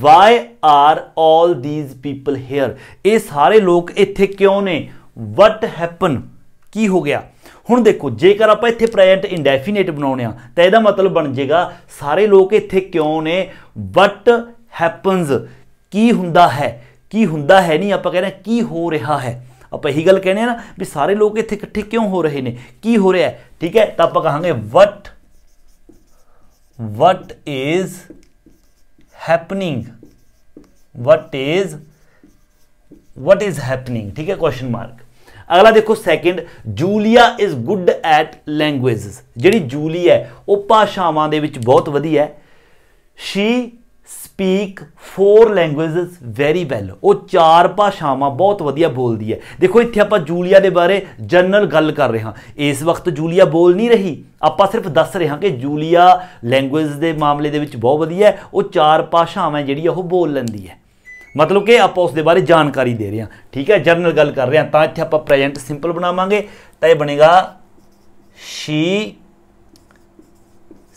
S1: why are 올 these people here ਇਹ ਸਾਰੇ ਲੋਕ ਇੱਥੇ ਕਿਉਂ ਨੇ ਵਟ ਹੈਪਨ ਕੀ ਹੋ ਗਿਆ ਹੁਣ ਦੇਖੋ ਜੇਕਰ ਆਪਾਂ ਇੱਥੇ ਪ੍ਰੈਜ਼ੈਂਟ ਇਨਡੈਫੀਨਿਟ ਬਣਾਉਣੇ ਆ ਤਾਂ ਇਹਦਾ ਮਤਲਬ ਬਣ ਜਾਏਗਾ ਸਾਰੇ ਲੋਕ ਇੱਥੇ ਕਿਉਂ ਨੇ ਵਟ ਹੈਪਨਸ ਕੀ ਹੁੰਦਾ ਹੈ ਕੀ ਹੁੰਦਾ ਹੈ ਨਹੀਂ ਆਪਾਂ ਕਹਿੰਦੇ ਕੀ ਹੋ ਰਿਹਾ ਹੈ ਆਪਾਂ ਇਹੀ ਗੱਲ ਕਹਿੰਦੇ ਆ ਨਾ ਵੀ ਸਾਰੇ ਲੋਕ ਇੱਥੇ ਇਕੱਠੇ ਕਿਉਂ ਹੋ ਰਹੇ ਨੇ ਕੀ ਹੋ ਰਿਹਾ ਠੀਕ ਹੈ ਤਾਂ ਆਪਾਂ ਕਹਾਂਗੇ what what is happening what is what is happening ਠੀਕ ਹੈ ਕੁਐਸਚਨ ਮਾਰਕ ਅਗਲਾ ਦੇਖੋ second Julia is good at languages ਜਿਹੜੀ ਜੂਲੀ ਹੈ ਉਹ ਭਾਸ਼ਾਵਾਂ ਦੇ ਵਿੱਚ ਬਹੁਤ ਵਧੀਆ ਹੈ she speak four languages very well ਉਹ ਚਾਰ ਭਾਸ਼ਾਵਾਂ ਬਹੁਤ ਵਧੀਆ ਬੋਲਦੀ ਹੈ ਦੇਖੋ ਇੱਥੇ ਆਪਾਂ ਜੂਲੀਆ ਦੇ ਬਾਰੇ ਜਨਰਲ ਗੱਲ ਕਰ ਰਹੇ ਹਾਂ ਇਸ ਵਕਤ ਜੂਲੀਆ ਬੋਲ ਨਹੀਂ ਰਹੀ ਆਪਾਂ ਸਿਰਫ ਦੱਸ ਰਹੇ ਹਾਂ ਕਿ ਜੂਲੀਆ ਲੈਂਗੁਏਜ ਦੇ ਮਾਮਲੇ ਦੇ ਵਿੱਚ ਬਹੁਤ ਵਧੀਆ ਹੈ ਉਹ ਚਾਰ ਭਾਸ਼ਾਵਾਂ ਜਿਹੜੀ ਉਹ ਬੋਲ ਲੈਂਦੀ ਹੈ ਮਤਲਬ ਕਿ ਆਪਾਂ ਉਸ ਦੇ ਬਾਰੇ ਜਾਣਕਾਰੀ ਦੇ ਰਹੇ ਹਾਂ ਠੀਕ ਹੈ ਜਨਰਲ ਗੱਲ ਕਰ ਰਹੇ ਹਾਂ ਤਾਂ ਇੱਥੇ ਆਪਾਂ ਪ੍ਰੈਜ਼ੈਂਟ ਸਿੰਪਲ ਬਣਾਵਾਂਗੇ ਤਾਂ ਇਹ ਬਣੇਗਾ ਸ਼ੀ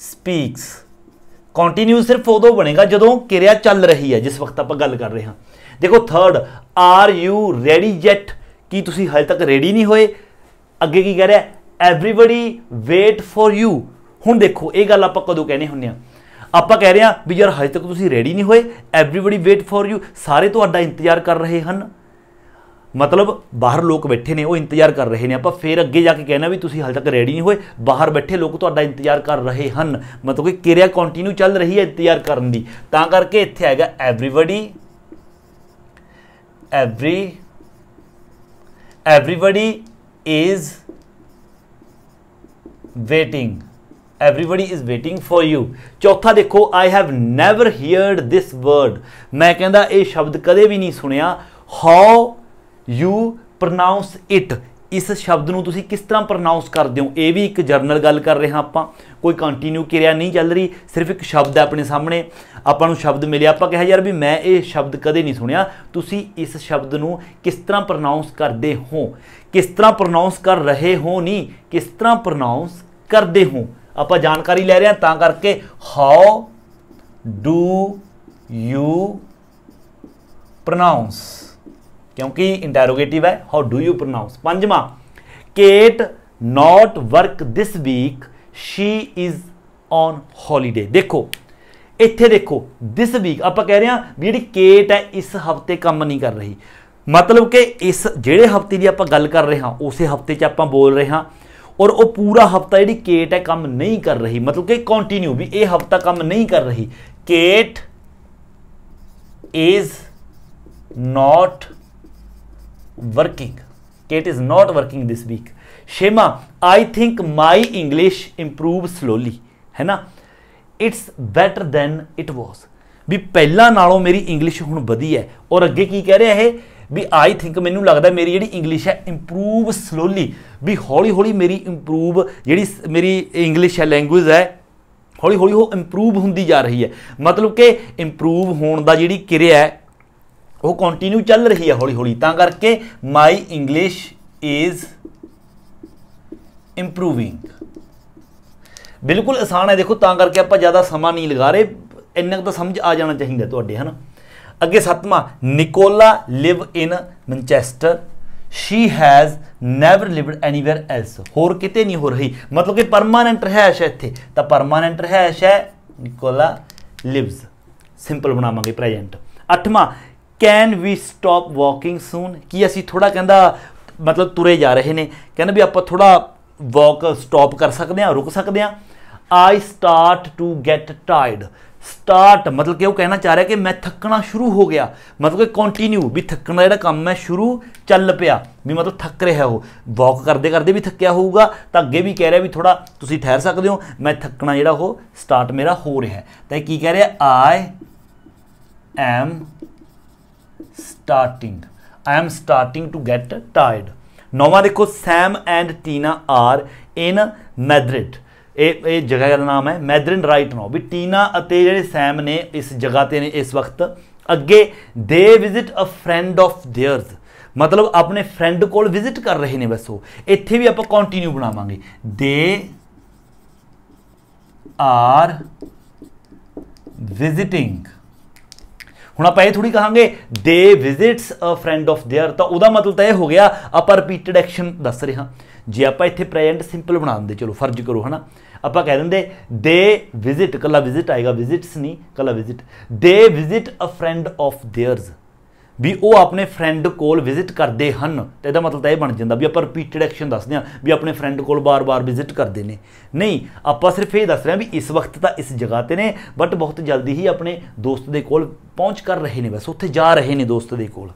S1: ਸਪੀਕਸ ਕੰਟੀਨਿਊ ਸਿਰਫ ਉਦੋਂ ਬਣੇਗਾ ਜਦੋਂ ਕਿਰਿਆ ਚੱਲ ਰਹੀ ਹੈ ਜਿਸ ਵਕਤ ਆਪਾਂ ਗੱਲ ਕਰ ਰਹੇ ਹਾਂ ਦੇਖੋ third are you ready yet ਕੀ ਤੁਸੀਂ ਹਜੇ ਤੱਕ ਰੈਡੀ ਨਹੀਂ ਹੋਏ ਅੱਗੇ ਕੀ ਕਹਿ ਰਿਹਾ ਐਵਰੀਬਾਡੀ ਵੇਟ ਫॉर ਯੂ ਹੁਣ ਦੇਖੋ ਇਹ ਗੱਲ ਆਪਾਂ ਕਦੋਂ ਕਹਿੰਦੇ ਹੁੰਨੇ ਆ ਆਪਾਂ ਕਹਿ ਰਹੇ ਆ ਵੀ ਯਾਰ ਹਜੇ ਤੱਕ ਤੁਸੀਂ ਰੈਡੀ ਨਹੀਂ ਹੋਏ ਐਵਰੀਬਾਡੀ ਵੇਟ ਫॉर ਯੂ ਸਾਰੇ ਤੁਹਾਡਾ ਇੰਤਜ਼ਾਰ ਕਰ ਰਹੇ ਹਨ ਮਤਲਬ ਬਾਹਰ ਲੋਕ ਬੈਠੇ ਨੇ ਉਹ ਇੰਤਜ਼ਾਰ ਕਰ ਰਹੇ ਨੇ ਆਪਾਂ ਫੇਰ ਅੱਗੇ ਜਾ ਕੇ ਕਹਿਣਾ ਵੀ ਤੁਸੀਂ ਹਾਲ ਤੱਕ ਰੈਡੀ ਨਹੀਂ ਹੋਏ ਬਾਹਰ ਬੈਠੇ ਲੋਕ ਤੁਹਾਡਾ ਇੰਤਜ਼ਾਰ ਕਰ ਰਹੇ ਹਨ ਮਤਲਬ ਕਿ ਕਿਰਿਆ ਕੰਟੀਨਿਊ ਚੱਲ ਰਹੀ ਹੈ ਇੰਤਜ਼ਾਰ ਕਰਨ ਦੀ ਤਾਂ ਕਰਕੇ ਇੱਥੇ ਆਏਗਾ everybody every everybody is waiting everybody is waiting for you ਚੌਥਾ ਦੇਖੋ i have never heard this word ਮੈਂ ਕਹਿੰਦਾ ਇਹ ਸ਼ਬਦ ਕਦੇ ਵੀ ਨਹੀਂ ਸੁਣਿਆ how ਯੂ ਪ੍ਰੋਨਾਂਸ ਇਟ ਇਸ ਸ਼ਬਦ ਨੂੰ ਤੁਸੀਂ ਕਿਸ ਤਰ੍ਹਾਂ ਪ੍ਰੋਨਾਂਸ ਕਰਦੇ ਹੋ ਇਹ ਵੀ ਇੱਕ ਜਰਨਲ ਗੱਲ ਕਰ ਰਹੇ ਹਾਂ ਆਪਾਂ ਕੋਈ ਕੰਟੀਨਿਊ ਕਿਰਿਆ ਨਹੀਂ ਚੱਲ ਰਹੀ ਸਿਰਫ ਇੱਕ ਸ਼ਬਦ ਹੈ ਆਪਣੇ ਸਾਹਮਣੇ ਆਪਾਂ ਨੂੰ ਸ਼ਬਦ ਮਿਲਿਆ ਆਪਾਂ ਕਿਹਾ ਯਾਰ ਵੀ ਮੈਂ ਇਹ ਸ਼ਬਦ ਕਦੇ ਨਹੀਂ ਸੁਣਿਆ ਤੁਸੀਂ ਇਸ ਸ਼ਬਦ ਨੂੰ ਕਿਸ ਤਰ੍ਹਾਂ ਪ੍ਰੋਨਾਂਸ ਕਰਦੇ ਹੋ ਕਿਸ ਤਰ੍ਹਾਂ ਪ੍ਰੋਨਾਂਸ ਕਰ ਰਹੇ ਹੋ ਨਹੀਂ ਕਿਸ ਤਰ੍ਹਾਂ ਪ੍ਰੋਨਾਂਸ ਕਰਦੇ ਹੋ ਆਪਾਂ ਜਾਣਕਾਰੀ ਲੈ ਰਹੇ ਹਾਂ ਤਾਂ ਕਰਕੇ ਹਾਊ ਡੂ ਯੂ ਪ੍ਰੋਨਾਂਸ ਕਿਉਂਕਿ ਇੰਟਰੋਗੇਟਿਵ ਹੈ ਹਾਊ ਡੂ ਯੂ ਪ੍ਰੋਨਾਂਸ ਪੰਜਵਾਂ Kate not work this week she is on holiday ਦੇਖੋ ਇੱਥੇ ਦੇਖੋ ਥਿਸ ਵੀਕ ਆਪਾਂ ਕਹਿ ਰਹੇ ਹਾਂ ਵੀ ਜਿਹੜੀ ਕੇਟ ਹੈ ਇਸ ਹਫਤੇ ਕੰਮ ਨਹੀਂ ਕਰ ਰਹੀ ਮਤਲਬ ਕਿ ਇਸ ਜਿਹੜੇ ਹਫਤੇ ਦੀ ਆਪਾਂ ਗੱਲ ਕਰ ਰਹੇ ਹਾਂ ਉਸੇ ਹਫਤੇ 'ਚ ਆਪਾਂ ਬੋਲ ਰਹੇ ਹਾਂ ਔਰ ਉਹ ਪੂਰਾ ਹਫਤਾ ਜਿਹੜੀ ਕੇਟ ਹੈ ਕੰਮ ਨਹੀਂ ਕਰ ਰਹੀ ਮਤਲਬ ਕਿ ਕੰਟੀਨਿਊ ਵੀ ਇਹ ਹਫਤਾ ਕੰਮ ਨਹੀਂ ਕਰ ਰਹੀ Kate is not working kate is not working this week shema i think my english improved slowly hai na it's better than it was ਵੀ ਪਹਿਲਾਂ ਨਾਲੋਂ ਮੇਰੀ ਇੰਗਲਿਸ਼ ਹੁਣ ਵਧੀ ਹੈ ਔਰ ਅੱਗੇ ਕੀ ਕਹਿ ਰਿਹਾ ਇਹ ਵੀ ਆਈ ਥਿੰਕ ਮੈਨੂੰ ਲੱਗਦਾ ਮੇਰੀ ਜਿਹੜੀ ਇੰਗਲਿਸ਼ ਹੈ ਇੰਪਰੂਵ ਸਲੋਲੀ ਵੀ ਹੌਲੀ ਹੌਲੀ ਮੇਰੀ ਇੰਪਰੂਵ ਜਿਹੜੀ ਮੇਰੀ ਇੰਗਲਿਸ਼ ਹੈ ਲੈਂਗੁਏਜ ਹੈ ਹੌਲੀ ਹੌਲੀ ਉਹ ਇੰਪਰੂਵ ਹੁੰਦੀ ਜਾ ਰਹੀ ਹੈ ਮਤਲਬ ਕਿ ਇੰਪਰੂਵ ਹੋਣ ਦਾ ਜਿਹੜੀ ਕਿਰਿਆ ਹੈ ਉਹ ਕੰਟੀਨਿਊ ਚੱਲ ਰਹੀ ਹੈ ਹੌਲੀ ਹੌਲੀ ਤਾਂ ਕਰਕੇ ਮਾਈ ਇੰਗਲਿਸ਼ ਇਜ਼ ਇੰਪਰੂਵਿੰਗ ਬਿਲਕੁਲ ਆਸਾਨ ਹੈ ਦੇਖੋ ਤਾਂ ਕਰਕੇ ਆਪਾਂ ਜ਼ਿਆਦਾ ਸਮਾਂ ਨਹੀਂ ਲਗਾ ਰਹੇ ਇੰਨਾ ਤਾਂ ਸਮਝ ਆ ਜਾਣਾ ਚਾਹੀਦਾ ਤੁਹਾਡੇ ਹਨ ਅੱਗੇ ਸੱਤਵਾਂ Nicola live in Manchester she has never lived anywhere else ਹੋਰ ਕਿਤੇ ਨਹੀਂ ਹੋ ਰਹੀ ਮਤਲਬ ਕਿ ਪਰਮਾਨੈਂਟ ਰਹਿائش ਹੈ ਇੱਥੇ ਤਾਂ ਪਰਮਾਨੈਂਟ ਰਹਿائش ਹੈ ਨਿਕੋਲਾ ਲਿਵਸ ਸਿੰਪਲ ਬਣਾਵਾਂਗੇ ਪ੍ਰੈਜ਼ੈਂਟ ਅੱਠਵਾਂ can we stop walking soon ਕੀ ਅਸੀਂ ਥੋੜਾ ਕਹਿੰਦਾ ਮਤਲਬ ਤੁਰੇ ਜਾ ਰਹੇ ਨੇ ਕਹਿੰਦੇ ਵੀ ਆਪਾਂ ਥੋੜਾ ਵਾਕ ਸਟਾਪ ਕਰ ਸਕਦੇ ਆ ਰੁਕ ਸਕਦੇ ਆ I start to get tired start ਮਤਲਬ ਕਿ ਉਹ ਕਹਿਣਾ ਚਾਹ ਰਿਹਾ ਕਿ ਮੈਂ ਥੱਕਣਾ ਸ਼ੁਰੂ ਹੋ ਗਿਆ ਮਤਲਬ ਕਿ ਕੰਟੀਨਿਊ ਵੀ ਥੱਕਣਾ ਜਿਹੜਾ ਕੰਮ ਹੈ ਸ਼ੁਰੂ ਚੱਲ ਪਿਆ ਵੀ ਮਤਲਬ ਥੱਕ ਰਿਹਾ ਉਹ ਵਾਕ ਕਰਦੇ ਕਰਦੇ ਵੀ ਥੱਕਿਆ ਹੋਊਗਾ ਤਾਂ ਅੱਗੇ ਵੀ ਕਹਿ ਰਿਹਾ ਵੀ ਥੋੜਾ ਤੁਸੀਂ ਠਹਿਰ ਸਕਦੇ ਹੋ ਮੈਂ ਥੱਕਣਾ ਜਿਹੜਾ ਉਹ ਸਟਾਰਟ ਮੇਰਾ ਹੋ ਰਿਹਾ ਤਾਂ ਕੀ ਕਹਿ ਰਿਹਾ I am starting I am starting to get tired ਨੌਵਾਂ ਦੇਖੋ Sam and Tina are in Madrid ਇਹ ਇਹ ਜਗ੍ਹਾ ਦਾ ਨਾਮ ਹੈ ਮੈਡਰਿਡ ਰਾਈਟ ਨਾਓ ਵੀ ਟੀਨਾ ਅਤੇ ਜਿਹੜੇ ਸੈਮ ਨੇ ਇਸ ਜਗ੍ਹਾ ਤੇ ਨੇ ਇਸ ਵਕਤ ਅੱਗੇ they visit a friend of theirs ਮਤਲਬ ਆਪਣੇ ਫਰੈਂਡ ਕੋਲ ਵਿਜ਼ਿਟ ਕਰ ਰਹੇ ਨੇ ਬਸ ਉਹ ਇੱਥੇ ਵੀ ਆਪਾਂ ਕੰਟੀਨਿਊ ਬਣਾਵਾਂਗੇ ਦੇ ਆਰ ਵਿਜ਼ਿਟਿੰਗ ਹੁਣ ਆਪਾਂ ਇਹ ਥੋੜੀ ਕਹਾਂਗੇ they visits a friend of their ਤਾਂ ਉਹਦਾ ਮਤਲਬ ਤਾਂ ਇਹ ਹੋ ਗਿਆ ਆਪਾਂ ਰਿਪੀਟਡ ਐਕਸ਼ਨ ਦੱਸ ਰਹੇ ਹਾਂ ਜੇ ਆਪਾਂ ਇੱਥੇ ਪ੍ਰੈਜ਼ੈਂਟ ਸਿੰਪਲ ਬਣਾ ਦਿੰਦੇ ਚਲੋ ਫਰਜ਼ ਕਰੋ ਹਨਾ ਆਪਾਂ ਕਹਿ ਦਿੰਦੇ ਦੇ ਵਿਜ਼ਿਟ ਕੱਲਾ ਵਿਜ਼ਿਟ ਆਏਗਾ ਵਿਜ਼ਿਟਸ ਨਹੀਂ ਕੱਲਾ visit they visit a friend of theirs ਵੀ ਉਹ ਆਪਣੇ ਫਰੈਂਡ ਕੋਲ ਵਿਜ਼ਿਟ ਕਰਦੇ ਹਨ ਤਾਂ ਇਹਦਾ ਮਤਲਬ ਤਾਂ ਇਹ ਬਣ ਜਾਂਦਾ ਵੀ ਆਪਾਂ ਰਿਪੀਟਡ ਐਕਸ਼ਨ ਦੱਸਦੇ ਆ ਵੀ ਆਪਣੇ ਫਰੈਂਡ ਕੋਲ ਬਾਰ-ਬਾਰ ਵਿਜ਼ਿਟ ਕਰਦੇ ਨੇ ਨਹੀਂ ਆਪਾਂ ਸਿਰਫ ਇਹ ਦੱਸ ਰਹੇ ਆ ਵੀ ਇਸ ਵਕਤ ਤਾਂ ਇਸ ਜਗ੍ਹਾ ਤੇ ਨੇ ਬਟ ਬਹੁਤ ਜਲਦੀ ਹੀ ਆਪਣੇ ਦੋਸਤ ਦੇ ਕੋਲ ਪਹੁੰਚ ਕਰ ਰਹੇ ਨੇ ਬਸ ਉੱਥੇ ਜਾ ਰਹੇ ਨੇ ਦੋਸਤ ਦੇ ਕੋਲ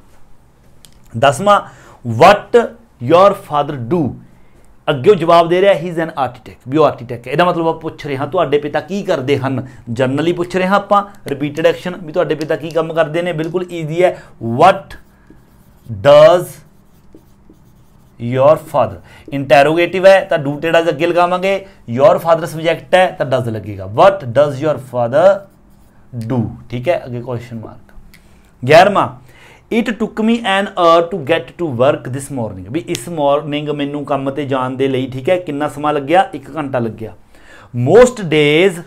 S1: ਦਸਵਾਂ ਵਟ ਯੋਰ ਫਾਦਰ ਡੂ ਅੱਗੇ ਜਵਾਬ ਦੇ ਰਿਹਾ ਹੀ ਇਜ਼ ਐਨ ਆਰਕੀਟੈਕਟ ਬਿਓ ਆਰਕੀਟੈਕਟ ਇਹਦਾ ਮਤਲਬ ਆ ਪੁੱਛ ਰਹੇ ਹਾਂ ਤੁਹਾਡੇ ਪਿਤਾ ਕੀ ਕਰਦੇ ਹਨ ਜਨਰਲੀ ਪੁੱਛ ਰਹੇ ਹਾਂ ਆਪਾਂ ਰਿਪੀਟਡ ਐਕਸ਼ਨ ਵੀ ਤੁਹਾਡੇ ਪਿਤਾ ਕੀ ਕੰਮ ਕਰਦੇ ਨੇ ਬਿਲਕੁਲ ਈਜ਼ੀ ਹੈ what does your father interrogative ਹੈ ਤਾਂ ਡੂ ਟੇੜਾ ਅੱਗੇ ਲਗਾਵਾਂਗੇ ਯੋਰ ਫਾਦਰ ਸਬਜੈਕਟ ਹੈ ਤਾਂ ਡਜ਼ ਲੱਗੇਗਾ what does your father do ਠੀਕ ਹੈ ਅੱਗੇ ਕੁਐਸਚਨ ਮਾਰਕ 11ਵਾਂ it took me an hour to get to work this morning ਵੀ ਇਸ ਮਾਰਨਿੰਗ ਮੈਨੂੰ ਕੰਮ ਤੇ ਜਾਣ ਦੇ ਲਈ ਠੀਕ ਹੈ ਕਿੰਨਾ ਸਮਾਂ ਲੱਗਿਆ 1 ਘੰਟਾ ਲੱਗਿਆ most days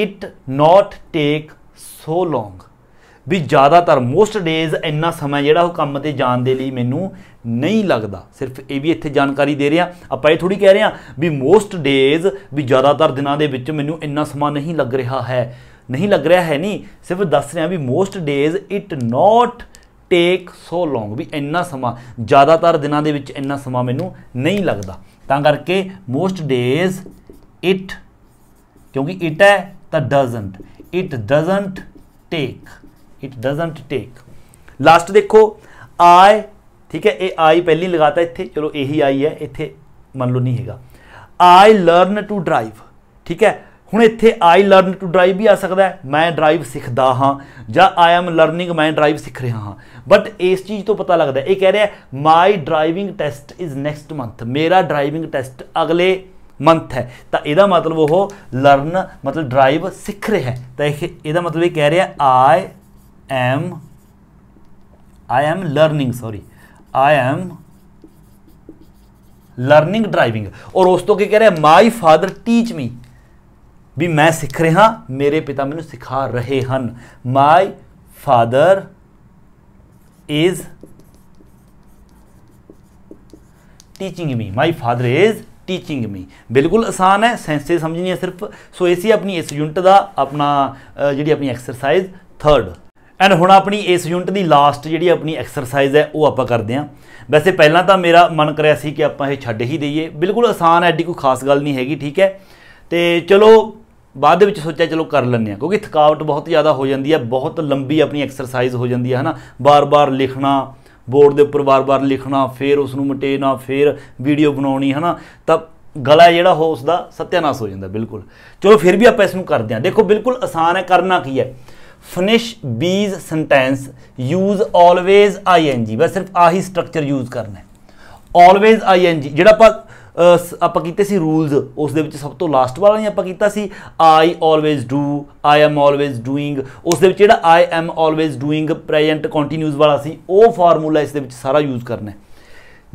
S1: it not take so long ਵੀ ਜ਼ਿਆਦਾਤਰ ਮੋਸਟ ਡੇਜ਼ ਇੰਨਾ ਸਮਾਂ ਜਿਹੜਾ ਉਹ ਕੰਮ ਤੇ ਜਾਣ ਦੇ ਲਈ ਮੈਨੂੰ ਨਹੀਂ ਲੱਗਦਾ ਸਿਰਫ ਇਹ ਵੀ ਇੱਥੇ ਜਾਣਕਾਰੀ ਦੇ ਰਿਹਾ ਆਪਾਂ ਇਹ ਥੋੜੀ ਕਹਿ ਰਹੇ ਆ ਵੀ ਮੋਸਟ ਡੇਜ਼ ਵੀ ਜ਼ਿਆਦਾਤਰ ਦਿਨਾਂ ਦੇ ਵਿੱਚ ਮੈਨੂੰ ਇੰਨਾ ਸਮਾਂ ਨਹੀਂ ਲੱਗ ਰਿਹਾ ਹੈ ਨਹੀਂ ਲੱਗ ਰਿਹਾ ਹੈ ਨਹੀਂ ਸਿਰਫ ਦੱਸ ਰਿਹਾ ਵੀ most days it not take so long ਵੀ ਇੰਨਾ ਸਮਾਂ ਜ਼ਿਆਦਾਤਰ ਦਿਨਾਂ ਦੇ ਵਿੱਚ ਇੰਨਾ ਸਮਾਂ ਮੈਨੂੰ ਨਹੀਂ ਲੱਗਦਾ ਤਾਂ ਕਰਕੇ ਮੋਸਟ ਡੇਜ਼ ਇਟ ਕਿਉਂਕਿ ਇਟ ਹੈ ਤਾਂ doesn't it doesn't take it doesn't take last ਦੇਖੋ ਆਈ ਠੀਕ ਹੈ ਇਹ ਆਈ ਪਹਿਲੀ ਲਗਾਤਾ ਇੱਥੇ ਚਲੋ ਇਹੀ ਆਈ ਹੈ ਇੱਥੇ ਮੰਨ ਲਓ ਨਹੀਂ ਹੈਗਾ ਆਈ ਲਰਨ ਟੂ ਡਰਾਈਵ ਠੀਕ ਹੈ ਹੁਣ ਇੱਥੇ ਆਈ ਲਰਨ ਟੂ ਡਰਾਈਵ ਵੀ ਆ ਸਕਦਾ ਹੈ ਮੈਂ ਡਰਾਈਵ ਸਿੱਖਦਾ ਹਾਂ ਜਾਂ ਆਈ ਐਮ ਲਰਨਿੰਗ ਮੈਂ ਡਰਾਈਵ ਸਿੱਖ ਰਿਹਾ ਹਾਂ ਬਟ ਇਸ ਚੀਜ਼ ਤੋਂ ਪਤਾ ਲੱਗਦਾ ਇਹ ਕਹਿ ਰਿਹਾ my driving test is next month ਮੇਰਾ ਡਰਾਈਵਿੰਗ ਟੈਸਟ ਅਗਲੇ ਮੰਥ ਹੈ ਤਾਂ ਇਹਦਾ ਮਤਲਬ ਉਹ ਲਰਨ ਮਤਲਬ ਡਰਾਈਵ ਸਿੱਖ ਰਿਹਾ ਹੈ ਤਾਂ ਇਹ ਇਹਦਾ ਮਤਲਬ ਇਹ ਕਹਿ ਰਿਹਾ I am I am learning sorry I am learning driving ਔਰ ਉਸ ਤੋਂ ਕੀ ਕਹਿ ਰਿਹਾ ਮਾਈ ਫਾਦਰ ਟੀਚ ਮੀ ਵੀ ਮੈਂ ਸਿੱਖ ਰਿਹਾ ਮੇਰੇ ਪਿਤਾ ਮੈਨੂੰ ਸਿਖਾ ਰਹੇ ਹਨ my father is teaching me my father is teaching me ਬਿਲਕੁਲ ਆਸਾਨ ਹੈ ਸੈਂਸੇ ਸਮਝਣੀ ਹੈ ਸਿਰਫ ਸੋ ਇਹ ਸੀ ਆਪਣੀ ਇਸ ਯੂਨਿਟ ਦਾ ਆਪਣਾ ਜਿਹੜੀ ਆਪਣੀ ਐਕਸਰਸਾਈਜ਼ ਥਰਡ ਐਂਡ ਹੁਣ ਆਪਣੀ ਇਸ ਯੂਨਿਟ ਦੀ ਲਾਸਟ ਜਿਹੜੀ ਆਪਣੀ ਐਕਸਰਸਾਈਜ਼ ਹੈ ਉਹ ਆਪਾਂ ਕਰਦੇ ਆਂ ਵੈਸੇ ਪਹਿਲਾਂ ਤਾਂ ਮੇਰਾ ਮਨ ਕਰਿਆ ਸੀ ਕਿ ਆਪਾਂ ਇਹ ਛੱਡ ਹੀ ਦਈਏ ਬਿਲਕੁਲ ਆਸਾਨ ਹੈ ਐਡੀ ਕੋਈ ਖਾਸ ਗੱਲ ਨਹੀਂ ਹੈਗੀ ਠੀਕ ਹੈ ਤੇ ਚਲੋ ਬਾਅਦ ਦੇ ਵਿੱਚ ਸੋਚਿਆ ਚਲੋ ਕਰ ਲੈਂਦੇ ਆ ਕਿਉਂਕਿ ਥਕਾਵਟ ਬਹੁਤ ਜ਼ਿਆਦਾ ਹੋ ਜਾਂਦੀ ਹੈ ਬਹੁਤ ਲੰਬੀ ਆਪਣੀ ਐਕਸਰਸਾਈਜ਼ ਹੋ ਜਾਂਦੀ ਹੈ ਹਨਾ ਬਾਰ-ਬਾਰ ਲਿਖਣਾ ਬੋਰਡ ਦੇ ਉੱਪਰ ਬਾਰ-ਬਾਰ ਲਿਖਣਾ ਫਿਰ ਉਸ ਨੂੰ ਮਟੇਣਾ ਫਿਰ ਵੀਡੀਓ ਬਣਾਉਣੀ ਹਨਾ ਤਾਂ ਗਲਾ ਜਿਹੜਾ ਹੋ ਉਸ ਦਾ ਸਤਿਆਨਾਸ਼ ਹੋ ਜਾਂਦਾ ਬਿਲਕੁਲ ਚਲੋ ਫਿਰ ਵੀ ਆਪਾਂ ਇਸ ਨੂੰ ਕਰਦੇ ਆ ਦੇਖੋ ਬਿਲਕੁਲ ਆਸਾਨ ਹੈ ਕਰਨਾ ਕੀ ਹੈ ਫਿਨਿਸ਼ ਬੀਜ਼ ਸੈਂਟੈਂਸ ਯੂਜ਼ ਆਲਵੇਜ਼ ਆਈਐਨਜੀ ਬਸ ਸਿਰਫ ਆਹੀ ਸਟਰਕਚਰ ਯੂਜ਼ ਕਰਨਾ ਹੈ ਆਲਵੇਜ਼ ਆਈਐਨਜੀ ਜਿਹੜਾ ਆਪਾਂ ਆਪਾਂ ਕੀਤੇ ਸੀ ਰੂਲਸ ਉਸ ਦੇ ਵਿੱਚ ਸਭ ਤੋਂ ਲਾਸਟ ਵਾਲਾ ਨਹੀਂ ਆਪਾਂ ਕੀਤਾ ਸੀ I always do I am always doing ਉਸ ਦੇ ਵਿੱਚ ਜਿਹੜਾ I am always doing present continuous ਵਾਲਾ ਸੀ ਉਹ ਫਾਰਮੂਲਾ ਇਸ ਦੇ ਵਿੱਚ ਸਾਰਾ ਯੂਜ਼ ਕਰਨਾ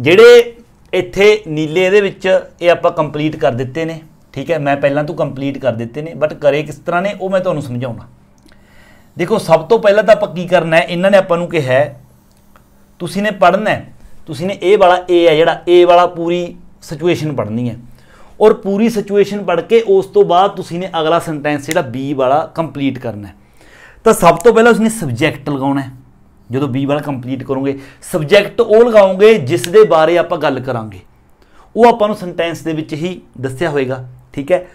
S1: ਜਿਹੜੇ ਇੱਥੇ ਨੀਲੇ ਦੇ ਵਿੱਚ ਇਹ ਆਪਾਂ ਕੰਪਲੀਟ ਕਰ ਦਿੱਤੇ ਨੇ ਠੀਕ ਹੈ ਮੈਂ ਪਹਿਲਾਂ ਤੋਂ ਕੰਪਲੀਟ ਕਰ ਦਿੱਤੇ ਨੇ ਬਟ ਕਰੇ ਕਿਸ ਤਰ੍ਹਾਂ ਨੇ ਉਹ ਮੈਂ ਤੁਹਾਨੂੰ ਸਮਝਾਉਣਾ ਦੇਖੋ ਸਭ ਤੋਂ ਪਹਿਲਾਂ ਤਾਂ ਆਪਾਂ ਕੀ ਕਰਨਾ ਹੈ ਇਹਨਾਂ ਨੇ ਆਪਾਂ ਨੂੰ ਕਿਹਾ ਤੁਸੀਂ ਨੇ ਪੜ੍ਹਨਾ ਹੈ ਤੁਸੀਂ ਨੇ ਇਹ ਵਾਲਾ A ਹੈ ਜਿਹੜਾ A ਵਾਲਾ ਪੂਰੀ ਸਿਚੁਏਸ਼ਨ ਪੜ੍ਹਨੀ ਹੈ ਔਰ ਪੂਰੀ ਸਿਚੁਏਸ਼ਨ ਪੜ੍ਹ ਕੇ ਉਸ ਤੋਂ ਬਾਅਦ ਤੁਸੀਂ ਨੇ ਅਗਲਾ ਸੈਂਟੈਂਸ ਜਿਹੜਾ ਬੀ ਵਾਲਾ ਕੰਪਲੀਟ ਕਰਨਾ ਹੈ ਤਾਂ ਸਭ ਤੋਂ ਪਹਿਲਾਂ ਉਸਨੇ ਸਬਜੈਕਟ ਲਗਾਉਣਾ ਹੈ ਜਦੋਂ ਬੀ ਵਾਲਾ ਕੰਪਲੀਟ ਕਰੋਗੇ ਸਬਜੈਕਟ ਉਹ ਲਗਾਓਗੇ ਜਿਸ ਦੇ ਬਾਰੇ ਆਪਾਂ ਗੱਲ ਕਰਾਂਗੇ ਉਹ ਆਪਾਂ ਨੂੰ ਸੈਂਟੈਂਸ ਦੇ ਵਿੱਚ ਹੀ ਦੱਸਿਆ ਹੋਏਗਾ ਠੀਕ ਹੈ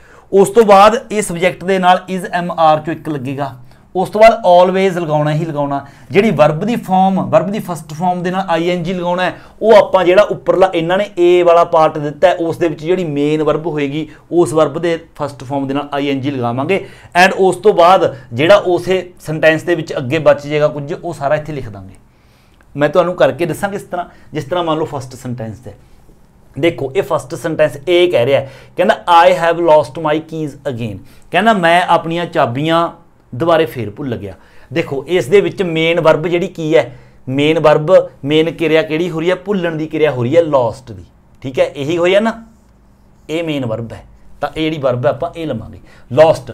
S1: ਉਸ ਤੋਂ ਬਾਅਦ ਇਹ ਸਬਜੈਕਟ ਦੇ ਨਾਲ ਇਜ਼ ਐਮ ਆਰ ਚੋਂ ਇੱਕ ਲੱਗੇਗਾ ਉਸ ਤੋਂ ਬਾਅਦ ਆਲਵੇਜ਼ ਲਗਾਉਣਾ ਹੀ ਲਗਾਉਣਾ ਜਿਹੜੀ ਵਰਬ ਦੀ ਫਾਰਮ ਵਰਬ ਦੀ ਫਸਟ ਫਾਰਮ ਦੇ ਨਾਲ ਆਈਐਨਜੀ ਲਗਾਉਣਾ ਹੈ ਉਹ ਆਪਾਂ ਜਿਹੜਾ ਉੱਪਰਲਾ ਇਹਨਾਂ ਨੇ ਏ ਵਾਲਾ ਪਾਰਟ ਦਿੱਤਾ ਉਸ ਦੇ ਵਿੱਚ ਜਿਹੜੀ ਮੇਨ ਵਰਬ ਹੋਏਗੀ ਉਸ ਵਰਬ ਦੇ ਫਸਟ ਫਾਰਮ ਦੇ ਨਾਲ ਆਈਐਨਜੀ ਲਗਾਵਾਂਗੇ ਐਂਡ ਉਸ ਤੋਂ ਬਾਅਦ ਜਿਹੜਾ ਉਸੇ ਸੈਂਟੈਂਸ ਦੇ ਵਿੱਚ ਅੱਗੇ ਬਚ ਜਾਏਗਾ ਕੁਝ ਉਹ ਸਾਰਾ ਇੱਥੇ ਲਿਖ ਦਾਂਗੇ ਮੈਂ ਤੁਹਾਨੂੰ ਕਰਕੇ ਦੱਸਾਂ ਕਿਸ ਤਰ੍ਹਾਂ ਜਿਸ ਤਰ੍ਹਾਂ ਮੰਨ ਲਓ ਫਸਟ ਸੈਂਟੈਂਸ ਹੈ ਦੇਖੋ ਇਹ ਫਸਟ ਸੈਂਟੈਂਸ ਇਹ ਕਹਿ ਰਿਹਾ ਹੈ ਕਹਿੰਦਾ I have lost my keys again ਕਹਿੰਦਾ ਮੈਂ ਆਪਣੀਆਂ ਚਾਬੀਆਂ ਦੁਬਾਰੇ ਫੇਰ ਭੁੱਲ ਗਿਆ ਦੇਖੋ ਇਸ ਦੇ ਵਿੱਚ ਮੇਨ ਵਰਬ ਜਿਹੜੀ ਕੀ ਹੈ ਮੇਨ ਵਰਬ ਮੇਨ ਕਿਰਿਆ ਕਿਹੜੀ ਹੋ ਰਹੀ ਹੈ ਭੁੱਲਣ ਦੀ ਕਿਰਿਆ ਹੋ ਰਹੀ ਹੈ ਲੌਸਟ ਦੀ ਠੀਕ ਹੈ ਇਹੀ ਹੋਇਆ ਨਾ ਇਹ ਮੇਨ ਵਰਬ ਹੈ ਤਾਂ ਇਹ ਜਿਹੜੀ ਵਰਬ ਹੈ ਆਪਾਂ ਇਹ ਲਵਾਂਗੇ ਲੌਸਟ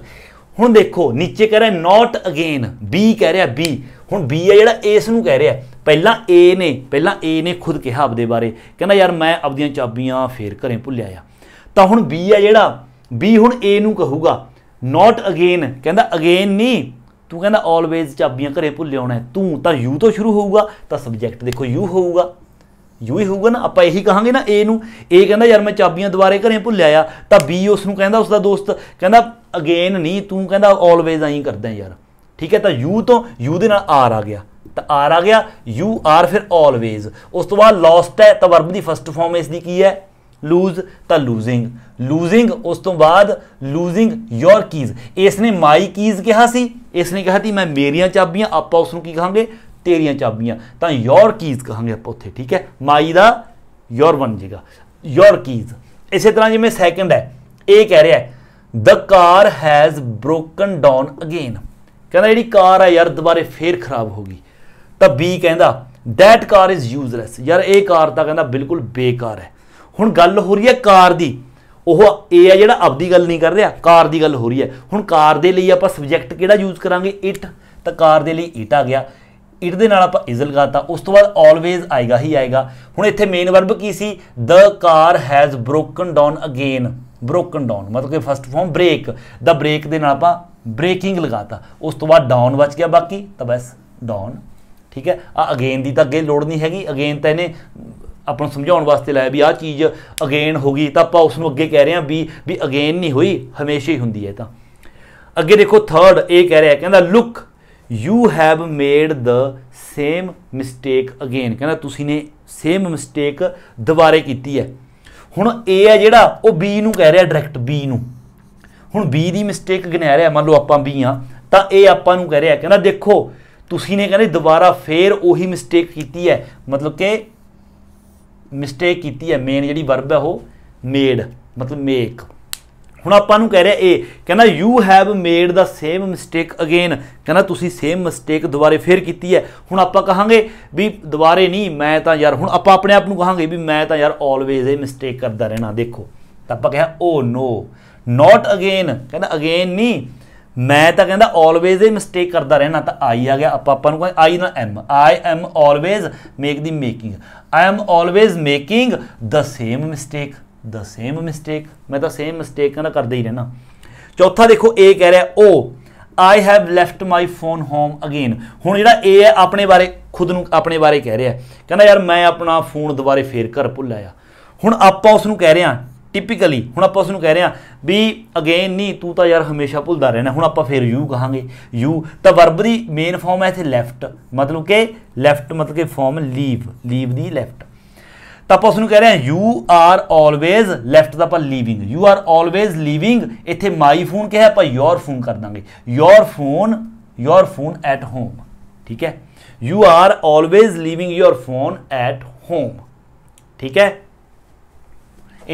S1: ਹੁਣ ਦੇਖੋ ਨੀਚੇ ਕਹ ਰਿਹਾ ਨਾਟ ਅਗੇਨ ਬੀ ਕਹਿ ਰਿਹਾ ਬੀ ਹੁਣ ਬੀ ਹੈ ਜਿਹੜਾ ਇਸ ਨੂੰ ਕਹਿ ਰਿਹਾ ਪਹਿਲਾਂ ਏ ਨੇ ਪਹਿਲਾਂ ਏ ਨੇ ਖੁਦ ਕਿਹਾ ਆਪਦੇ ਬਾਰੇ ਕਹਿੰਦਾ ਯਾਰ ਮੈਂ ਆਪਦੀਆਂ ਚਾਬੀਆਂ ਫੇਰ ਘਰੇ ਭੁੱਲਿਆ ਆ ਤਾਂ ਹੁਣ ਬੀ ਹੈ ਜਿਹੜਾ ਬੀ ਹੁਣ ਏ ਨੂੰ ਕਹੂਗਾ ਨਾਟ ਅਗੇਨ ਕਹਿੰਦਾ ਅਗੇਨ ਨਹੀਂ ਤੂੰ ਕਹਿੰਦਾ ਆਲਵੇਜ਼ ਚਾਬੀਆਂ ਘਰੇ ਭੁੱਲ ਆਉਣਾ ਤੂੰ ਤਾਂ ਯੂ ਤੋਂ ਸ਼ੁਰੂ ਹੋਊਗਾ ਤਾਂ ਸਬਜੈਕਟ ਦੇਖੋ ਯੂ ਹੋਊਗਾ ਯੂ ਹੀ ਹੋਊਗਾ ਨਾ ਆਪਾਂ ਇਹੀ ਕਹਾਂਗੇ ਨਾ ਏ ਨੂੰ ਏ ਕਹਿੰਦਾ ਯਾਰ ਮੈਂ ਚਾਬੀਆਂ ਦੁਬਾਰੇ ਘਰੇ ਭੁੱਲਿਆ ਆ ਤਾਂ ਬੀ ਉਸ ਨੂੰ ਕਹਿੰਦਾ ਉਸ ਦਾ ਦੋਸਤ ਕਹਿੰਦਾ ਅਗੇਨ ਨਹੀਂ ਤੂੰ ਕਹਿੰਦਾ ਆਲਵੇਜ਼ ਐਂ ਕਰਦਾ ਯਾਰ ਠੀਕ ਹੈ ਤਾਂ ਯੂ ਤੋਂ ਯੂ ਦੇ ਨਾਲ ਆਰ ਆ ਗਿਆ ਤਾਂ ਆਰ ਆ ਗਿਆ ਯੂ ਆਰ ਫਿਰ ਆਲਵੇਜ਼ ਉਸ ਤੋਂ ਬਾਅਦ ਲੌਸਟ ਹੈ ਤਾਂ ਵਰਬ ਦੀ ਫਸਟ ਫਾਰਮ ਇਸ ਦੀ ਕੀ ਹੈ ਲੂਜ਼ ਤਾਂ ਲੂਜ਼ਿੰਗ ਲੂਜ਼ਿੰਗ ਉਸ ਤੋਂ ਬਾਅਦ ਲੂਜ਼ਿੰਗ ਯੋਰ ਕੀਜ਼ ਇਸ ਨੇ ਮਾਈ ਕੀਜ਼ ਕਿਹਾ ਸੀ ਇਸ ਨੇ ਕਿਹਾ ਸੀ ਮੈਂ ਮੇਰੀਆਂ ਚਾਬੀਆਂ ਆਪਾਂ ਉਸ ਨੂੰ ਕੀ ਕਹਾਂਗੇ ਤੇਰੀਆਂ ਚਾਬੀਆਂ ਤਾਂ ਯੋਰ ਕੀਜ਼ ਕਹਾਂਗੇ ਆਪਾਂ ਉੱਥੇ ਠੀਕ ਹੈ ਮਾਈ ਦਾ ਯੋਰ ਬਣ ਜਾਏਗਾ ਯੋਰ ਕੀਜ਼ ਇਸੇ ਤਰ੍ਹਾਂ ਜਿਵੇਂ ਸੈਕੰਡ ਹੈ ਇਹ ਕਹਿ ਰਿਹਾ the car has broken down again ਕਹਿੰਦਾ ਜਿਹੜੀ ਕਾਰ ਆ ਯਾਰ ਦੁਬਾਰੇ ਫੇਰ ਖਰਾਬ ਹੋ ਗਈ ਤਾਂ ਬੀ ਕਹਿੰਦਾ ਦੈਟ ਕਾਰ ਇਜ਼ ਯੂਜ਼ਲੈਸ ਯਾਰ ਇਹ ਕਾਰ ਤਾਂ ਕਹਿੰਦਾ ਬਿਲਕੁਲ ਬੇਕਾਰ ਹੈ ਹੁਣ ਗੱਲ ਹੋ ਰਹੀ ਹੈ ਕਾਰ ਦੀ ਉਹ ਇਹ ਹੈ ਜਿਹੜਾ ਆਪਦੀ ਗੱਲ ਨਹੀਂ ਕਰ ਰਿਹਾ ਕਾਰ ਦੀ ਗੱਲ ਹੋ ਰਹੀ ਹੈ ਹੁਣ ਕਾਰ ਦੇ ਲਈ ਆਪਾਂ ਸਬਜੈਕਟ ਕਿਹੜਾ ਯੂਜ਼ ਕਰਾਂਗੇ ਇਟ ਤਾਂ ਕਾਰ ਦੇ ਲਈ ਇਟ ਆ ਗਿਆ ਇਟ ਦੇ ਨਾਲ ਆਪਾਂ ਇਜ਼ ਲਗਾਤਾ ਉਸ ਤੋਂ ਬਾਅਦ ਆਲਵੇਜ਼ ਆਏਗਾ ਹੀ ਆਏਗਾ ਹੁਣ ਇੱਥੇ ਮੇਨ ਵਰਬ ਕੀ ਸੀ the car has broken down again broken down ਮਤਲਬ ਕਿ ਫਸਟ ਫਾਰਮ ਬ੍ਰੇਕ ਦਾ ਬ੍ਰੇਕ ਦੇ ਨਾਲ ਆਪਾਂ ਬ੍ਰੇਕਿੰਗ ਲਗਾਤਾ ਉਸ ਤੋਂ ਬਾਅਦ ਡਾਊਨ ਬਚ ਗਿਆ ਬਾਕੀ ਤਾਂ ਬਸ ਡਾਊਨ ਠੀਕ ਹੈ ਆ ਅਗੇਨ ਦੀ ਤਾਂ ਅੱਗੇ ਲੋੜ ਨਹੀਂ ਹੈਗੀ ਅਗੇਨ ਤਾਂ ਇਹਨੇ ਆਪਾਂ ਨੂੰ ਸਮਝਾਉਣ ਵਾਸਤੇ ਲਾਇਆ ਵੀ ਆਹ ਚੀਜ਼ ਅਗੇਨ ਹੋ ਗਈ ਤਾਂ ਆਪਾਂ ਉਸ ਨੂੰ ਅੱਗੇ ਕਹਿ ਰਹੇ ਆ ਵੀ ਵੀ ਅਗੇਨ ਨਹੀਂ ਹੋਈ ਹਮੇਸ਼ਾ ਹੀ ਹੁੰਦੀ ਹੈ ਤਾਂ ਅੱਗੇ ਦੇਖੋ ਥਰਡ ਇਹ ਕਹਿ ਰਿਹਾ ਕਹਿੰਦਾ look you have made the same mistake again ਕਹਿੰਦਾ ਤੁਸੀਂ ਨੇ ਸੇਮ ਮਿਸਟੇਕ ਦੁਬਾਰੇ ਕੀਤੀ ਹੈ ਹੁਣ ਏ ਹੈ ਜਿਹੜਾ ਉਹ ਬੀ ਨੂੰ ਕਹਿ ਰਿਹਾ ਡਾਇਰੈਕਟ ਬੀ ਨੂੰ ਹੁਣ ਬੀ ਦੀ ਮਿਸਟੇਕ ਗਿਣਿਆ ਰਿਹਾ ਮੰਨ ਲਓ ਆਪਾਂ ਬੀ ਆ ਤਾਂ ਇਹ ਆਪਾਂ ਨੂੰ ਕਹਿ ਰਿਹਾ ਕਹਿੰਦਾ ਦੇਖੋ ਤੁਸੀਂ ਨੇ ਕਹਿੰਦੇ ਦੁਬਾਰਾ ਫੇਰ ਉਹੀ ਮਿਸਟੇਕ ਕੀਤੀ ਹੈ ਮਤਲਬ ਕਿ ਮਿਸਟੇਕ ਕੀਤੀ ਹੈ ਮੇਨ ਜਿਹੜੀ ਵਰਬ ਹੈ ਉਹ ਮੇਡ ਮਤਲਬ ਮੇਕ ਹੁਣ ਆਪਾਂ ਨੂੰ ਕਹਿ ਰਿਹਾ ਇਹ ਕਹਿੰਦਾ you have made the same mistake again ਕਹਿੰਦਾ ਤੁਸੀਂ ਸੇਮ ਮਿਸਟੇਕ ਦੁਬਾਰੇ ਫੇਰ ਕੀਤੀ ਹੈ ਹੁਣ ਆਪਾਂ ਕਹਾਂਗੇ ਵੀ ਦੁਬਾਰੇ ਨਹੀਂ ਮੈਂ ਤਾਂ ਯਾਰ ਹੁਣ ਆਪਾਂ ਆਪਣੇ ਆਪ ਨੂੰ ਕਹਾਂਗੇ ਵੀ ਮੈਂ ਤਾਂ ਯਾਰ ਆਲਵੇਜ਼ ਇਹ ਮਿਸਟੇਕ ਕਰਦਾ ਰਹਿਣਾ ਦੇਖੋ ਤਾਂ ਆਪਾਂ ਕਹਿਆ ਓ ਨੋ ਨਾਟ ਅਗੇਨ ਕਹਿੰਦਾ ਅਗੇਨ ਨਹੀਂ ਮੈਂ ਤਾਂ ਕਹਿੰਦਾ ਆਲਵੇਜ਼ ਹੀ ਮਿਸਟੇਕ ਕਰਦਾ ਰਹਿਣਾ ਤਾਂ ਆਈ ਆ ਗਿਆ ਆਪਾਂ ਆਪਾਂ ਨੂੰ ਕਹਿੰਦੇ ਆਈ ਨਾਲ am I am always make ਦੀ making I am always making the same mistake the same mistake ਮੈਂ ਤਾਂ ਸੇਮ ਮਿਸਟੇਕ ਨਾ ਕਰਦਾ ਹੀ ਰਹਿਣਾ ਚੌਥਾ ਦੇਖੋ ਏ ਕਹਿ ਰਿਹਾ ਉਹ I have left my phone home again ਹੁਣ ਜਿਹੜਾ ਏ ਹੈ ਆਪਣੇ ਬਾਰੇ ਖੁਦ ਨੂੰ ਆਪਣੇ ਬਾਰੇ ਕਹਿ ਰਿਹਾ ਕਹਿੰਦਾ ਯਾਰ ਮੈਂ ਆਪਣਾ ਫੋਨ ਦੁਬਾਰੇ ਫੇਰ ਘਰ ਭੁੱਲ ਆਇਆ ਹੁਣ ਆਪਾਂ ਉਸ ਨੂੰ ਕਹਿ ਰਹੇ ਆ ਟਿਪੀਕਲੀ ਹੁਣ ਆਪਾਂ ਉਸ ਨੂੰ ਕਹਿ ਰਹੇ ਆ ਵੀ ਅਗੇਨ ਨਹੀਂ ਤੂੰ ਤਾਂ ਯਾਰ ਹਮੇਸ਼ਾ ਭੁੱਲਦਾ ਰਹਿਣਾ ਹੁਣ ਆਪਾਂ ਫੇਰ ਯੂ ਕਹਾਂਗੇ ਯੂ ਤਾਂ ਵਰਬ ਦੀ ਮੇਨ ਫਾਰਮ ਹੈ ਇਥੇ ਲੈਫਟ ਮਤਲਬ ਕਿ ਲੈਫਟ ਮਤਲਬ ਕਿ ਫਾਰਮ ਲੀਵ ਲੀਵ ਦੀ ਲੈਫਟ ਤਾਂ ਆਪਾਂ ਉਸ ਨੂੰ ਕਹਿ ਰਹੇ ਆ ਯੂ ਆਰ ਆਲਵੇਜ਼ ਲੈਫਟ ਦਾ ਆਪਾਂ leaving you are always leaving ਇੱਥੇ ਮਾਈ ਫੋਨ ਕਿਹਾ ਆਪਾਂ ਯੋਰ ਫੋਨ ਕਰ ਦਾਂਗੇ your phone your phone at home ਠੀਕ ਹੈ you are always leaving your phone at home ਠੀਕ ਹੈ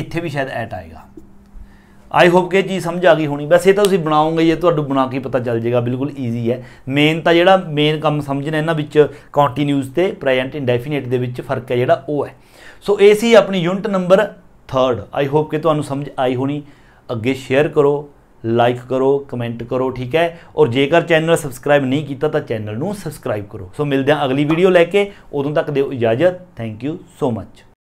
S1: ਇੱਥੇ ਵੀ ਸ਼ਾਇਦ ਐਟ ਆਏਗਾ ਆਈ ਹੋਪ ਕਿ ਜੀ ਸਮਝ ਆ ਗਈ ਹੋਣੀ ਬਸ ਇਹ ਤਾਂ ਤੁਸੀਂ ਬਣਾਉਂਗੇ ਜੇ ਤੁਹਾਨੂੰ ਬਣਾ ਕੇ ਪਤਾ ਚੱਲ ਜਾਏਗਾ ਬਿਲਕੁਲ ਈਜ਼ੀ ਹੈ ਮੇਨ ਤਾਂ ਜਿਹੜਾ ਮੇਨ ਕੰਮ ਸਮਝਣਾ ਇਹਨਾਂ ਵਿੱਚ ਕੰਟੀਨਿਊਸ ਤੇ ਪ੍ਰੈਜ਼ੈਂਟ ਇਨਡੈਫੀਨਿਟ ਦੇ ਵਿੱਚ ਫਰਕ ਹੈ ਜਿਹੜਾ ਉਹ ਹੈ ਸੋ ਇਹ ਸੀ ਆਪਣੀ unit number 3rd I hope ਕਿ ਤੁਹਾਨੂੰ ਸਮਝ ਆਈ ਹੋਣੀ ਅੱਗੇ ਸ਼ੇਅਰ ਕਰੋ ਲਾਈਕ ਕਰੋ ਕਮੈਂਟ ਕਰੋ ਠੀਕ ਹੈ ਔਰ ਜੇਕਰ ਚੈਨਲ ਸਬਸਕ੍ਰਾਈਬ ਨਹੀਂ ਕੀਤਾ ਤਾਂ ਚੈਨਲ ਨੂੰ ਸਬਸਕ੍ਰਾਈਬ ਕਰੋ ਸੋ ਮਿਲਦੇ ਹਾਂ ਅਗਲੀ ਵੀਡੀਓ ਲੈ ਕੇ ਉਦੋਂ ਤੱਕ ਦਿਓ ਇਜਾਜ਼ਤ ਥੈਂਕ ਯੂ ਸੋ ਮੱਚ